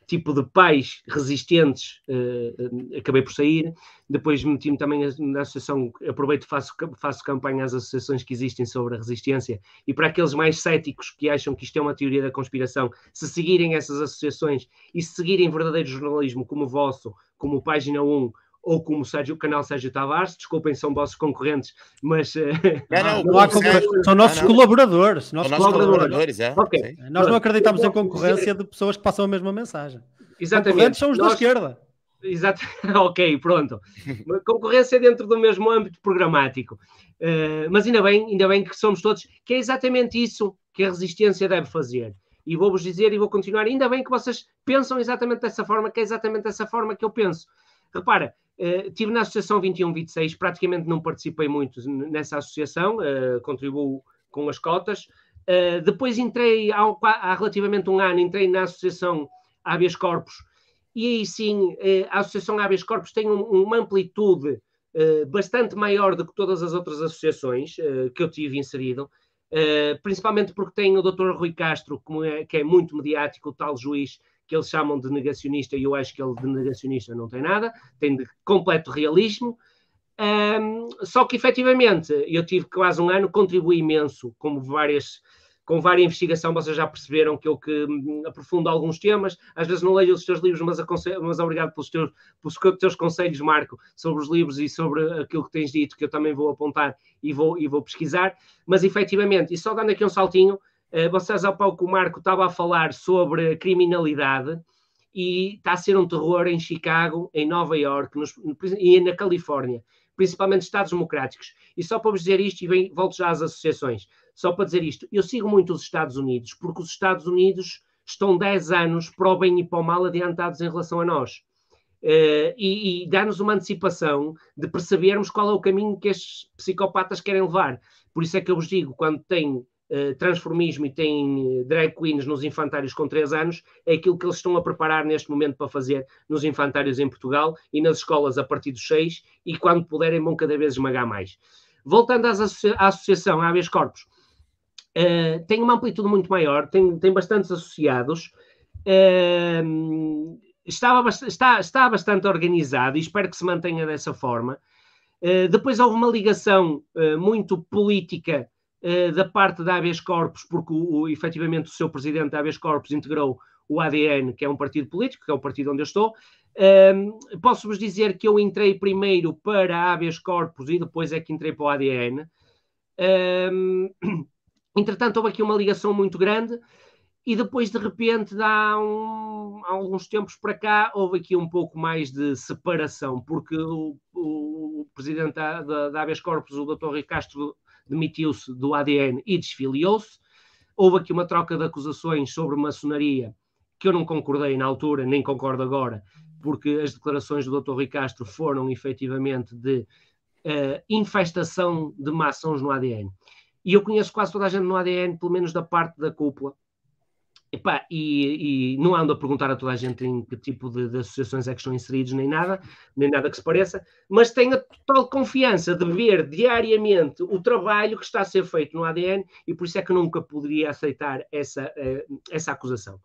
tipo de pais resistentes, uh, acabei por sair. Depois meti-me também na associação, aproveito e faço, faço campanha às associações que existem sobre a resistência. E para aqueles mais céticos que acham que isto é uma teoria da conspiração, se seguirem essas associações e se seguirem verdadeiro jornalismo como o vosso, como Página 1, ou como Sérgio, o canal Sérgio Tavares, desculpem, são vossos concorrentes, mas. Eh, não, não, não há são nossos não, colaboradores. Nossos nossos colaboradores, colaboradores é. okay. Nós não acreditamos em concorrência de pessoas que passam a mesma mensagem. Exatamente. Concorrentes são os Nós... da esquerda. Exato, [laughs] ok, pronto. [laughs] concorrência dentro do mesmo âmbito programático. Uh, mas ainda bem, ainda bem que somos todos, que é exatamente isso que a resistência deve fazer. E vou-vos dizer e vou continuar, ainda bem que vocês pensam exatamente dessa forma, que é exatamente dessa forma que eu penso. Repara, estive eh, na Associação 21-26, praticamente não participei muito nessa associação, uh, contribuo com as cotas. Uh, depois entrei, há, há, relativamente um ano, entrei na Associação Habeas Corpus, e aí sim, uh, a Associação Habeas Corpus tem um, uma amplitude bastante maior do que todas as outras associações que eu tive inserido, principalmente porque tem o Dr. Rui Castro, é, que é muito mediático, o tal juiz, que eles chamam de negacionista, e eu acho que ele de negacionista não tem nada, tem de completo realismo. Um, só que efetivamente eu tive quase um ano, contribuí imenso com várias. Com várias investigação, vocês já perceberam que eu que hum, aprofundo alguns temas, às vezes não leio os teus livros, mas, mas obrigado pelos teus, pelos teus conselhos, Marco, sobre os livros e sobre aquilo que tens dito, que eu também vou apontar e vou, e vou pesquisar. Mas efetivamente, e só dando aqui um saltinho, vocês eh, ao pouco o Marco estava a falar sobre criminalidade e está a ser um terror em Chicago, em Nova Iorque nos, e na Califórnia, principalmente Estados Democráticos. E só para vos dizer isto, e bem, volto já às associações, só para dizer isto, eu sigo muito os Estados Unidos, porque os Estados Unidos estão 10 anos para o bem e para o mal adiantados em relação a nós. Uh, e, e dá-nos uma antecipação de percebermos qual é o caminho que estes psicopatas querem levar. Por isso é que eu vos digo, quando tem eh, transformismo e têm eh, drag queens nos infantários com 3 anos, é aquilo que eles estão a preparar neste momento para fazer nos infantários em Portugal e nas escolas a partir dos 6 e quando puderem vão cada vez esmagar mais. Voltando às associa à associação à Habeas uh, tem uma amplitude muito maior, tem, tem bastantes associados, uh, estava, está, está bastante organizado e espero que se mantenha dessa forma. Uh, depois houve uma ligação uh, muito política eh, da parte da habeas corpus, porque o, o, efetivamente o seu presidente da habeas corpus integrou o ADN, que é um partido político, que é o partido onde eu estou. Um, Posso-vos dizer que eu entrei primeiro para a habeas corpus e depois é que entrei para o ADN. Um, [clears throat] entretanto, houve aqui uma ligação muito grande e depois, de repente, há, um, há alguns tempos para cá, houve aqui um pouco mais de separação, porque o, o, presidente da, da, da habeas corpus, o Dr. Rui Castro demitiu-se do ADN e desfiliou-se. Houve aqui uma troca de acusações sobre maçonaria que eu não concordei na altura, nem concordo agora, porque as declarações do Dr. Rui Castro foram efetivamente de uh, infestação de maçons no ADN. E eu conheço quase toda a gente no ADN, pelo menos da parte da cúpula, Epa e, e, não ando a perguntar a toda a gente em que tipo de, de, associações é que estão inseridos, nem nada, nem nada que se pareça, mas tenho a total confiança de ver diariamente o trabalho que está a ser feito no ADN e por isso é que nunca poderia aceitar essa, eh, essa acusação.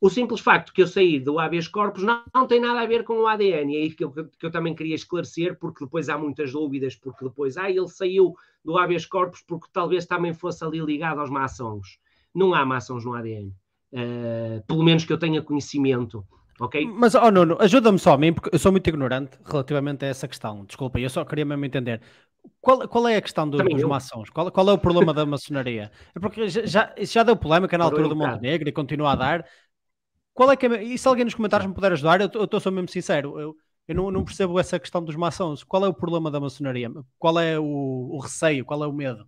O simples facto que eu saí do habeas corpus não, não tem nada a ver com o ADN, e é isso que eu, que eu também queria esclarecer, porque depois há muitas dúvidas, porque depois, ah, ele saiu do habeas corpus porque talvez também fosse ali ligado aos maçons. Não há maçons no ADN. Eh, pelo menos que eu tenha conhecimento. Okay? Mas, oh Nuno, ajuda-me só a mim, porque eu sou muito ignorante relativamente a essa questão. Desculpa, eu só queria mesmo entender. Qual, qual é a questão do, dos eu. maçons? Qual, qual, é o problema da maçonaria? É porque já, já deu polémica na altura do Monte Negro e continua a dar. Qual é que é, e se alguém nos comentários me puder ajudar, eu estou sou mesmo sincero, eu, eu não, não, percebo essa questão dos maçons. Qual é o problema da maçonaria? Qual é o, o receio? Qual é o medo?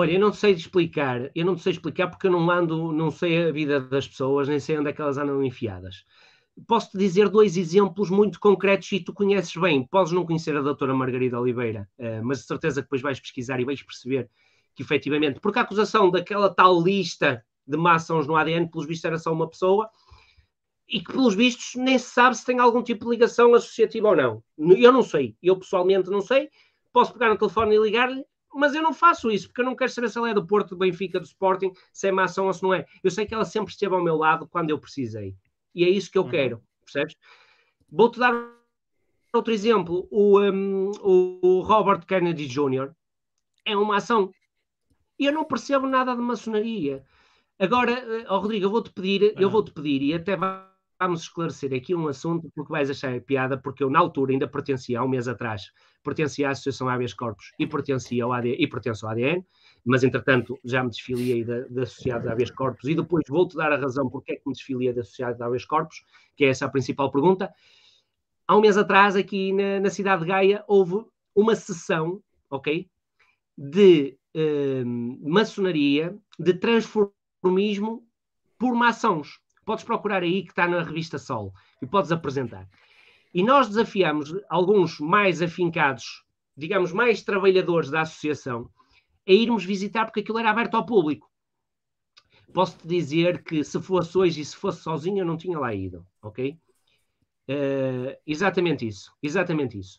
Olha, eu não sei explicar, eu não sei explicar porque eu não ando, não sei a vida das pessoas, nem sei onde é que elas andam enfiadas. Posso-te dizer dois exemplos muito concretos e tu conheces bem. Podes não conhecer a doutora Margarida Oliveira, eh, mas de certeza que depois vais pesquisar e vais perceber que efetivamente, porque a acusação daquela tal lista de maçãs no ADN, pelos vistos era só uma pessoa, e que pelos vistos nem se sabe se tem algum tipo de ligação associativa ou não. Eu não sei, eu pessoalmente não sei, posso pegar no telefone e ligar-lhe mas eu não faço isso, porque eu não quero saber se ela é do Porto, do Benfica, do Sporting, se é maçã ou se não é. Eu sei que ela sempre esteve ao meu lado quando eu precisei. E é isso que eu uhum. quero, percebes? Vou-te dar outro exemplo. O, um, o Robert Kennedy Jr. é uma ação. E eu não percebo nada de maçonaria. Agora, eh, oh Rodrigo, eu vou-te pedir, uhum. eu vou-te pedir, e até vai vamos esclarecer aqui um assunto porque vais achar piada, porque eu na altura ainda pertencia, há um mês atrás, pertencia à Associação Habeas Corpus e pertencia ao ADN, e pertenço ao ADN, mas entretanto já me desfiliei da, da Sociedade de Habeas Corpus e depois vou-te dar a razão porque é que me desfiliei da Sociedade de Habeas Corpus, que é essa a principal pergunta. Há um mês atrás, aqui na, na cidade de Gaia, houve uma sessão, ok, de eh, maçonaria, de transformismo por maçons. Podes procurar aí que está na revista Sol e podes apresentar. E nós desafiamos alguns mais afincados, digamos, mais trabalhadores da associação, a irmos visitar, porque aquilo era aberto ao público. Posso-te dizer que se fosse hoje e se fosse sozinho, eu não tinha lá ido, ok? Uh, exatamente isso, exatamente isso.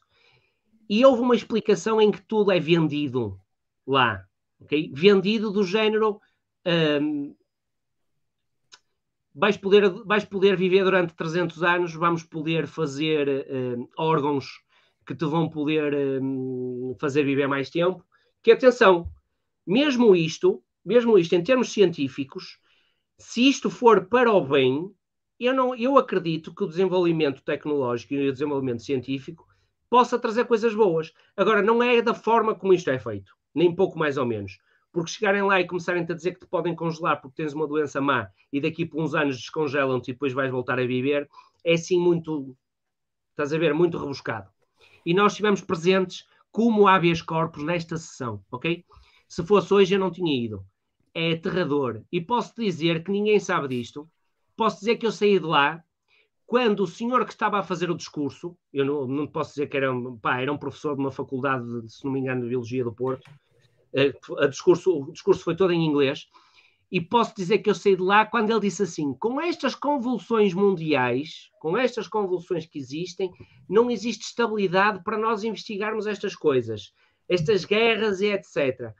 E houve uma explicação em que tudo é vendido lá, ok? Vendido do género. Um, ehm, vais poder, vais poder viver durante 300 anos, vamos poder fazer uh, órgãos que te vão poder uh, fazer viver mais tempo. Que atenção, mesmo isto, mesmo isto em termos científicos, se isto for para o bem, eu, não, eu acredito que o desenvolvimento tecnológico e o desenvolvimento científico possa trazer coisas boas. Agora, não é da forma como isto é feito, nem pouco mais ou menos. Porque chegarem lá e começarem-te a dizer que te podem congelar porque tens uma doença má e daqui por uns anos descongelam-te e depois vais voltar a viver, é sim muito, estás a ver, muito rebuscado. E nós estivemos presentes como habeas corpus nesta sessão, ok? Se fosse hoje eu não tinha ido. É aterrador. E posso dizer que ninguém sabe disto. Posso dizer que eu saí de lá quando o senhor que estava a fazer o discurso, eu não, não posso dizer que era, pá, era um professor de uma faculdade, de, se não me engano, de Biologia do Porto, eh, a discurso, o discurso foi todo em inglês, e posso dizer que eu saí de lá quando ele disse assim: com estas convulsões mundiais, com estas convulsões que existem, não existe estabilidade para nós investigarmos estas coisas, estas guerras e etc. Uh,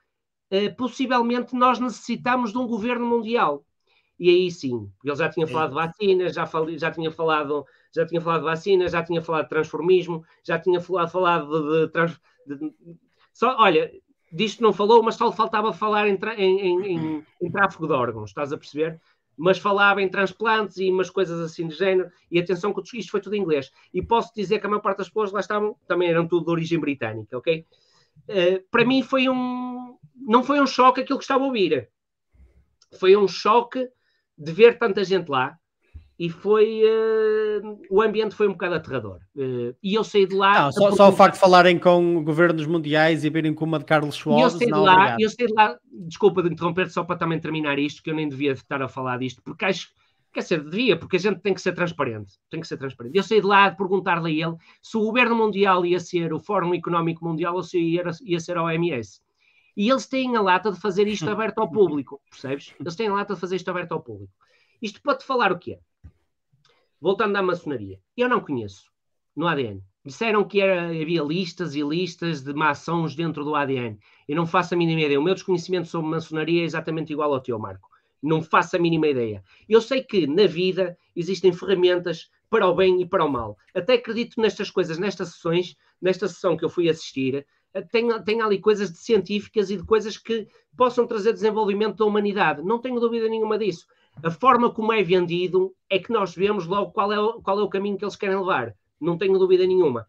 eh, possivelmente nós necessitamos de um governo mundial. E aí sim, ele já tinha é. falado de vacinas, já, já, tinha falado, já tinha falado de vacinas, já tinha falado de transformismo, já tinha falado, de, de, de só, olha, disto não falou, mas só lhe faltava falar em, em, em, em, tráfego de órgãos, estás a perceber? Mas falava em transplantes e umas coisas assim de género, e atenção que isto foi tudo em inglês. E posso dizer que a maior parte das pessoas lá estavam, também eram tudo de origem britânica, ok? Uh, para mim foi um. Não foi um choque aquilo que estava a ouvir. Foi um choque de ver tanta gente lá, e foi uh, o ambiente foi um bocado aterrador. Uh, e eu saí de lá. Não, só, porque... só, o facto de falarem com governos mundiais e verem com uma de Carlos Schwab. Eu saí de não, lá, obrigado. eu saí de lá, desculpa de interromper só para também terminar isto, que eu nem devia estar a falar disto, porque acho quer dizer, devia, porque a gente tem que ser transparente, tem que ser transparente. Eu saí de lá de perguntar-lhe a ele se o governo mundial ia ser o Fórum Económico Mundial ou se ia, ia ser a OMS. E eles têm a lata de fazer isto [laughs] aberto ao público, percebes? Eles têm a lata de fazer isto aberto ao público. Isto pode falar o que é? voltando à maçonaria, eu não conheço no ADN. Disseram que era, havia listas e listas de maçons dentro do ADN. Eu não faço a mínima ideia. O meu desconhecimento sobre maçonaria é exatamente igual ao teu, Marco. Não faço a mínima ideia. Eu sei que na vida existem ferramentas para o bem e para o mal. Até acredito nestas coisas, nestas sessões, nesta sessão que eu fui assistir, tem, eh, tem ali coisas de científicas e de coisas que possam trazer desenvolvimento da humanidade. Não tenho dúvida nenhuma disso a forma como é vendido é que nós vemos logo qual é, o, qual é o caminho que eles querem levar. Não tenho dúvida nenhuma.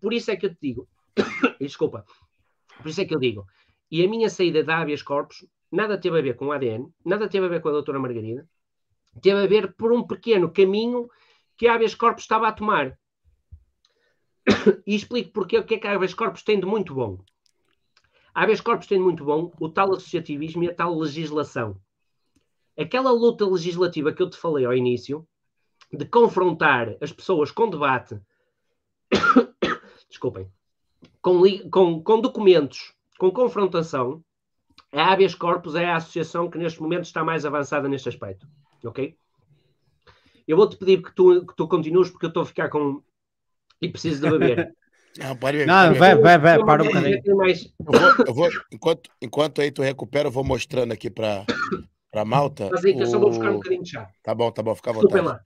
Por isso é que eu te digo, [coughs] desculpa, por isso é que eu digo, e a minha saída da habeas corpus nada teve a ver com o ADN, nada teve a ver com a doutora Margarida, teve a ver por um pequeno caminho que a habeas corpus estava a tomar. [coughs] E explico porque o que é que a habeas corpus tem de muito bom. A habeas corpus tem de muito bom o tal associativismo e a tal legislação aquela luta legislativa que eu te falei ao início, de confrontar as pessoas com debate, [coughs] desculpem, com, com, com documentos, com confrontação, a habeas corpus é a associação que neste momento está mais avançada neste aspecto, ok? Eu vou-te pedir que tu, que tu continues porque eu estou a ficar com... e preciso de beber. [laughs] Não, pode ver. Não, vai, vai, vai, para um bocadinho. Eu vou, eu vou, enquanto, enquanto aí tu recupera, eu vou mostrando aqui para para malta. Mas aí que eu só vou buscar um bocadinho de chá. Tá bom, tá bom, fica à vontade. lá.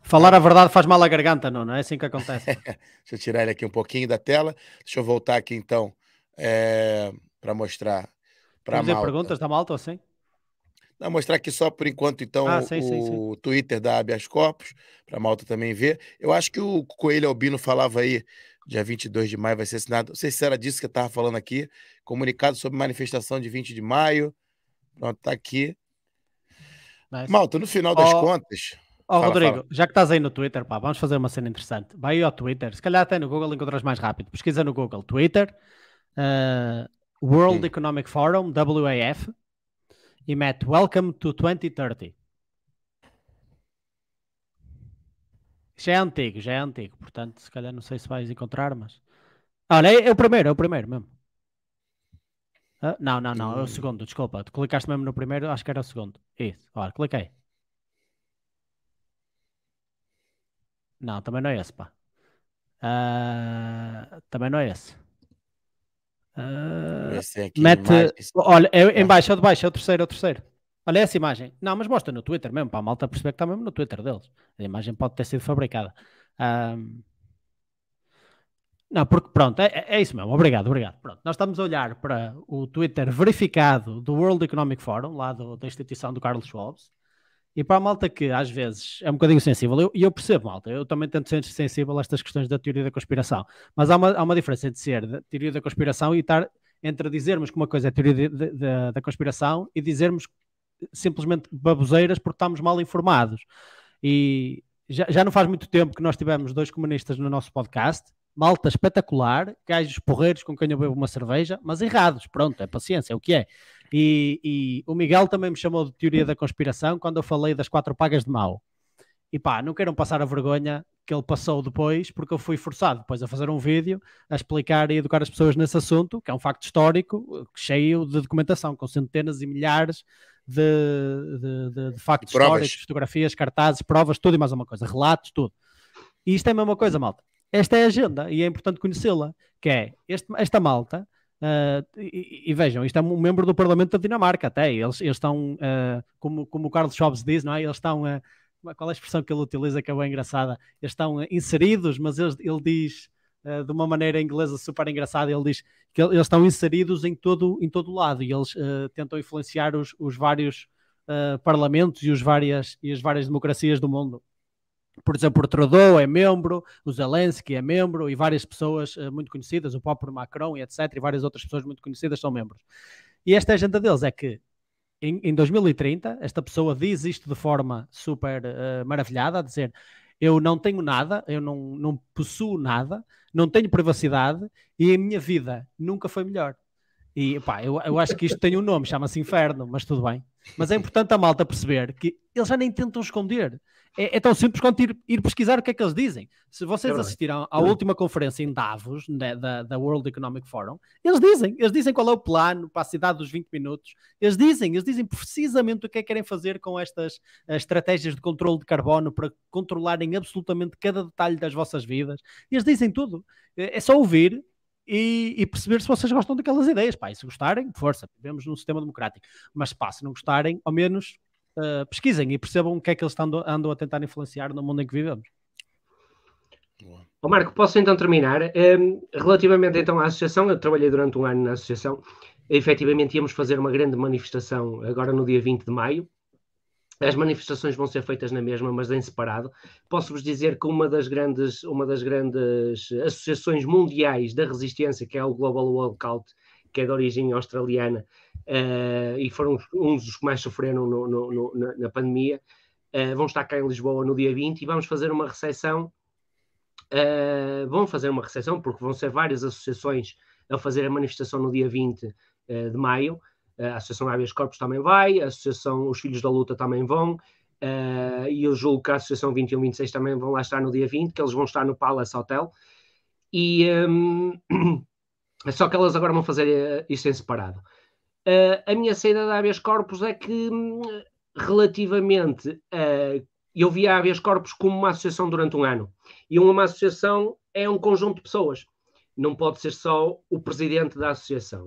Falar a verdade faz mal à garganta, não, não é assim que acontece. [laughs] Deixa eu tirar ele aqui um pouquinho da tela. Deixa eu voltar aqui então é... para mostrar. Para Fazer perguntas da malta assim? Não, mostrar aqui só por enquanto, então, ah, sim, o sim, sim. Twitter da Habeas Corpus, para a malta também ver. Eu acho que o Coelho Albino falava aí, dia 22 de maio vai ser assinado. Não sei se era disso que eu estava falando aqui. Comunicado sobre manifestação de 20 de maio. Pronto, está aqui. Nice. Malta, no final das oh, contas. Ó, oh, Rodrigo, fala. já que estás aí no Twitter, pá, vamos fazer uma cena interessante. Vai ao Twitter, se calhar até no Google encontras mais rápido. Pesquisa no Google Twitter, uh, World Economic Forum, WAF, e mete Welcome to 2030. Já é antigo, já é antigo, portanto, se calhar não sei se vais encontrar, mas. Olha, é, é o primeiro, é o primeiro mesmo. Ah, não, não, não, é o segundo, desculpa. Tu clicaste mesmo no primeiro, acho que era o segundo. Isso, olha, cliquei. Não, também não é esse, pá. Uh, também não é esse. Uh, esse é mete, olha, é, em é. baixo, é o de baixo, é o terceiro, é o terceiro. Olha é essa imagem. Não, mas mostra no Twitter mesmo, para a malta perceber que está mesmo no Twitter deles. A imagem pode ter sido fabricada. Uh, não, porque pronto, é, é, isso mesmo. Obrigado, obrigado. Pronto, nós estamos a olhar para o Twitter verificado do World Economic Forum, lá do, da instituição do Carlos Schwab, e para a malta que às vezes é um bocadinho sensível, e eu, eu, percebo, malta, eu também tento ser sensível a estas questões da teoria da conspiração, mas há uma, há uma diferença entre ser da teoria da conspiração e estar entre dizermos que uma coisa é teoria de, de, da conspiração e dizermos simplesmente baboseiras porque estamos mal informados. E já, já não faz muito tempo que nós tivemos dois comunistas no nosso podcast malta espetacular, gajos porreiros com quem eu bebo uma cerveja, mas errados, pronto, é paciência, é o que é. E, e o Miguel também me chamou de teoria da conspiração quando eu falei das quatro pagas de mal. E pá, não queiram passar a vergonha que ele passou depois, porque eu fui forçado depois a fazer um vídeo a explicar e educar as pessoas nesse assunto, que é um facto histórico, cheio de documentação, com centenas e milhares de, de, de, de factos históricos, fotografias, cartazes, provas, tudo e mais uma coisa, relatos, tudo. E isto é a mesma coisa, malta esta é a agenda e é importante conhecê-la, que é este, esta malta, uh, e, e, vejam, isto é um membro do Parlamento da Dinamarca até, eles, eles estão, uh, como, como o Carlos Jobs diz, não é? eles estão, uh, qual é a expressão que ele utiliza que é bem engraçada? Eles estão inseridos, mas ele diz ah, de uma maneira inglesa super engraçada, ele diz que eles estão inseridos em todo, em todo lado e eles tentam influenciar os, os vários parlamentos e, os várias, e as várias democracias do mundo por exemplo, o Trudeau é membro, o Zelensky é membro e várias pessoas eh, muito conhecidas, o próprio Macron e etc. e várias outras pessoas muito conhecidas são membros. E esta agenda deles é que em, em 2030 esta pessoa diz isto de forma super uh, maravilhada, a dizer eu não tenho nada, eu não, não possuo nada, não tenho privacidade e a minha vida nunca foi melhor. E pá, eu, eu acho que isto tem um nome, chama-se Inferno, mas tudo bem. Mas é importante a malta perceber que eles já nem tentam esconder é, é tão simples quanto ir, ir, pesquisar o que é que eles dizem. Se vocês assistiram à última conferência em Davos, né, da, da, World Economic Forum, eles dizem, eles dizem qual é o plano para a cidade dos 20 minutos, eles dizem, eles dizem precisamente o que é que querem fazer com estas eh, estratégias de controle de carbono para controlarem absolutamente cada detalhe das vossas vidas. Eles dizem tudo. É, é só ouvir e, e, perceber se vocês gostam daquelas ideias. Pá, e se gostarem, força, vivemos num sistema democrático. Mas pá, se não gostarem, ao menos uh, pesquisem e percebam o que é que eles andam, andam a tentar influenciar no mundo em que vivemos. Bom, Marco, posso então terminar? Um, ehm, relativamente então à associação, eu trabalhei durante um ano na associação, efetivamente íamos fazer uma grande manifestação agora no dia 20 de maio. As manifestações vão ser feitas na mesma, mas em separado. Posso-vos dizer que uma das, grandes, uma das grandes associações mundiais da resistência, que é o Global Walkout, que é de origem australiana, uh, e foram uns dos que mais sofreram no, no, no, na pandemia, uh, vão estar cá em Lisboa no dia 20 e vamos fazer uma recepção. Uh, vão fazer uma recepção, porque vão ser várias associações a fazer a manifestação no dia 20 de maio. a Associação Habeas Corpus também vai, a Associação Os Filhos da Luta também vão, Uh, e eu julgo que a Associação 21-26 também vão lá estar no dia 20, que eles vão estar no Palace Hotel. E, um, ehm, só que elas agora vão fazer eh, isto isso em separado. Uh, a minha saída da habeas corpus é que, hum, relativamente, uh, eu via a habeas corpus como uma associação durante um ano. E uma associação é um conjunto de pessoas. Não pode ser só o presidente da associação.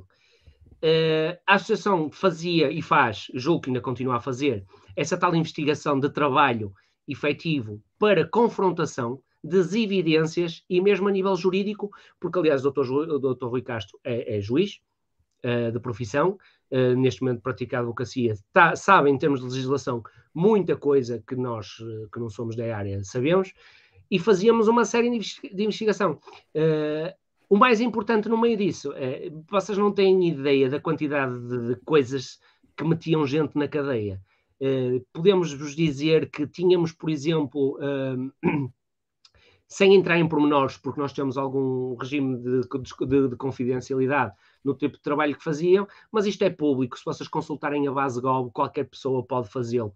Uh, a associação fazia e faz, julgo que ainda continua a fazer, essa tal investigação de trabalho efetivo para confrontação das evidências e mesmo a nível jurídico, porque aliás o Dr. Rui Castro é, é juiz uh, de profissão, uh, neste momento pratica a advocacia, tá, sabe em termos de legislação muita coisa que nós eh, que não somos da área sabemos, e fazíamos uma série de investigação. Uh, o mais importante no meio disso é, vocês não têm ideia da quantidade de, de coisas que metiam gente na cadeia. Uh, podemos vos dizer que tínhamos, por exemplo, uh, sem entrar em pormenores, porque nós temos algum regime de, de, de, confidencialidade no tipo de trabalho que faziam, mas isto é público, se vocês consultarem a base GOB, qualquer pessoa pode fazê-lo.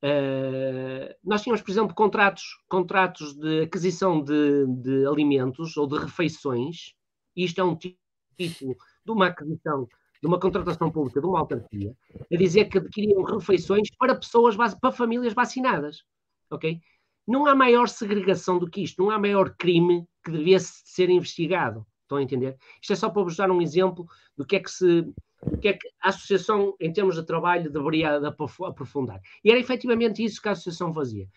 Uh, nós tínhamos, por exemplo, contratos, contratos de aquisição de, de alimentos ou de refeições, isto é um título tipo de uma aquisição, de uma contratação pública, de uma autarquia, a dizer que adquiriam refeições para pessoas, para famílias vacinadas, ok? Não há maior segregação do que isto, não há maior crime que devesse ser investigado. Estão a entender? Isto é só para vos dar um exemplo do que é que se. que é que a associação, em termos de trabalho, deveria aprofundar. E era efetivamente isso que a associação fazia.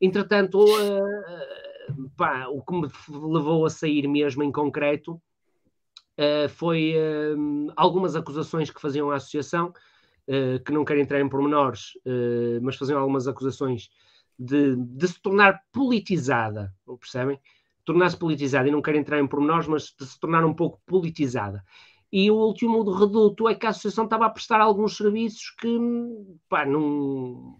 Entretanto, uh, pá, o que me levou a sair mesmo em concreto uh, foi uh, algumas acusações que faziam a associação, que não quero entrar em pormenores, mas faziam algumas acusações de, de se tornar politizada, percebem? Tornar-se politizada, e não quero entrar em pormenores, mas de se tornar um pouco politizada. E o último reduto é que a associação estava a prestar alguns serviços que pá, não,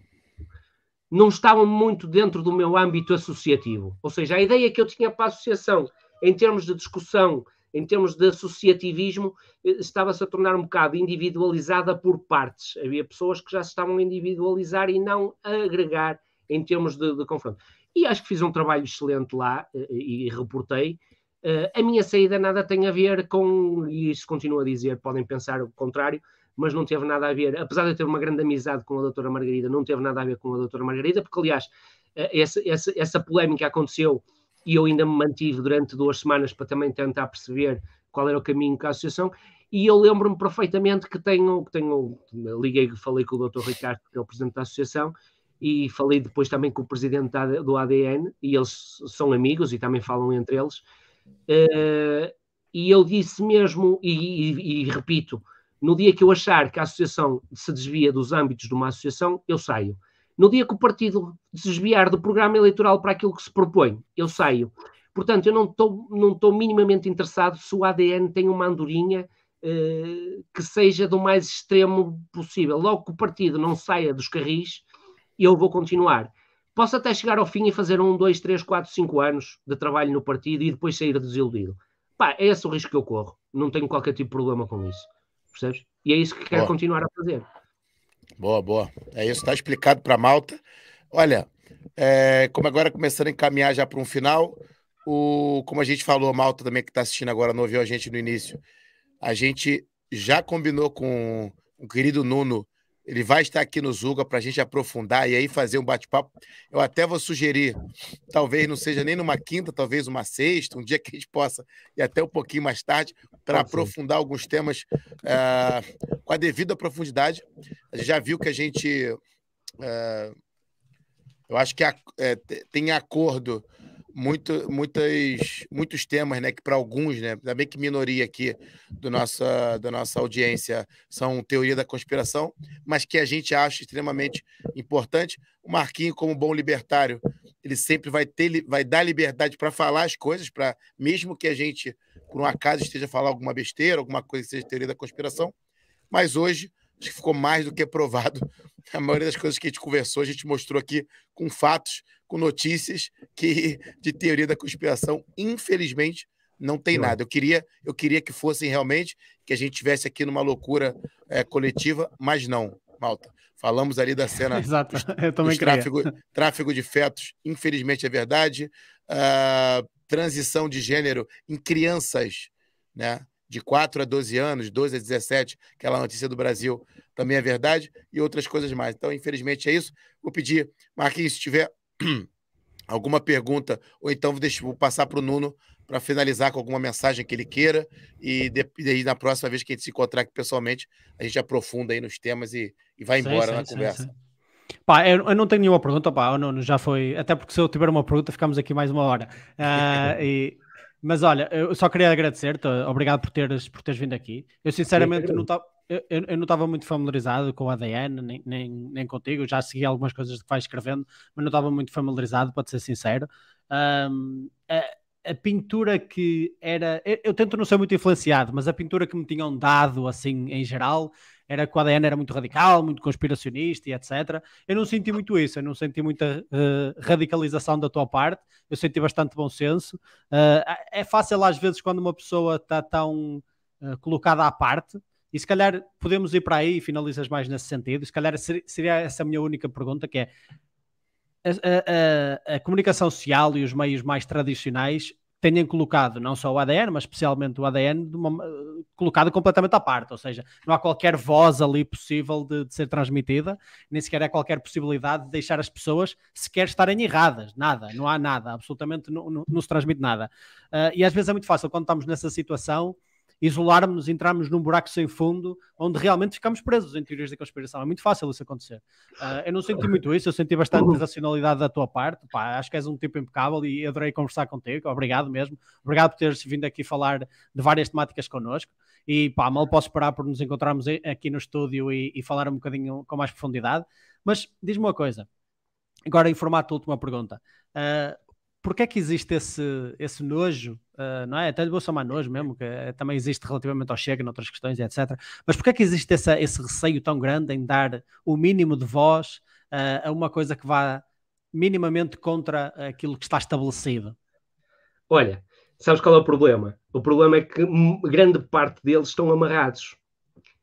não estavam muito dentro do meu âmbito associativo. Ou seja, a ideia que eu tinha para a associação, em termos de discussão, em termos de associativismo, eh, estava-se a tornar um bocado individualizada por partes. Havia pessoas que já se estavam a individualizar e não a agregar em termos de, de confronto. E acho que fiz um trabalho excelente lá e, eh, e reportei. Uh, a minha saída nada tem a ver com, e isso continuo a dizer, podem pensar o contrário, mas não teve nada a ver, apesar de eu ter uma grande amizade com a doutora Margarida, não teve nada a ver com a doutora Margarida, porque aliás, uh, eh, essa, essa, essa polémica aconteceu e eu ainda me mantive durante duas semanas para também tentar perceber qual era o caminho que a associação, e eu lembro-me perfeitamente que tenho, que tenho liguei, falei com o doutor Ricardo, que é o presidente da associação, e falei depois também com o presidente do ADN, e eles são amigos e também falam entre eles. Uh, e eu disse mesmo, e, e, e, repito, no dia que eu achar que a associação se desvia dos âmbitos de uma associação, eu saio. No dia que o partido se desviar do programa eleitoral para aquilo que se propõe, eu saio. Portanto, eu não estou não minimamente interessado se o ADN tem uma andorinha uh, que seja do mais extremo possível. Logo que o partido não saia dos carris, e eu vou continuar. Posso até chegar ao fim e fazer um, dois, três, quatro, cinco anos de trabalho no partido e depois sair desiludido. Pá, é esse o risco que eu corro. Não tenho qualquer tipo de problema com isso. Percebes? E é isso que quero boa. continuar a fazer. Boa, boa. É isso. Está explicado para Malta. Olha, é, como agora começando a encaminhar já para um final, o, como a gente falou, Malta também que está assistindo agora, não ouviu a gente no início, a gente já combinou com o querido Nuno ele vai estar aqui no Zuga para a gente aprofundar e aí fazer um bate-papo. Eu até vou sugerir, talvez não seja nem numa quinta, talvez uma sexta, um dia que a gente possa e até um pouquinho mais tarde para aprofundar alguns temas uh, com a devida profundidade. A gente já viu que a gente, uh, eu acho que é, tem acordo muito, muitas, muitos temas, né? Que para alguns, né? Ainda bem que minoria aqui do nossa, da nossa audiência são teoria da conspiração, mas que a gente acha extremamente importante. O Marquinho, como bom libertário, ele sempre vai ter, vai dar liberdade para falar as coisas, para mesmo que a gente, por um acaso, esteja a falar alguma besteira, alguma coisa que seja teoria da conspiração. Mas hoje Acho que ficou mais do que provado. A maioria das coisas que a gente conversou, a gente mostrou aqui com fatos, com notícias que de teoria da conspiração, infelizmente, não tem é. nada. Eu queria, eu queria que fossem realmente que a gente tivesse aqui numa loucura é, coletiva, mas não, Malta. Falamos ali da cena [laughs] Exato. Eu também tráfego, tráfego de fetos, infelizmente é verdade. Uh, transição de gênero em crianças, né? de 4 a 12 anos, 12 a 17, aquela notícia do Brasil também é verdade, e outras coisas mais. Então, infelizmente, é isso. Vou pedir, Marquinhos, se tiver [clears throat] alguma pergunta, ou então vou, vou passar para o Nuno para finalizar com alguma mensagem que ele queira, e daí na próxima vez que a gente se encontrar pessoalmente, a gente aprofunda aí nos temas e, e vai embora sim, na sim, conversa. Pá, eu, eu, não tenho nenhuma pergunta, pá, não, já foi, até porque se eu tiver uma pergunta ficamos aqui mais uma hora. Uh, [laughs] e mas olha, eu só queria agradecer-te, obrigado por teres, por teres vindo aqui. Eu sinceramente não estava. Eu, eu, não estava muito familiarizado com o ADN, nem, nem, nem contigo, já segui algumas coisas que vais escrevendo, mas não estava muito familiarizado, para ser sincero. Um, é, a pintura que era. Eu tento não ser muito influenciado, mas a pintura que me tinham dado, assim, em geral, era que o ADN era muito radical, muito conspiracionista e etc. Eu não senti muito isso, eu não senti muita uh, radicalização da tua parte, eu senti bastante bom senso. Uh, é fácil, às vezes, quando uma pessoa está tão uh, colocada à parte. E se calhar podemos ir para aí e finalizas mais nesse sentido. Se calhar seria essa a minha única pergunta, que é a, a, a, comunicação social e os meios mais tradicionais tenham colocado não só o ADN, mas especialmente o ADN, uma, colocado completamente à parte, ou seja, não há qualquer voz ali possível de, de ser transmitida, nem sequer há qualquer possibilidade de deixar as pessoas sequer estarem erradas, nada, não há nada, absolutamente não, não, não se transmite nada. Uh, e às vezes é muito fácil quando estamos nessa situação isolarmos, entrarmos num buraco sem fundo, onde realmente ficamos presos em teorias da conspiração. É muito fácil isso acontecer. Uh, eu não senti muito isso, eu senti bastante racionalidade da tua parte. Pá, acho que és um tipo impecável e adorei conversar contigo. Obrigado mesmo. Obrigado por teres vindo aqui falar de várias temáticas connosco. E pá, mal posso esperar por nos encontrarmos aqui no estúdio e, e falar um bocadinho com mais profundidade. Mas diz-me uma coisa, agora em formato de última pergunta. Uh, Porquê é que existe esse, esse nojo, uh, não é? Até lhe vou chamar nojo mesmo, que é, também existe relativamente ao Chega, noutras questões, etc. Mas porquê é que existe essa, esse receio tão grande em dar o mínimo de voz uh, a uma coisa que vá minimamente contra aquilo que está estabelecido? Olha, sabes qual é o problema? O problema é que grande parte deles estão amarrados.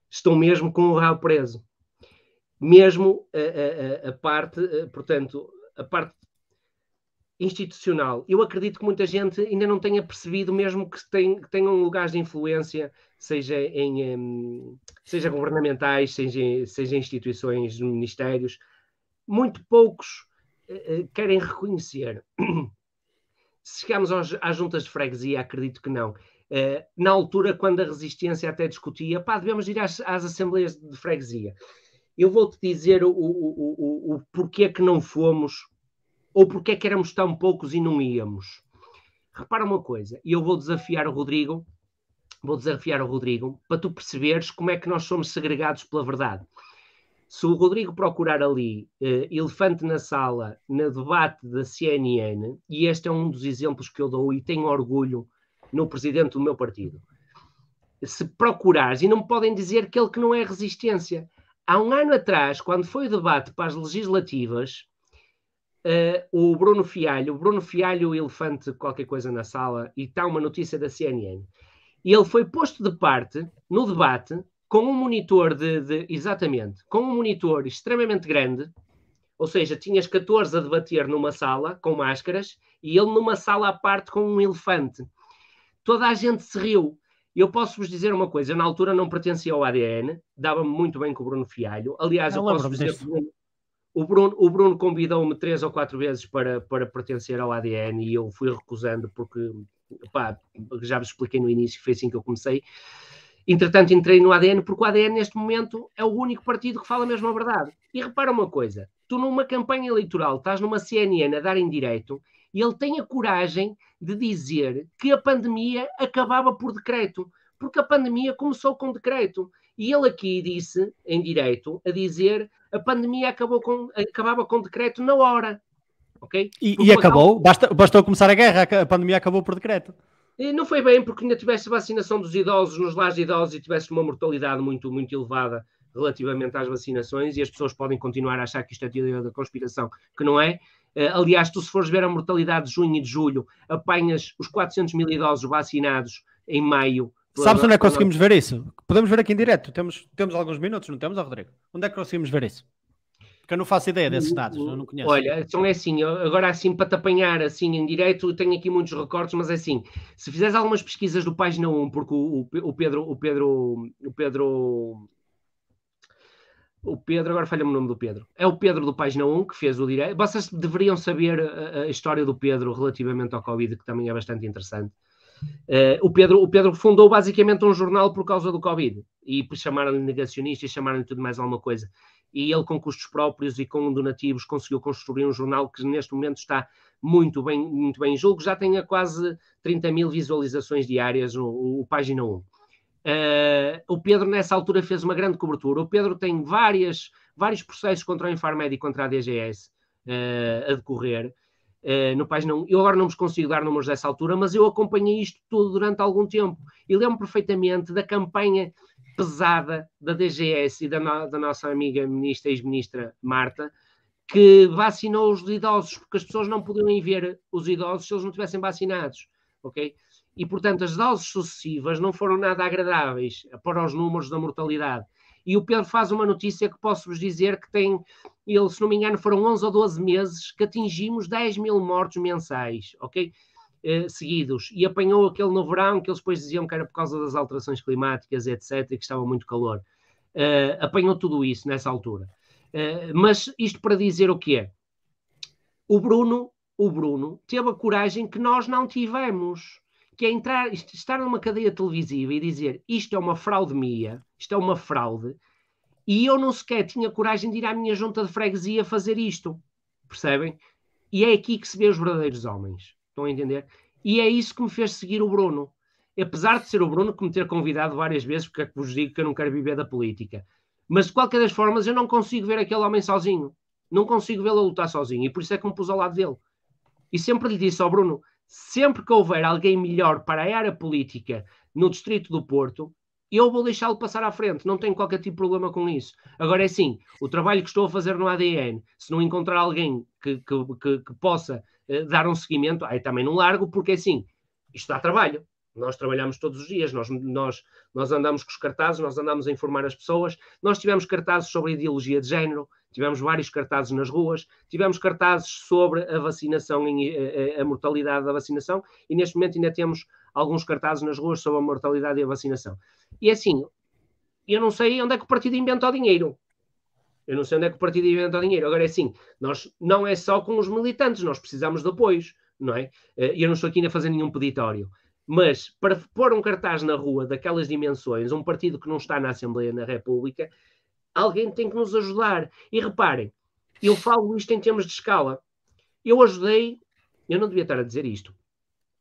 Estão mesmo com o rabo preso. Mesmo a, a, a parte, eh, portanto, a parte institucional. Eu acredito que muita gente ainda não tenha percebido, mesmo que, tenham lugares de influência, seja em seja governamentais, seja, seja instituições, ministérios, muito poucos eh, eh, querem reconhecer. Se chegamos aos, às juntas de freguesia, acredito que não. Eh, na altura, quando a resistência até discutia, pá, devemos ir às, às assembleias de freguesia. Eu vou-te dizer o, o, o, o porquê que não fomos ou porque é que éramos tão poucos e não íamos? Repara uma coisa, e eu vou desafiar o Rodrigo, vou desafiar o Rodrigo, para tu perceberes como é que nós somos segregados pela verdade. Se o Rodrigo procurar ali uh, elefante na sala, no debate da CNN, e este é um dos exemplos que eu dou e tenho orgulho no presidente do meu partido. Se procurares, e não podem dizer que ele que não é resistência. Há um ano atrás, quando foi o debate para as legislativas, Uh, o Bruno Fialho, o Bruno Fialho, elefante qualquer coisa na sala, e está uma notícia da CNN. E ele foi posto de parte no debate com um monitor de, de exatamente, com um monitor extremamente grande, ou seja, tinhas 14 a debater numa sala com máscaras e ele numa sala à parte com um elefante. Toda a gente se riu. Eu posso vos dizer uma coisa, eu na altura não pertencia ao ADN, dava-me muito bem com o Bruno Fialho. Aliás, eu posso dizer, o Bruno, o Bruno convidou-me três ou quatro vezes para, para pertencer ao ADN e eu fui recusando porque, pá, já vos expliquei no início, foi assim que eu comecei. Entretanto, entrei no ADN porque o ADN, neste momento, é o único partido que fala a mesma verdade. E repara uma coisa, tu numa campanha eleitoral estás numa CNN a dar em direito e ele tem a coragem de dizer que a pandemia acabava por decreto, porque a pandemia começou com decreto. E ele aqui disse, em direito, a dizer a pandemia acabou com, acabava com decreto na hora. Okay? E, e acabou? Ao... Basta, bastou começar a guerra, a pandemia acabou por decreto. E não foi bem, porque ainda tivesse vacinação dos idosos nos lares de idosos e tivesse uma mortalidade muito, muito elevada relativamente às vacinações e as pessoas podem continuar a achar que isto é teoria da conspiração, que não é. Eh, aliás, tu se fores ver a mortalidade de junho e de julho, apanhas os 400 mil idosos vacinados em maio Sabes onde é que conseguimos ver isso? Podemos ver aqui em direto. Temos, temos alguns minutos, não temos, Rodrigo? Onde é que conseguimos ver isso? Porque eu não faço ideia desses dados, eu não conheço. Olha, então é assim, agora assim, para te apanhar assim em direto, tenho aqui muitos recortes, mas é assim, se fizeres algumas pesquisas do Página 1, porque o, o, o Pedro, o Pedro, o Pedro... O Pedro, agora falha-me o nome do Pedro. É o Pedro do Página 1 que fez o direto. Vocês deveriam saber a, a história do Pedro relativamente ao Covid, que também é bastante interessante. Uh, o, Pedro, o Pedro fundou basicamente um jornal por causa do Covid e chamaram-lhe negacionista e chamaram-lhe tudo mais alguma coisa. E ele, com custos próprios e com donativos, conseguiu construir um jornal que neste momento está muito bem, muito bem em jogo. Já tem a quase 30 mil visualizações diárias, o, o página 1. Uh, eh, o Pedro, nessa altura, fez uma grande cobertura. O Pedro tem várias, vários processos contra o Infarmed e contra a DGS uh, eh, a decorrer Uh, no Página 1. Eu agora não vos consigo dar números dessa altura, mas eu acompanhei isto tudo durante algum tempo e lembro perfeitamente da campanha pesada da DGS e da, no, da nossa amiga ministra, ex-ministra Marta, que vacinou os idosos, porque as pessoas não podiam ir ver os idosos se eles não tivessem vacinados, ok? E, portanto, as doses sucessivas não foram nada agradáveis para os números da mortalidade. E o Pedro faz uma notícia que posso-vos dizer que tem, ele, se não me engano, foram 11 ou 12 meses que atingimos 10 mil mortos mensais, ok? Eh, seguidos. E apanhou aquele no verão que eles depois diziam que era por causa das alterações climáticas, etc., que estava muito calor. Eh, apanhou tudo isso nessa altura. Eh, mas isto para dizer o quê? O Bruno, o Bruno teve a coragem que nós não tivemos que é entrar, estar numa cadeia televisiva e dizer isto é uma fraude minha, isto é uma fraude, e eu não sequer tinha coragem de ir à minha junta de freguesia fazer isto, percebem? E é aqui que se vê os verdadeiros homens, estão a entender? E é isso que me fez seguir o Bruno. Apesar de ser o Bruno que me ter convidado várias vezes, porque é que vos digo que eu não quero viver da política. Mas de qualquer das formas, eu não consigo ver aquele homem sozinho. Não consigo vê-lo lutar sozinho. E por isso é que me pus ao lado dele. E sempre lhe disse ao Bruno: sempre que houver alguém melhor para a área política no Distrito do Porto, eu vou deixá-lo passar à frente, não tenho qualquer tipo de problema com isso. Agora é sim, o trabalho que estou a fazer no ADN, se não encontrar alguém que, que, que, que possa eh, dar um seguimento, aí também não largo, porque é assim, isto dá trabalho. Nós trabalhamos todos os dias, nós, nós, nós andamos com os cartazes, nós andamos a informar as pessoas, nós tivemos cartazes sobre ideologia de género, tivemos vários cartazes nas ruas, tivemos cartazes sobre a vacinação, a, eh, eh, a mortalidade da vacinação, e neste momento ainda temos alguns cartazes nas ruas sobre a mortalidade e a vacinação. E é assim, eu não sei onde é que o partido inventa o dinheiro. Eu não sei onde é que o partido inventa o dinheiro. Agora é assim, nós não é só com os militantes, nós precisamos de apoios, não é? Eh, e Eu não estou aqui a fazer nenhum peditório. Mas para pôr um cartaz na rua daquelas dimensões, um partido que não está na Assembleia na República, Alguém tem que nos ajudar. E reparem, eu falo isto em termos de escala. Eu ajudei, eu não devia estar a dizer isto,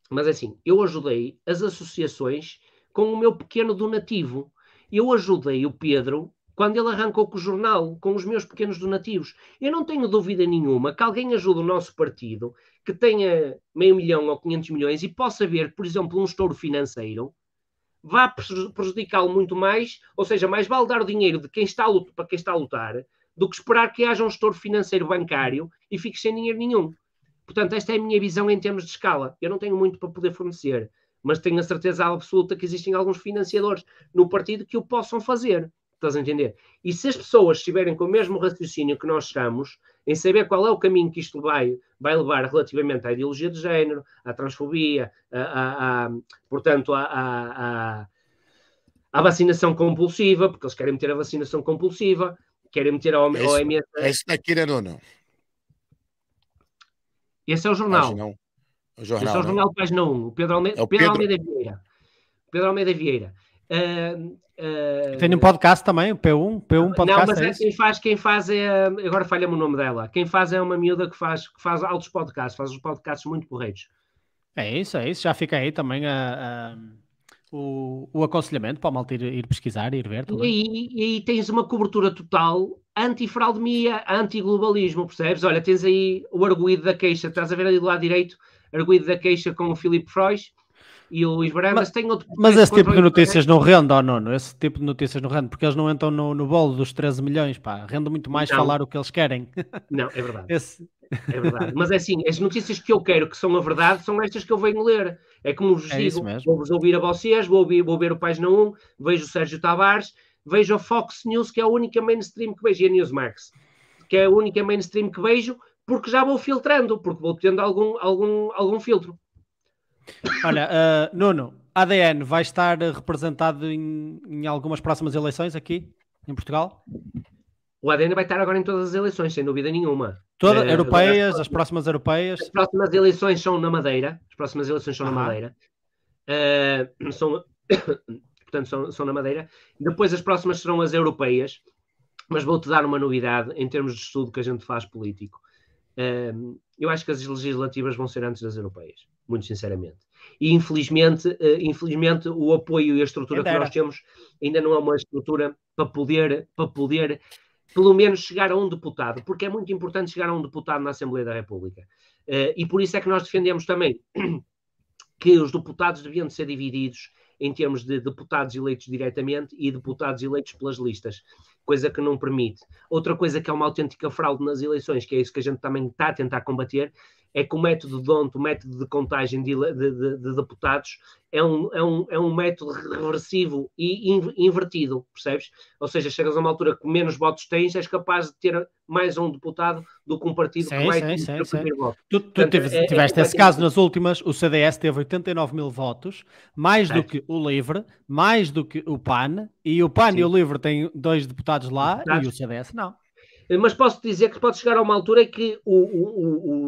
mas é assim, eu ajudei as associações com o meu pequeno donativo. Eu ajudei o Pedro quando ele arrancou com o jornal, com os meus pequenos donativos. Eu não tenho dúvida nenhuma que alguém ajude o nosso partido, que tenha meio milhão ou 500 milhões e possa ver, por exemplo, um estouro financeiro, vá prejudicá-lo muito mais, ou seja, mais vale dar o dinheiro de quem está a para quem está a lutar do que esperar que haja um estouro financeiro bancário e fique sem dinheiro nenhum. Portanto, esta é a minha visão em termos de escala. Eu não tenho muito para poder fornecer, mas tenho a certeza absoluta que existem alguns financiadores no partido que o possam fazer. Estás a entender? E se as pessoas estiverem com o mesmo raciocínio que nós estamos, em saber qual é o caminho que isto vai, vai levar relativamente à ideologia de género, à transfobia, portanto, à, vacinação compulsiva, porque eles querem meter a vacinação compulsiva, querem meter a OMS. Esse, é é esse daqui era ou não? Esse é o jornal. Não, o jornal esse é o é? jornal não. página 1, o Pedro Almeida, é o Pedro. Pedro Almeida Vieira. Pedro Almeida Vieira. Uh, Uh, Tem um podcast também, o P1, P1 podcast. Não, mas é, é quem faz, quem faz é. Agora falha-me o nome dela. Quem faz é uma miúda que faz, que faz altos podcasts, faz uns podcasts muito corretos. É isso, é isso. Já fica aí também a, ah, a, ah, o, o aconselhamento para a malta ir, ir pesquisar, ir ver. Tudo. E, aí, tens uma cobertura total anti-fraudemia, anti-globalismo, percebes? Olha, tens aí o arguído da queixa, estás a ver ali do lado direito, arguído da queixa com o Filipe Freud e o Luís Braga mas, tem outro. Mas esse tipo de notícias não rende, oh, Nono, esse tipo de notícias não rende, porque eles não entram no, no bolo dos 13 milhões, pá, rende muito mais não. falar o que eles querem. [laughs] Não, é verdade. Esse... É verdade. Mas é assim, as notícias que eu quero que são a verdade são estas que eu venho ler. É como vos é digo, vou-vos ouvir a vocês, vou, ouvir, vou ver o Página 1, vejo o Sérgio Tavares, vejo a Fox News, que é a única mainstream que vejo, e a Newsmax, que é a única mainstream que vejo, porque já vou filtrando, porque vou tendo algum, algum, algum filtro. Olha, uh, Nuno, ADN vai estar representado em, em algumas próximas eleições aqui em Portugal? O ADN vai estar agora em todas as eleições, sem dúvida nenhuma. Todas eh, europeias, as, próximas europeias. As próximas eleições são na Madeira. As próximas eleições são na Madeira. Uh, são, [coughs] portanto, são, são na Madeira. Depois as próximas serão as europeias. Mas vou-te dar uma novidade em termos de estudo que a gente faz político. Uh, eu acho que as legislativas vão ser antes das europeias muito sinceramente. E infelizmente, eh, infelizmente o apoio e a estrutura que nós temos ainda não é uma estrutura para poder, para poder pelo menos chegar a um deputado, porque é muito importante chegar a um deputado na Assembleia da República. Eh, e por isso é que nós defendemos também [clears throat] que os deputados deviam ser divididos em termos de deputados eleitos diretamente e deputados eleitos pelas listas, coisa que não permite. Outra coisa que é uma autêntica fraude nas eleições, que é isso que a gente também está a tentar combater, é que o método DONT, o método de contagem de, de, de deputados, é um, é, um, é um método reversivo e in, invertido, percebes? Ou seja, chegas a uma altura que menos votos tens, és capaz de ter mais um deputado do que um partido sim, que mais sim, sim, sim. primeiro voto. Tu, tu Portanto, tiveste, é, é tiveste é esse caso nas últimas, o CDS teve 89 mil votos, mais certo. do que o LIVRE, mais do que o PAN, e o PAN sim. e o LIVRE têm dois deputados lá deputados. e o CDS não. Mas posso dizer que pode chegar a uma altura em que o,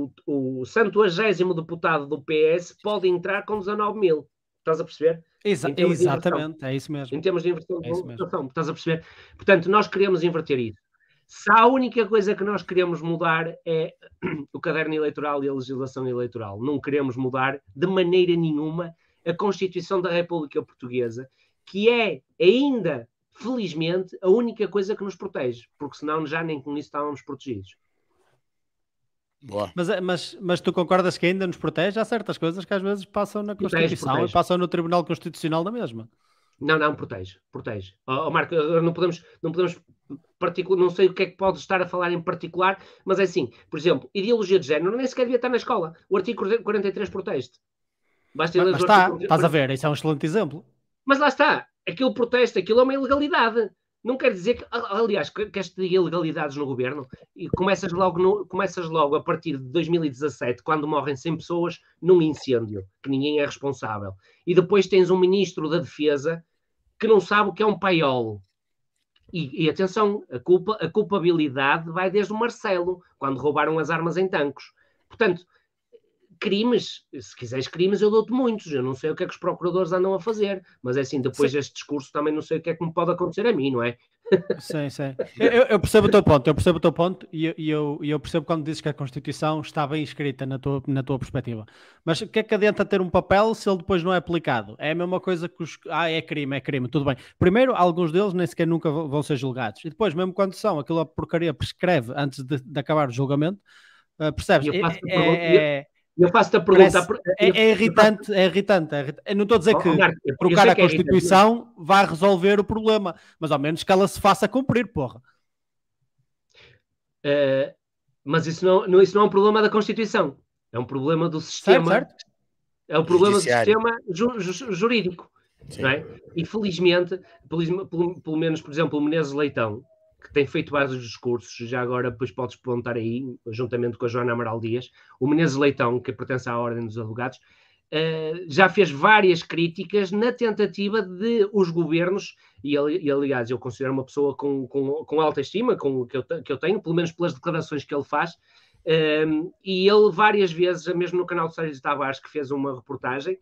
o, o, o santuagésimo deputado do PS pode entrar com 19 mil. Estás a perceber? Exa exatamente, é isso mesmo. Em termos de inversão de é votação, estás a perceber? Portanto, nós queremos inverter isso. Se a única coisa que nós queremos mudar é [clears throat] o caderno eleitoral e a legislação eleitoral, não queremos mudar de maneira nenhuma a Constituição da República Portuguesa, que é ainda felizmente, a única coisa que nos protege, porque senão já nem com isso estávamos protegidos. Boa. Mas, eh, mas, mas tu concordas que ainda nos protege? Há certas coisas que às vezes passam na Constituição protege, e passam no Tribunal Constitucional da mesma. Não, não, protege, protege. Oh, oh, Marco, não podemos, não podemos particular, não sei o que é que pode estar a falar em particular, mas é assim, por exemplo, ideologia de género nem sequer devia estar na escola. O artigo 43 protege. Basta mas, mas está, artigo... estás a ver, isso é um excelente exemplo. Mas lá está, aquele protesto, aquilo é uma ilegalidade. Não quer dizer que, aliás, queres que diga ilegalidades no governo? E começas logo, no, começas logo a partir de 2017, quando morrem 100 pessoas num incêndio, que ninguém é responsável. E depois tens um ministro da Defesa que não sabe o que é um paiolo. E, e, atenção, a, culpa, a culpabilidade vai desde o Marcelo, quando roubaram as armas em tancos. Portanto, crimes, se quiseres crimes, eu dou-te muitos. Eu não sei o que é que os procuradores andam a fazer, mas é assim, depois deste discurso também não sei o que é que me pode acontecer a mim, não é? Sim, sim. Eu, eu percebo o teu ponto, eu percebo o teu ponto e, e eu, eu, percebo quando dizes que a Constituição está bem escrita na tua, na tua perspectiva. Mas o que é que adianta ter um papel se ele depois não é aplicado? É a mesma coisa que os. Ah, é crime, é crime, tudo bem. Primeiro, alguns deles nem sequer nunca vão ser julgados. E depois, mesmo quando são, aquilo a porcaria prescreve antes de, de acabar o julgamento. Uh, percebes? Eu faço é, eu faço-te a pergunta. É, é, irritante, é irritante. É irritante. não estou a dizer oh, que trocar a é Constituição vai resolver o problema, mas ao menos que ela se faça cumprir, porra. Uh, mas isso não, não, isso não é um problema da Constituição. É um problema do sistema. Certo, certo. É um problema Judiciário. do sistema ju, ju, jurídico. É? E felizmente, pelo, pelo, menos, por exemplo, o Menezes Leitão, que tem feito vários discursos, já agora depois podes perguntar aí, juntamente com a Joana Amaral Dias, o Menezes Leitão, que pertence à Ordem dos Advogados, Uh, já fez várias críticas na tentativa de os governos, e, e aliás, eu considero uma pessoa com, com, com alta estima, com, que, eu, que eu tenho, pelo menos pelas declarações que ele faz, eh, e ele várias vezes, mesmo no canal de Sérgio Tavares, que fez uma reportagem,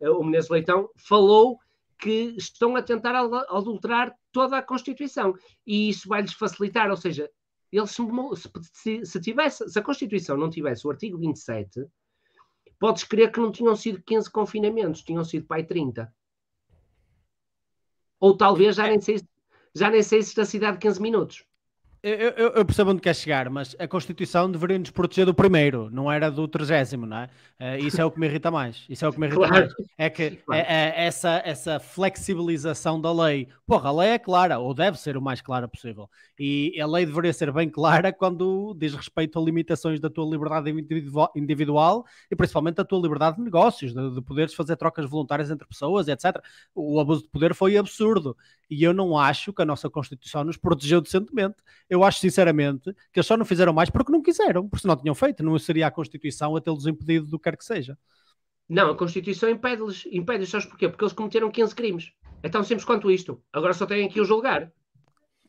uh, o Menezes Leitão, falou que estão a tentar adulterar toda a Constituição. E isso vai-lhes facilitar, ou seja, eles se, tivesse, se a Constituição não tivesse o artigo 27, podes crer que não tinham sido 15 confinamentos, tinham sido pai 30. Ou talvez já nem sei, já nem sei se da cidade 15 minutos. Eu, eu, eu, percebo onde quer chegar, mas a Constituição deveria nos proteger do primeiro, não era do trigésimo, não é? Uh, isso é o que me irrita mais. Isso é o que me irrita claro. mais. É que [laughs] claro. é, é, essa, essa flexibilização da lei, porra, a lei é clara, ou deve ser o mais clara possível. E a lei deveria ser bem clara quando diz respeito a limitações da tua liberdade individual e principalmente da tua liberdade de negócios, de, de poderes fazer trocas voluntárias entre pessoas, etc. O abuso de poder foi absurdo e eu não acho que a nossa Constituição nos protegeu decentemente. Eu acho, sinceramente, que eles só não fizeram mais porque não quiseram, porque se não tinham feito, não seria a Constituição a tê-los impedido do que quer que seja. Não, a Constituição impede-lhes, impede-lhes, sabes porquê? Porque eles cometeram 15 crimes. É tão simples quanto isto. Agora só têm que o julgar.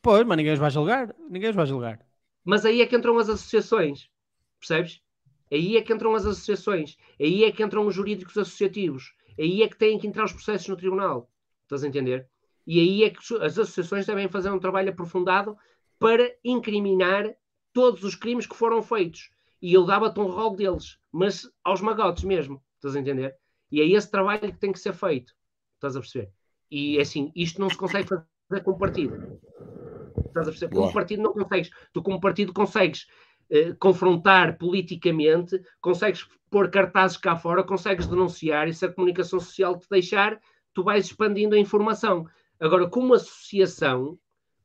Pois, mas ninguém os vai julgar. Ninguém os vai julgar. Mas aí é que entram as associações, percebes? Aí é que entram as associações, aí é que entram os jurídicos associativos, aí é que têm que entrar os processos no tribunal. Estás a entender? E aí é que as associações devem fazer um trabalho aprofundado para incriminar todos os crimes que foram feitos. E ele dava-te um rol deles, mas aos magotes mesmo, estás a entender? E é esse trabalho que tem que ser feito, estás a perceber? E assim, isto não se consegue fazer com o partido. Estás a perceber? o partido não consegues. Tu, como partido, consegues eh, confrontar politicamente, consegues pôr cartazes cá fora, consegues denunciar, e se a comunicação social te deixar, tu vais expandindo a informação. Agora, como associação,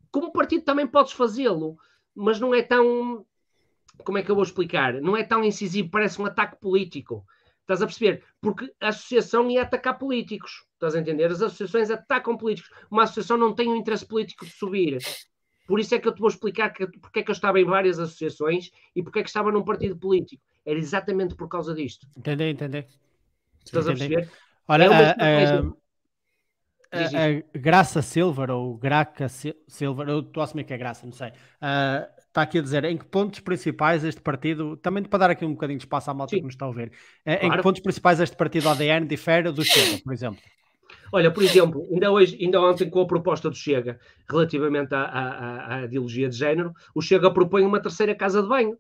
como partido também podes fazê-lo, mas não é tão. Como é que eu vou explicar? Não é tão incisivo, parece um ataque político. Estás a perceber? Porque a associação ia atacar políticos. Estás a entender? As associações atacam políticos. Uma associação não tem o um interesse político de subir. Por isso é que eu te vou explicar que, porque é que eu estava em várias associações e porque é que estava num partido político. Era exatamente por causa disto. Entendi, entendi. Estás entendi. a perceber? Olha, é uma ah, a, a, é, é Graça Silver, ou Graca Silver, eu estou a assumir que é Graça, não sei, está ah, aqui a dizer em que pontos principais este partido, também para dar aqui um bocadinho de espaço à malta Sim. que nos está a ouvir, claro. É, em que pontos principais este partido ADN difere do Chega, por exemplo? Olha, por exemplo, ainda, hoje, ainda ontem com a proposta do Chega relativamente à, à, à ideologia de género, o Chega propõe uma terceira casa de banho.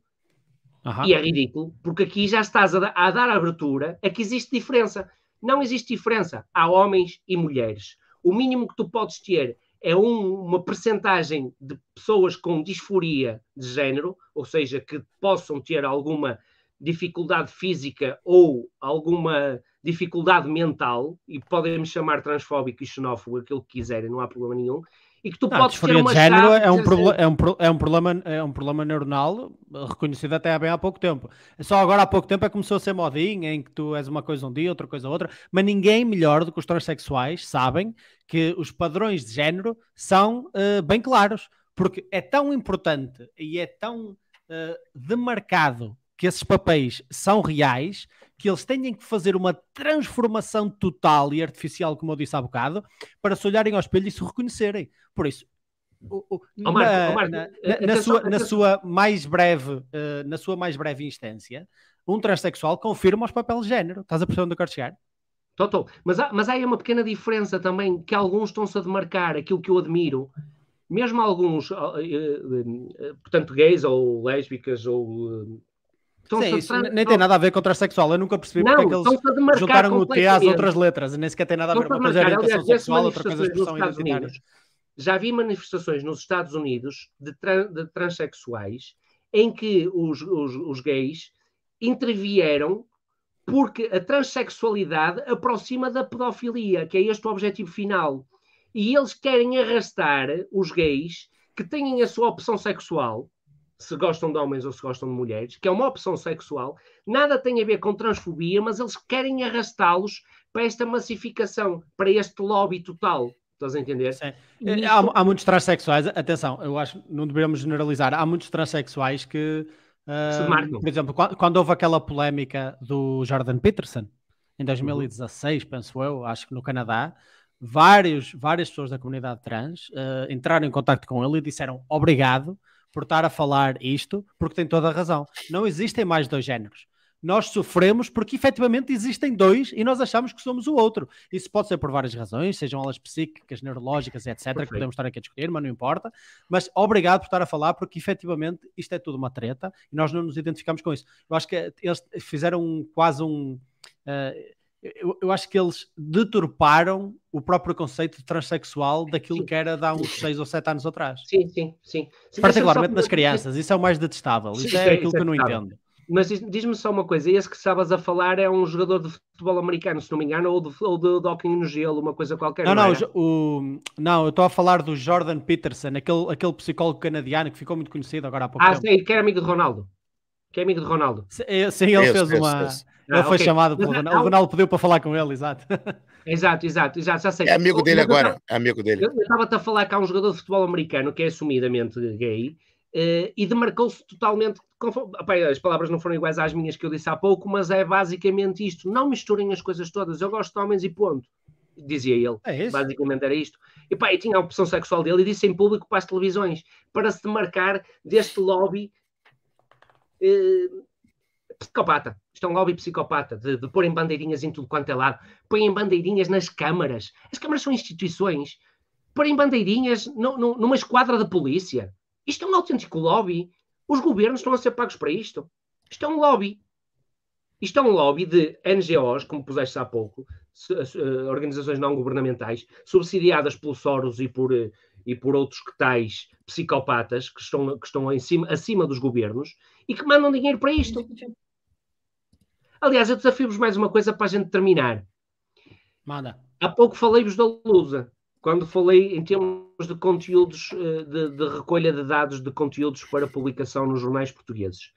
Uhum. E é ridículo, porque aqui já estás a, a, dar abertura a que existe diferença. Não existe diferença. Há homens e mulheres. O mínimo que tu podes ter é um, uma percentagem de pessoas com disforia de género, ou seja, que possam ter alguma dificuldade física ou alguma dificuldade mental, e podem me chamar transfóbico e xenófobo, aquilo que quiserem, não há problema nenhum, e que tu não, podes ter uma de género chave, é um, dizer... é, um é, um problema, é um problema neuronal eh, reconhecido até há bem há pouco tempo. Só agora há pouco tempo é que começou a ser modinha, em que tu és uma coisa um dia, outra coisa outra, mas ninguém melhor do que os transexuais sabem que os padrões de género são uh, bem claros, porque é tão importante e é tão uh, demarcado que esses papéis são reais, que eles têm que fazer uma transformação total e artificial, como eu disse há bocado, para se olharem ao espelho e se reconhecerem. Por isso, na, sua, mais breve, instância, um transexual confirma os papéis de género. Estás a perceber onde eu quero chegar? Mas há, mas há aí uma pequena diferença também, que alguns estão-se a demarcar aquilo que eu admiro, mesmo alguns, eh, eh, portanto, gays ou lésbicas ou eh, Sim, isso nem tem nada a ver com o transexual. Eu nunca percebi não, porque é que eles juntaram o T às outras letras. Nem sequer tem nada a ver. Uma coisa é orientação sexual, outra coisa é expressão identitária. Já vi manifestações nos Estados Unidos de, tra de transexuais em que os, os, os gays intervieram porque a transexualidade aproxima da pedofilia, que é este o objetivo final. E eles querem arrastar os gays que têm a sua opção sexual se gostam de homens ou se gostam de mulheres, que é uma opção sexual, nada tem a ver com transfobia, mas eles querem arrastá-los para esta massificação, para este lobby total. Estás a entender? Sim. É, há, há, muitos transexuais, atenção, eu acho que não deveríamos generalizar, há muitos transexuais que. Uh, por exemplo, quando, houve aquela polémica do Jordan Peterson, em 2016, uhum. penso eu, acho que no Canadá, vários, várias pessoas da comunidade trans uh, entraram em contato com ele e disseram obrigado por estar a falar isto, porque tem toda a razão. Não existem mais dois géneros. Nós sofremos porque efetivamente existem dois e nós achamos que somos o outro. Isso pode ser por várias razões, sejam elas psíquicas, neurológicas, etc., Perfeito. que podemos estar aqui a discutir, mas não importa. Mas obrigado por estar a falar, porque efetivamente isto é tudo uma treta e nós não nos identificamos com isso. Eu acho que eles fizeram quase um. Uh, eu, eu, acho que eles deturparam o próprio conceito de transexual daquilo sim. que era de há uns 6 ou 7 anos atrás. Sim, sim, sim. sim Particularmente nas crianças, isso é o mais detestável. Sim, isso é aquilo é que eu não entendo. Mas diz-me só uma coisa: esse que estavas a falar é um jogador de futebol americano, se não me engano, ou de, ou de, hockey no gelo, uma coisa qualquer. Não, não, o, não eu estou a falar do Jordan Peterson, aquele, aquele psicólogo canadiano que ficou muito conhecido agora há pouco ah, tempo. sei, que era amigo de Ronaldo. Que é amigo de Ronaldo. Eh, sim, ele esse, fez esse, uma. Esse ele ah, foi okay. chamado pelo Ronaldo. O Ronaldo pediu para falar com ele, exato. [laughs] Exato, exato, exato, já sei. É amigo dele eu, agora, eu, é amigo dele. Eu estava-te a falar que há um jogador de futebol americano que é assumidamente gay uh, e demarcou-se totalmente. Conforme, as palavras não foram iguais às minhas que eu disse há pouco, mas é basicamente isto. Não misturem as coisas todas. Eu gosto de homens e ponto. Dizia ele. É basicamente era isto. E pá, tinha a opção sexual dele e disse em público para as televisões para se demarcar deste lobby. Uh, psicopata. Isto é um lobby psicopata, de, de pôr em bandeirinhas em tudo quanto é lado. Põem bandeirinhas nas câmaras. As câmaras são instituições. Põem bandeirinhas no, no, numa esquadra da polícia. Isto é um autêntico lobby. Os governos estão a ser pagos para isto. Isto é um lobby. Isto é um lobby de NGOs, como puseste há pouco, eh, organizações não governamentais, subsidiadas pelo Soros e por, eh, e por outros que tais psicopatas que estão, que estão em cima, acima dos governos e que mandam dinheiro para isto. Aliás, eu desafio-vos mais uma coisa para a gente terminar. Manda. Há pouco falei-vos da Lusa, quando falei em termos de conteúdos, eh, de, de recolha de dados de conteúdos para publicação nos jornais portugueses.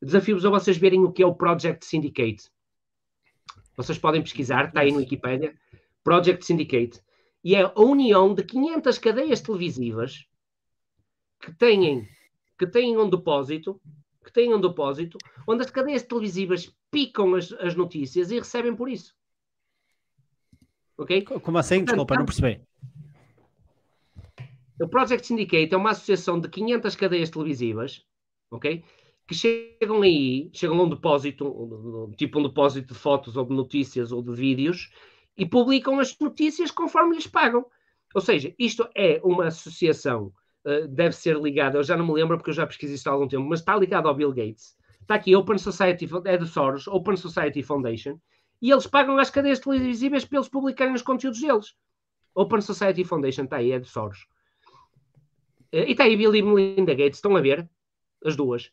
Desafio-vos a vocês verem o que é o Project Syndicate. Vocês podem pesquisar, está aí no Wikipedia. Project Syndicate. E é a união de 500 cadeias televisivas que têm, que têm um depósito, que têm um depósito, onde as cadeias televisivas picam as, as notícias e recebem por isso. Ok? Como assim? Portanto, Desculpa, não percebi. O Project Syndicate é uma associação de 500 cadeias televisivas, ok? Que chegam aí, chegam a um depósito, tipo um depósito de fotos ou de notícias ou de vídeos, e publicam as notícias conforme lhes pagam. Ou seja, isto é uma associação, eh, deve ser ligada, eu já não me lembro porque eu já pesquisei isto há algum tempo, mas está ligado ao Bill Gates está aqui Open Society, é do Soros, Open Society Foundation, e eles pagam às cadeias televisivas para eles publicarem os conteúdos deles. Open Society Foundation está aí, é do Soros. Eh, e está aí Bill e Melinda Gates, estão a ver? As duas.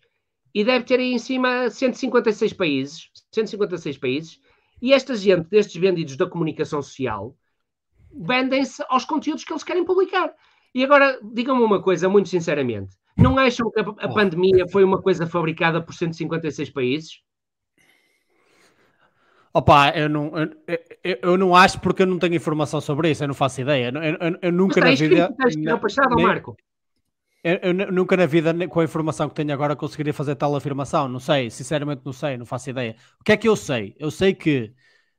E deve ter aí em cima 156 países, 156 países, e esta gente, destes vendidos da comunicação social, vendem-se aos conteúdos que eles querem publicar. E agora, digam-me uma coisa, muito sinceramente. Não acham é que a, a oh. pandemia foi uma coisa fabricada por 156 países? Opa, eu não, eu, eu, não acho porque eu não tenho informação sobre isso, eu não faço ideia. Eu, eu, eu nunca na vida. não passado, nem, Marco. Eu, nunca na vida, com a informação que tenho agora, conseguiria fazer tal afirmação. Não sei, sinceramente não sei, não faço ideia. O que é que eu sei? Eu sei que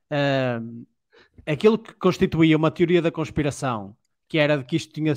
uh, aquilo que constituía uma teoria da conspiração, que era de que isto tinha,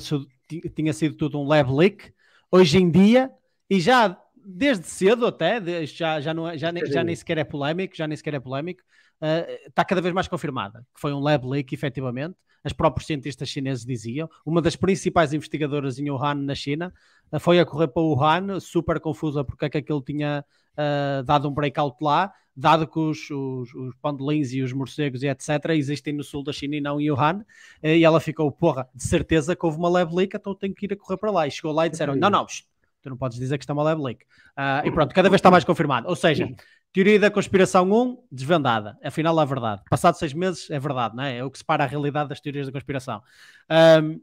tinha sido tudo um lab leak, hoje em dia e já desde cedo até, já, já, não, é, já, nem, já nem sequer é polémico, já nem sequer é polémico, uh, está cada vez mais confirmada, que foi um lab leak, efetivamente, as próprias cientistas chineses diziam, uma das principais investigadoras em Wuhan, na China, uh, foi a correr para Wuhan, super confusa porque é que aquilo tinha uh, dado um breakout lá, dado que os, os, os, pandelins e os morcegos e etc existem no sul da China e não em Wuhan, e ela ficou, porra, de certeza que houve uma lab leak, então tenho que ir a correr para lá, e chegou lá e disseram, não, não, tu não podes dizer que isto é uma lab leak. Uh, e pronto, cada vez está mais confirmado. Ou seja, teoria da conspiração 1, desvendada. Afinal, é verdade. Passado seis meses, é verdade, não é? É o que separa a realidade das teorias da conspiração. Um,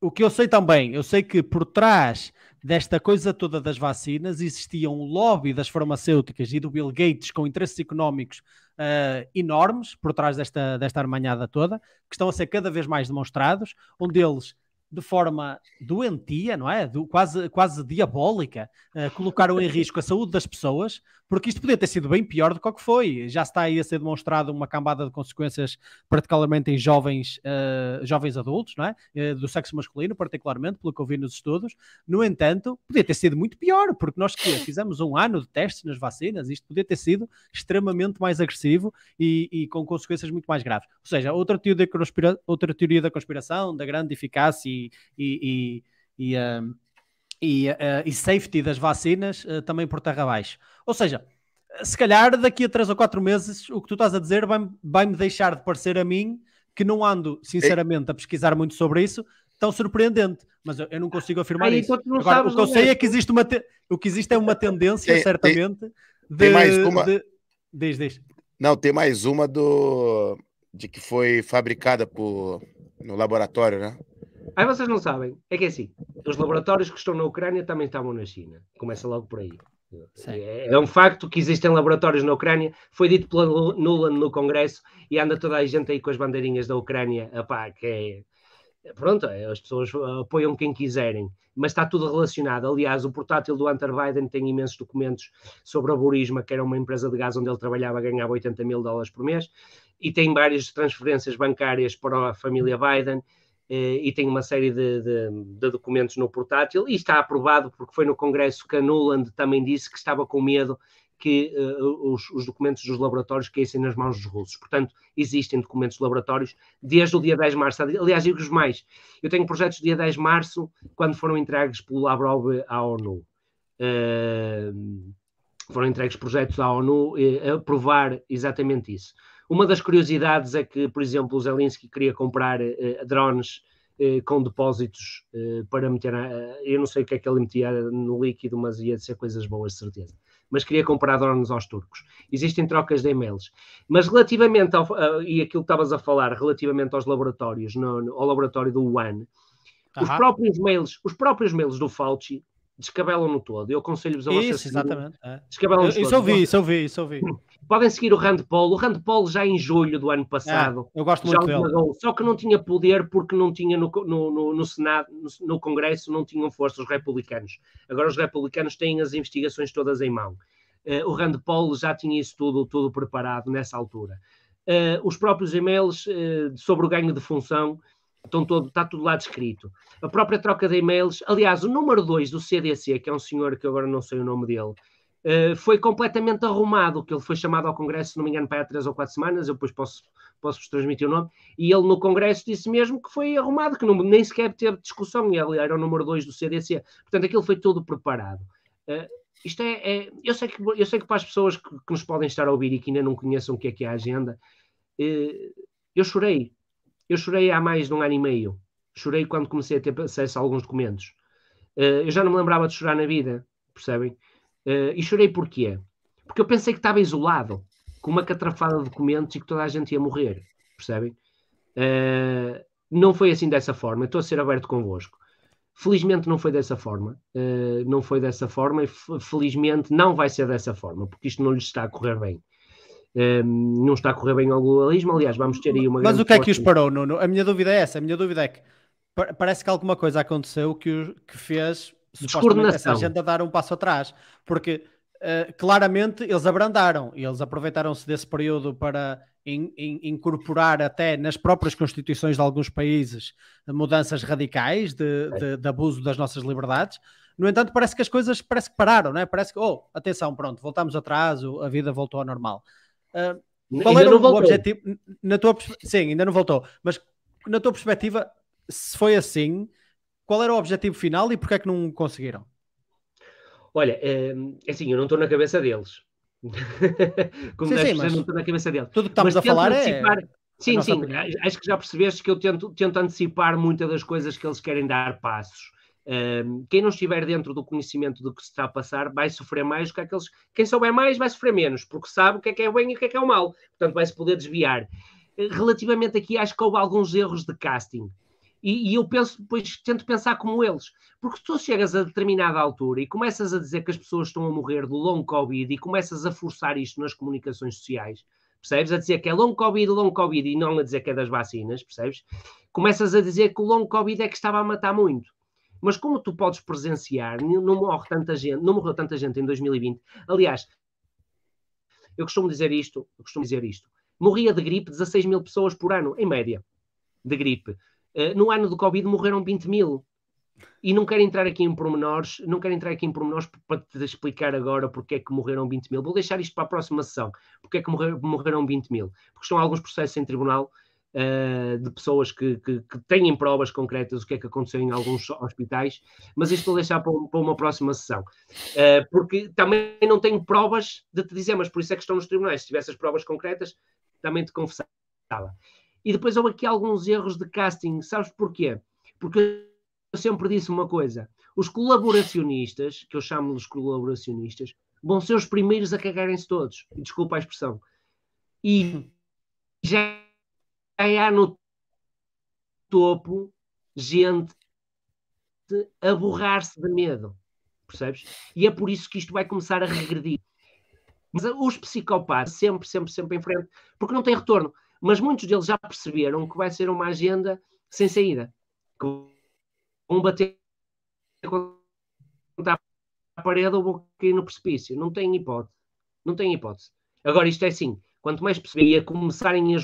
o que eu sei também, eu sei que por trás desta coisa toda das vacinas existia um lobby das farmacêuticas e do Bill Gates com interesses económicos uh, enormes por trás desta, desta armanhada toda, que estão a ser cada vez mais demonstrados. Um deles de forma doentia, não é? Do, quase, quase diabólica, uh, colocaram em risco a saúde das pessoas porque isto podia ter sido bem pior do que o que foi. Já está aí a ser demonstrado uma cambada de consequências, particularmente em jovens, uh, jovens adultos, não é? Uh, do sexo masculino, particularmente, pelo que eu vi nos estudos. No entanto, podia ter sido muito pior, porque nós que fizemos um ano de testes nas vacinas, isto podia ter sido extremamente mais agressivo e, e com consequências muito mais graves. Ou seja, outra teoria da, conspira outra teoria da conspiração, da grande eficácia e, e, e, e, eh, e, uh, e safety das vacinas também por terra abaixo. Ou seja, se calhar daqui a três ou quatro meses o que tu estás a dizer vai-me vai deixar de parecer a mim que não ando, sinceramente, a pesquisar muito sobre isso, tão surpreendente. Mas eu, eu não consigo afirmar Aí, isso. Então Agora, o que eu sei é que existe uma te... o que existe é uma tendência, tem, certamente, tem, de. Tem mais uma. De... Diz, diz. Não, tem mais uma do. de que foi fabricada por... no laboratório, né? Aí vocês não sabem. É que é assim. Os laboratórios que estão na Ucrânia também estavam na China. Começa logo por aí. É, é um facto que existem laboratórios na Ucrânia, foi dito pela Nuland no Congresso e anda toda a gente aí com as bandeirinhas da Ucrânia, apá, que é, pronto, é, as pessoas apoiam quem quiserem, mas está tudo relacionado. Aliás, o portátil do Hunter Biden tem imensos documentos sobre a Burisma, que era uma empresa de gás onde ele trabalhava, ganhava 80 mil dólares por mês, e tem várias transferências bancárias para a família Biden eh, e tem uma série de, de, de, documentos no portátil e está aprovado porque foi no Congresso que a Nuland também disse que estava com medo que eh, os, os, documentos dos laboratórios caíssem nas mãos dos russos. Portanto, existem documentos de laboratórios desde o dia 10 de março. Aliás, digo-vos mais. Eu tenho projetos do dia 10 de março, quando foram entregues pelo Lavrov à ONU. Uh, foram entregues projetos à ONU uh, a provar exatamente isso. Uma das curiosidades é que, por exemplo, o Zelensky queria comprar eh, drones eh, com depósitos eh, para meter. eu não sei o que é que ele metia no líquido, mas ia ser coisas boas, de certeza. Mas queria comprar drones aos turcos. Existem trocas de e-mails. Mas relativamente ao. e aquilo que estavas a falar, relativamente aos laboratórios, no, ao laboratório do One, os, próprios mails, os próprios mails do Fauci descabelam no todo. Eu aconselho-vos a vocês. Isso, exatamente. É. Descabelam no todo. Isso ouvi, isso ouvi, isso ouvi. [laughs] Podem seguir o Rand Paul. O Rand Paul já em julho do ano ah, passado. É, eu gosto muito dele. só que não tinha poder porque não tinha no, no, no, no Senado, no, Congresso, não tinham força os republicanos. Agora os republicanos têm as investigações todas em mão. Uh, o Rand Paul já tinha isso tudo, tudo preparado nessa altura. Uh, os próprios e-mails uh, sobre o ganho de função estão todo, está tudo lá descrito. A própria troca de e-mails, aliás, o número 2 do CDC, que é um senhor que agora não sei o nome dele, eh, foi completamente arrumado, que ele foi chamado ao Congresso, se não me engano, para há três ou quatro semanas, eu depois posso, posso vos transmitir o nome, e ele no Congresso disse mesmo que foi arrumado, que não, nem sequer teve discussão, e ele era o número dois do CDC, portanto aquilo foi tudo preparado. Uh, isto é, é, eu, sei que, eu sei que para as pessoas que, que, nos podem estar a ouvir e que ainda não conheçam o que é que é a agenda, eh, eu chorei, eu chorei há mais de um ano e meio, chorei quando comecei a ter acesso a alguns documentos. eu já não me lembrava de chorar na vida, percebem? Uh, e chorei porquê? Porque eu pensei que estava isolado, com uma catrafada de documentos e que toda a gente ia morrer, percebem? Uh, não foi assim dessa forma, estou a ser aberto convosco. Felizmente não foi dessa forma, uh, não foi dessa forma e felizmente não vai ser dessa forma, porque isto não lhes está a correr bem. Um, não está a correr bem ao globalismo, aliás, vamos ter aí uma Mas o que é que os parou, Nuno? A minha dúvida é essa, a minha dúvida é que parece que alguma coisa aconteceu que, o, que fez descoordenação. essa agenda dar um passo atrás, porque uh, claramente eles abrandaram, e eles aproveitaram-se desse período para in, in, incorporar até nas próprias constituições de alguns países mudanças radicais de, de, de, abuso das nossas liberdades. No entanto, parece que as coisas parece que pararam, não é? Parece que, oh, atenção, pronto, voltamos atrás, a vida voltou ao normal. Uh, qual era o voltou. objetivo? Na tua, sim, ainda não voltou. Mas na tua perspectiva, se foi assim, qual era o objetivo final e porquê é que não conseguiram? Olha, é, é, assim, eu não estou na cabeça deles. [laughs] Como sim, sim, mas... não estou na cabeça deles. Tudo que estamos mas a falar é antecipar... é... Sim, sim, opinião. acho que já percebeste que eu tento, tento antecipar muitas das coisas que eles querem dar passos. Um, quem não estiver dentro do conhecimento do que se está a passar vai sofrer mais do é que aqueles. Quem souber mais vai sofrer menos, porque sabe o que é que é o bem e o que é que é o mal. Portanto, vai se poder desviar. Eh, relativamente aqui, acho que houve alguns erros de casting. E, e, eu penso, depois tento pensar como eles. Porque tu chegas a determinada altura e começas a dizer que as pessoas estão a morrer do long Covid e começas a forçar isto nas comunicações sociais, percebes? A dizer que é long Covid, long Covid e não a dizer que é das vacinas, percebes? Começas a dizer que o long Covid é que estava a matar muito. Mas como tu podes presenciar, não morre tanta gente, não morreu tanta gente em 2020. Aliás, eu costumo dizer isto, eu costumo dizer isto. Morria de gripe 16 mil pessoas por ano, em média, de gripe. Eh, no ano do Covid morreram 20 mil. E não quero entrar aqui em pormenores, não quero entrar aqui em pormenores para te explicar agora porque é que morreram 20 mil. Vou deixar isto para a próxima sessão. Porque é que morreram, 20 mil? Porque estão alguns processos em tribunal uh, de pessoas que, que, que, têm provas concretas do que é que aconteceu em alguns hospitais, mas isto vou deixar para, para uma próxima sessão. Uh, porque também não tenho provas de te dizer, mas por isso é que estão nos tribunais. Se tivesse as provas concretas, também te confessava. E depois houve aqui alguns erros de casting. Sabes porquê? Porque eu sempre disse uma coisa: os colaboracionistas, que eu chamo dos colaboracionistas, vão ser os primeiros a cagarem-se todos. Desculpa a expressão. E já há é no topo gente a borrar-se de medo. Percebes? E é por isso que isto vai começar a regredir. Mas os psicopatas sempre, sempre, sempre em frente, porque não tem retorno mas muitos deles já perceberam que vai ser uma agenda sem saída, que vão bater contra a parede ou vão cair no precipício, não tem hipótese, não tem hipótese. Agora, isto é assim, quanto mais perceberem a começarem a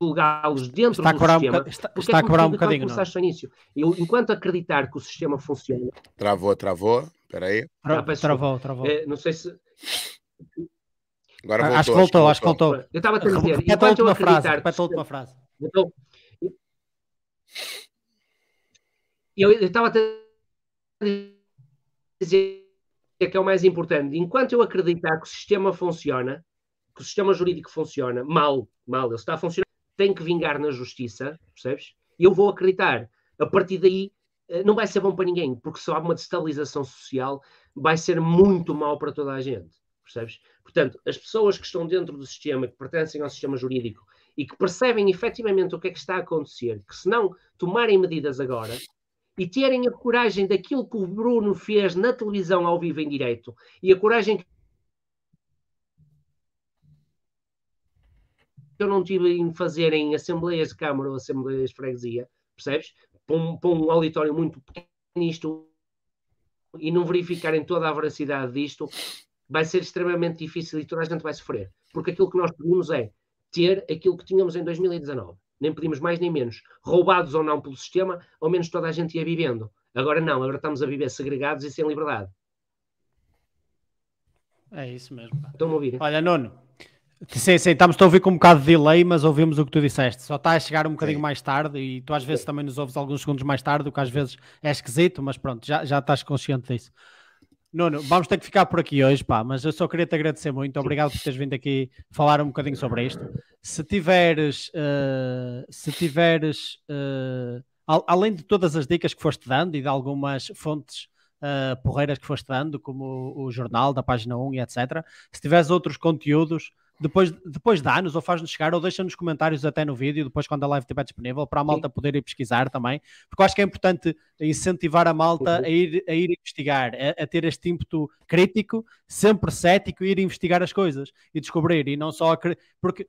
julgá-los dentro está do a sistema, um está, está é a cobrar um é bocadinho, não? É? Ao início. Eu, enquanto acreditar que o sistema funciona... Travou, travou, espera aí. ah, travou, travou. Eh, não sei se... Agora ah, voltou, acho que voltou, acho que voltou. Eu estava a dizer, repete enquanto a última eu Frase, repete a última frase. Então, eu estava a dizer que é o mais importante. Enquanto eu acreditar que o sistema funciona, que o sistema jurídico funciona mal, mal, ele está a funcionar, tem que vingar na justiça, percebes? eu vou acreditar. A partir daí, eh, não vai ser bom para ninguém, porque se há uma destabilização social, vai ser muito mal para toda a gente percebes? Portanto, as pessoas que estão dentro do sistema, que pertencem ao sistema jurídico e que percebem efetivamente o que é que está a acontecer, que se não tomarem medidas agora e terem a coragem daquilo que o Bruno fez na televisão ao vivo em direito e a coragem que eu não tive em fazer em assembleias de Câmara ou assembleias de freguesia, percebes? Para um, um auditório muito pequeno isto e não verificarem toda a veracidade disto, vai ser extremamente difícil e toda a gente vai sofrer, porque aquilo que nós pedimos é ter aquilo que tínhamos em 2019. Nem pedimos mais nem menos. Roubados ou não pelo sistema, ao menos toda a gente ia vivendo. Agora não, agora estamos a viver segregados e sem liberdade. É isso mesmo. Estão a ouvir? Olha, Nuno, sim, sim, estamos a ouvir com um bocado de delay, mas ouvimos o que tu disseste. Só está a chegar um bocadinho sim. mais tarde e tu às vezes sim. também nos ouves alguns segundos mais tarde, o que às vezes é esquisito, mas pronto, já, já estás consciente disso. Nuno, vamos ter que ficar por aqui hoje, pá, mas eu só queria te agradecer muito. Obrigado por teres vindo aqui falar um bocadinho sobre isto. Se tiveres, uh, se tiveres, uh, al além de todas as dicas que foste dando e de algumas fontes uh, porreiras que foste dando, como o, o jornal da página 1 e etc., se tiveres outros conteúdos depois, depois dá-nos ou faz-nos chegar ou deixa nos comentários até no vídeo, depois quando a live estiver disponível, para a malta Sim. poder ir pesquisar também, porque eu acho que é importante incentivar a malta uhum. a ir, a ir investigar, a, a ter este ímpeto crítico, sempre cético, e ir investigar as coisas e descobrir, e não só a, porque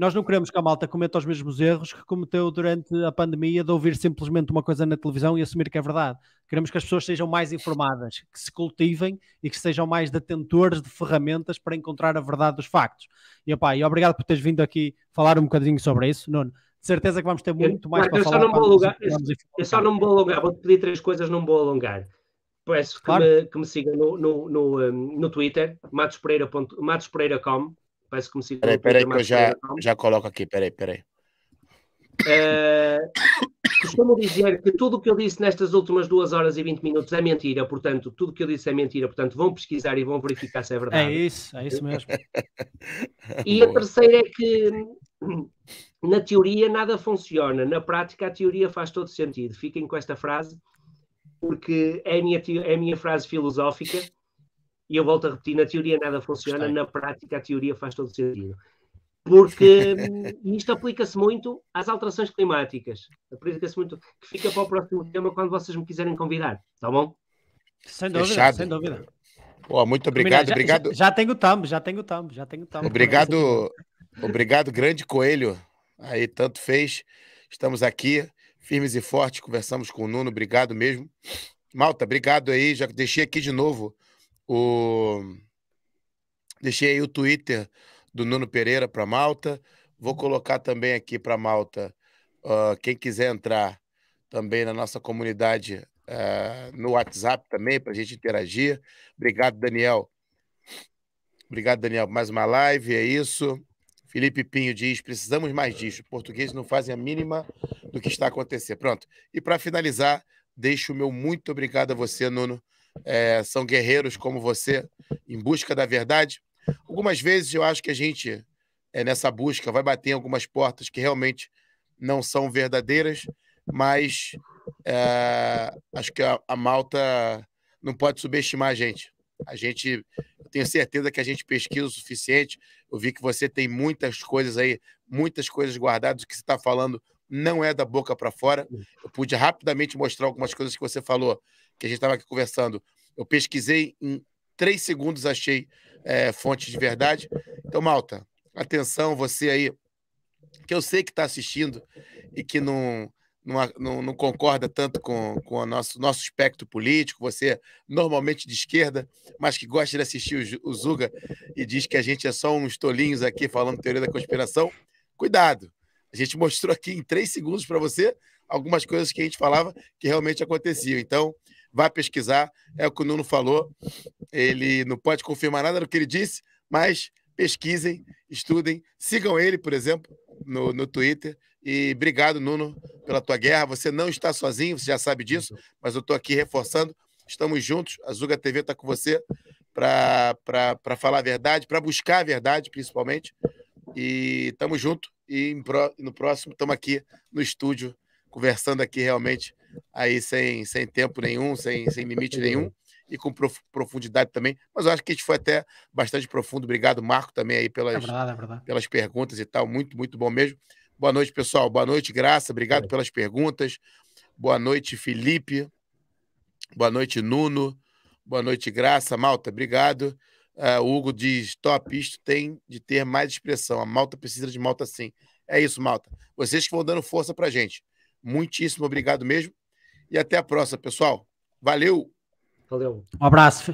nós não queremos que a malta cometa os mesmos erros que cometeu durante a pandemia de ouvir simplesmente uma coisa na televisão e assumir que é verdade. Queremos que as pessoas sejam mais informadas, que se cultivem e que sejam mais detentores de ferramentas para encontrar a verdade dos factos. E, opa, e obrigado por teres vindo aqui falar um bocadinho sobre isso, Nuno. De certeza que vamos ter muito eu, mais para eu falar. Só não vou alongar, eu, eu só não me vou alongar, vou-te pedir três coisas, não me vou alongar. Peço claro. que, me, que me sigam no, no, no, eh, no Twitter, matospereira.com, Parece que conseguiu. Peraí, peraí, que eu já, já coloco aqui, peraí, peraí. Uh, costumo dizer que tudo o que eu disse nestas últimas duas horas e 20 minutos é mentira, portanto, tudo o que eu disse é mentira, portanto, vão pesquisar e vão verificar se é verdade. É isso, é isso mesmo. [laughs] e Boa. a terceira é que na teoria nada funciona, na prática a teoria faz todo sentido. Fiquem com esta frase, porque é a minha, é a minha frase filosófica e eu volto a repetir: na teoria nada funciona, Gostei. na prática a teoria faz todo sentido. Porque [laughs] isto aplica-se muito às alterações climáticas. Aplica-se muito. Que fica para o próximo tema quando vocês me quiserem convidar. Tá bom? Sem dúvida, Fechado. sem dúvida. Pô, muito obrigado, já, obrigado. Já, já tenho tambo, já tenho tambo, já tenho tambo. Obrigado, obrigado, grande coelho. Aí tanto fez. Estamos aqui, firmes e fortes, conversamos com o Nuno, obrigado mesmo. Malta, obrigado aí. Já deixei aqui de novo o... Deixei aí o Twitter do Nuno Pereira para Malta. Vou colocar também aqui para Malta uh, quem quiser entrar também na nossa comunidade uh, no WhatsApp também para a gente interagir. Obrigado, Daniel. Obrigado, Daniel. Mais uma live, é isso. Felipe Pinho diz: precisamos mais disso. Portugueses não fazem a mínima do que está acontecendo. Pronto. E para finalizar, deixo o meu muito obrigado a você, Nuno, é, são guerreiros como você em busca da verdade. Algumas vezes eu acho que a gente, é, nessa busca, vai bater em algumas portas que realmente não são verdadeiras, mas é, acho que a, a, malta não pode subestimar a gente. A gente, eu tenho certeza que a gente pesquisa o suficiente. Eu vi que você tem muitas coisas aí, muitas coisas guardadas. O que você está falando não é da boca para fora. Hum. Eu pude rapidamente mostrar algumas coisas que você falou que a gente estava aqui conversando, eu pesquisei em três segundos, achei é, fontes de verdade. Então, Malta, atenção, você aí, que eu sei que está assistindo e que não, não, não, não, concorda tanto com, com o nosso, nosso espectro político, você é normalmente de esquerda, mas que gosta de assistir o, o Zuga e diz que a gente é só uns tolinhos aqui falando teoria da conspiração, cuidado. A gente mostrou aqui em três segundos para você algumas coisas que a gente falava que realmente aconteciam. Então, Vai pesquisar, é o que o Nuno falou. Ele não pode confirmar nada do que ele disse, mas pesquisem, estudem, sigam ele, por exemplo, no, no Twitter. E obrigado, Nuno, pela tua guerra. Você não está sozinho, você já sabe disso, mas eu estou aqui reforçando. Estamos juntos, a Zuga TV está com você para falar a verdade, para buscar a verdade, principalmente. E estamos juntos. E no próximo, estamos aqui no estúdio, conversando aqui realmente aí sem, sem tempo nenhum, sem, sem limite é. nenhum e com profundidade também. Mas eu acho que a gente foi até bastante profundo. Obrigado, Marco, também aí é pelas, é verdade, é verdade. pelas perguntas e tal. Muito, muito bom mesmo. Boa noite, pessoal. Boa noite, Graça. Obrigado é. pelas perguntas. Boa noite, Felipe. Boa noite, Nuno. Boa noite, Graça. Malta, obrigado. Uh, o Hugo diz: top, isto tem de ter mais expressão. A malta precisa de malta sim. É isso, malta. Vocês que vão dando força pra gente. Muitíssimo obrigado mesmo. E até a próxima, pessoal. Valeu! Valeu. Um abraço.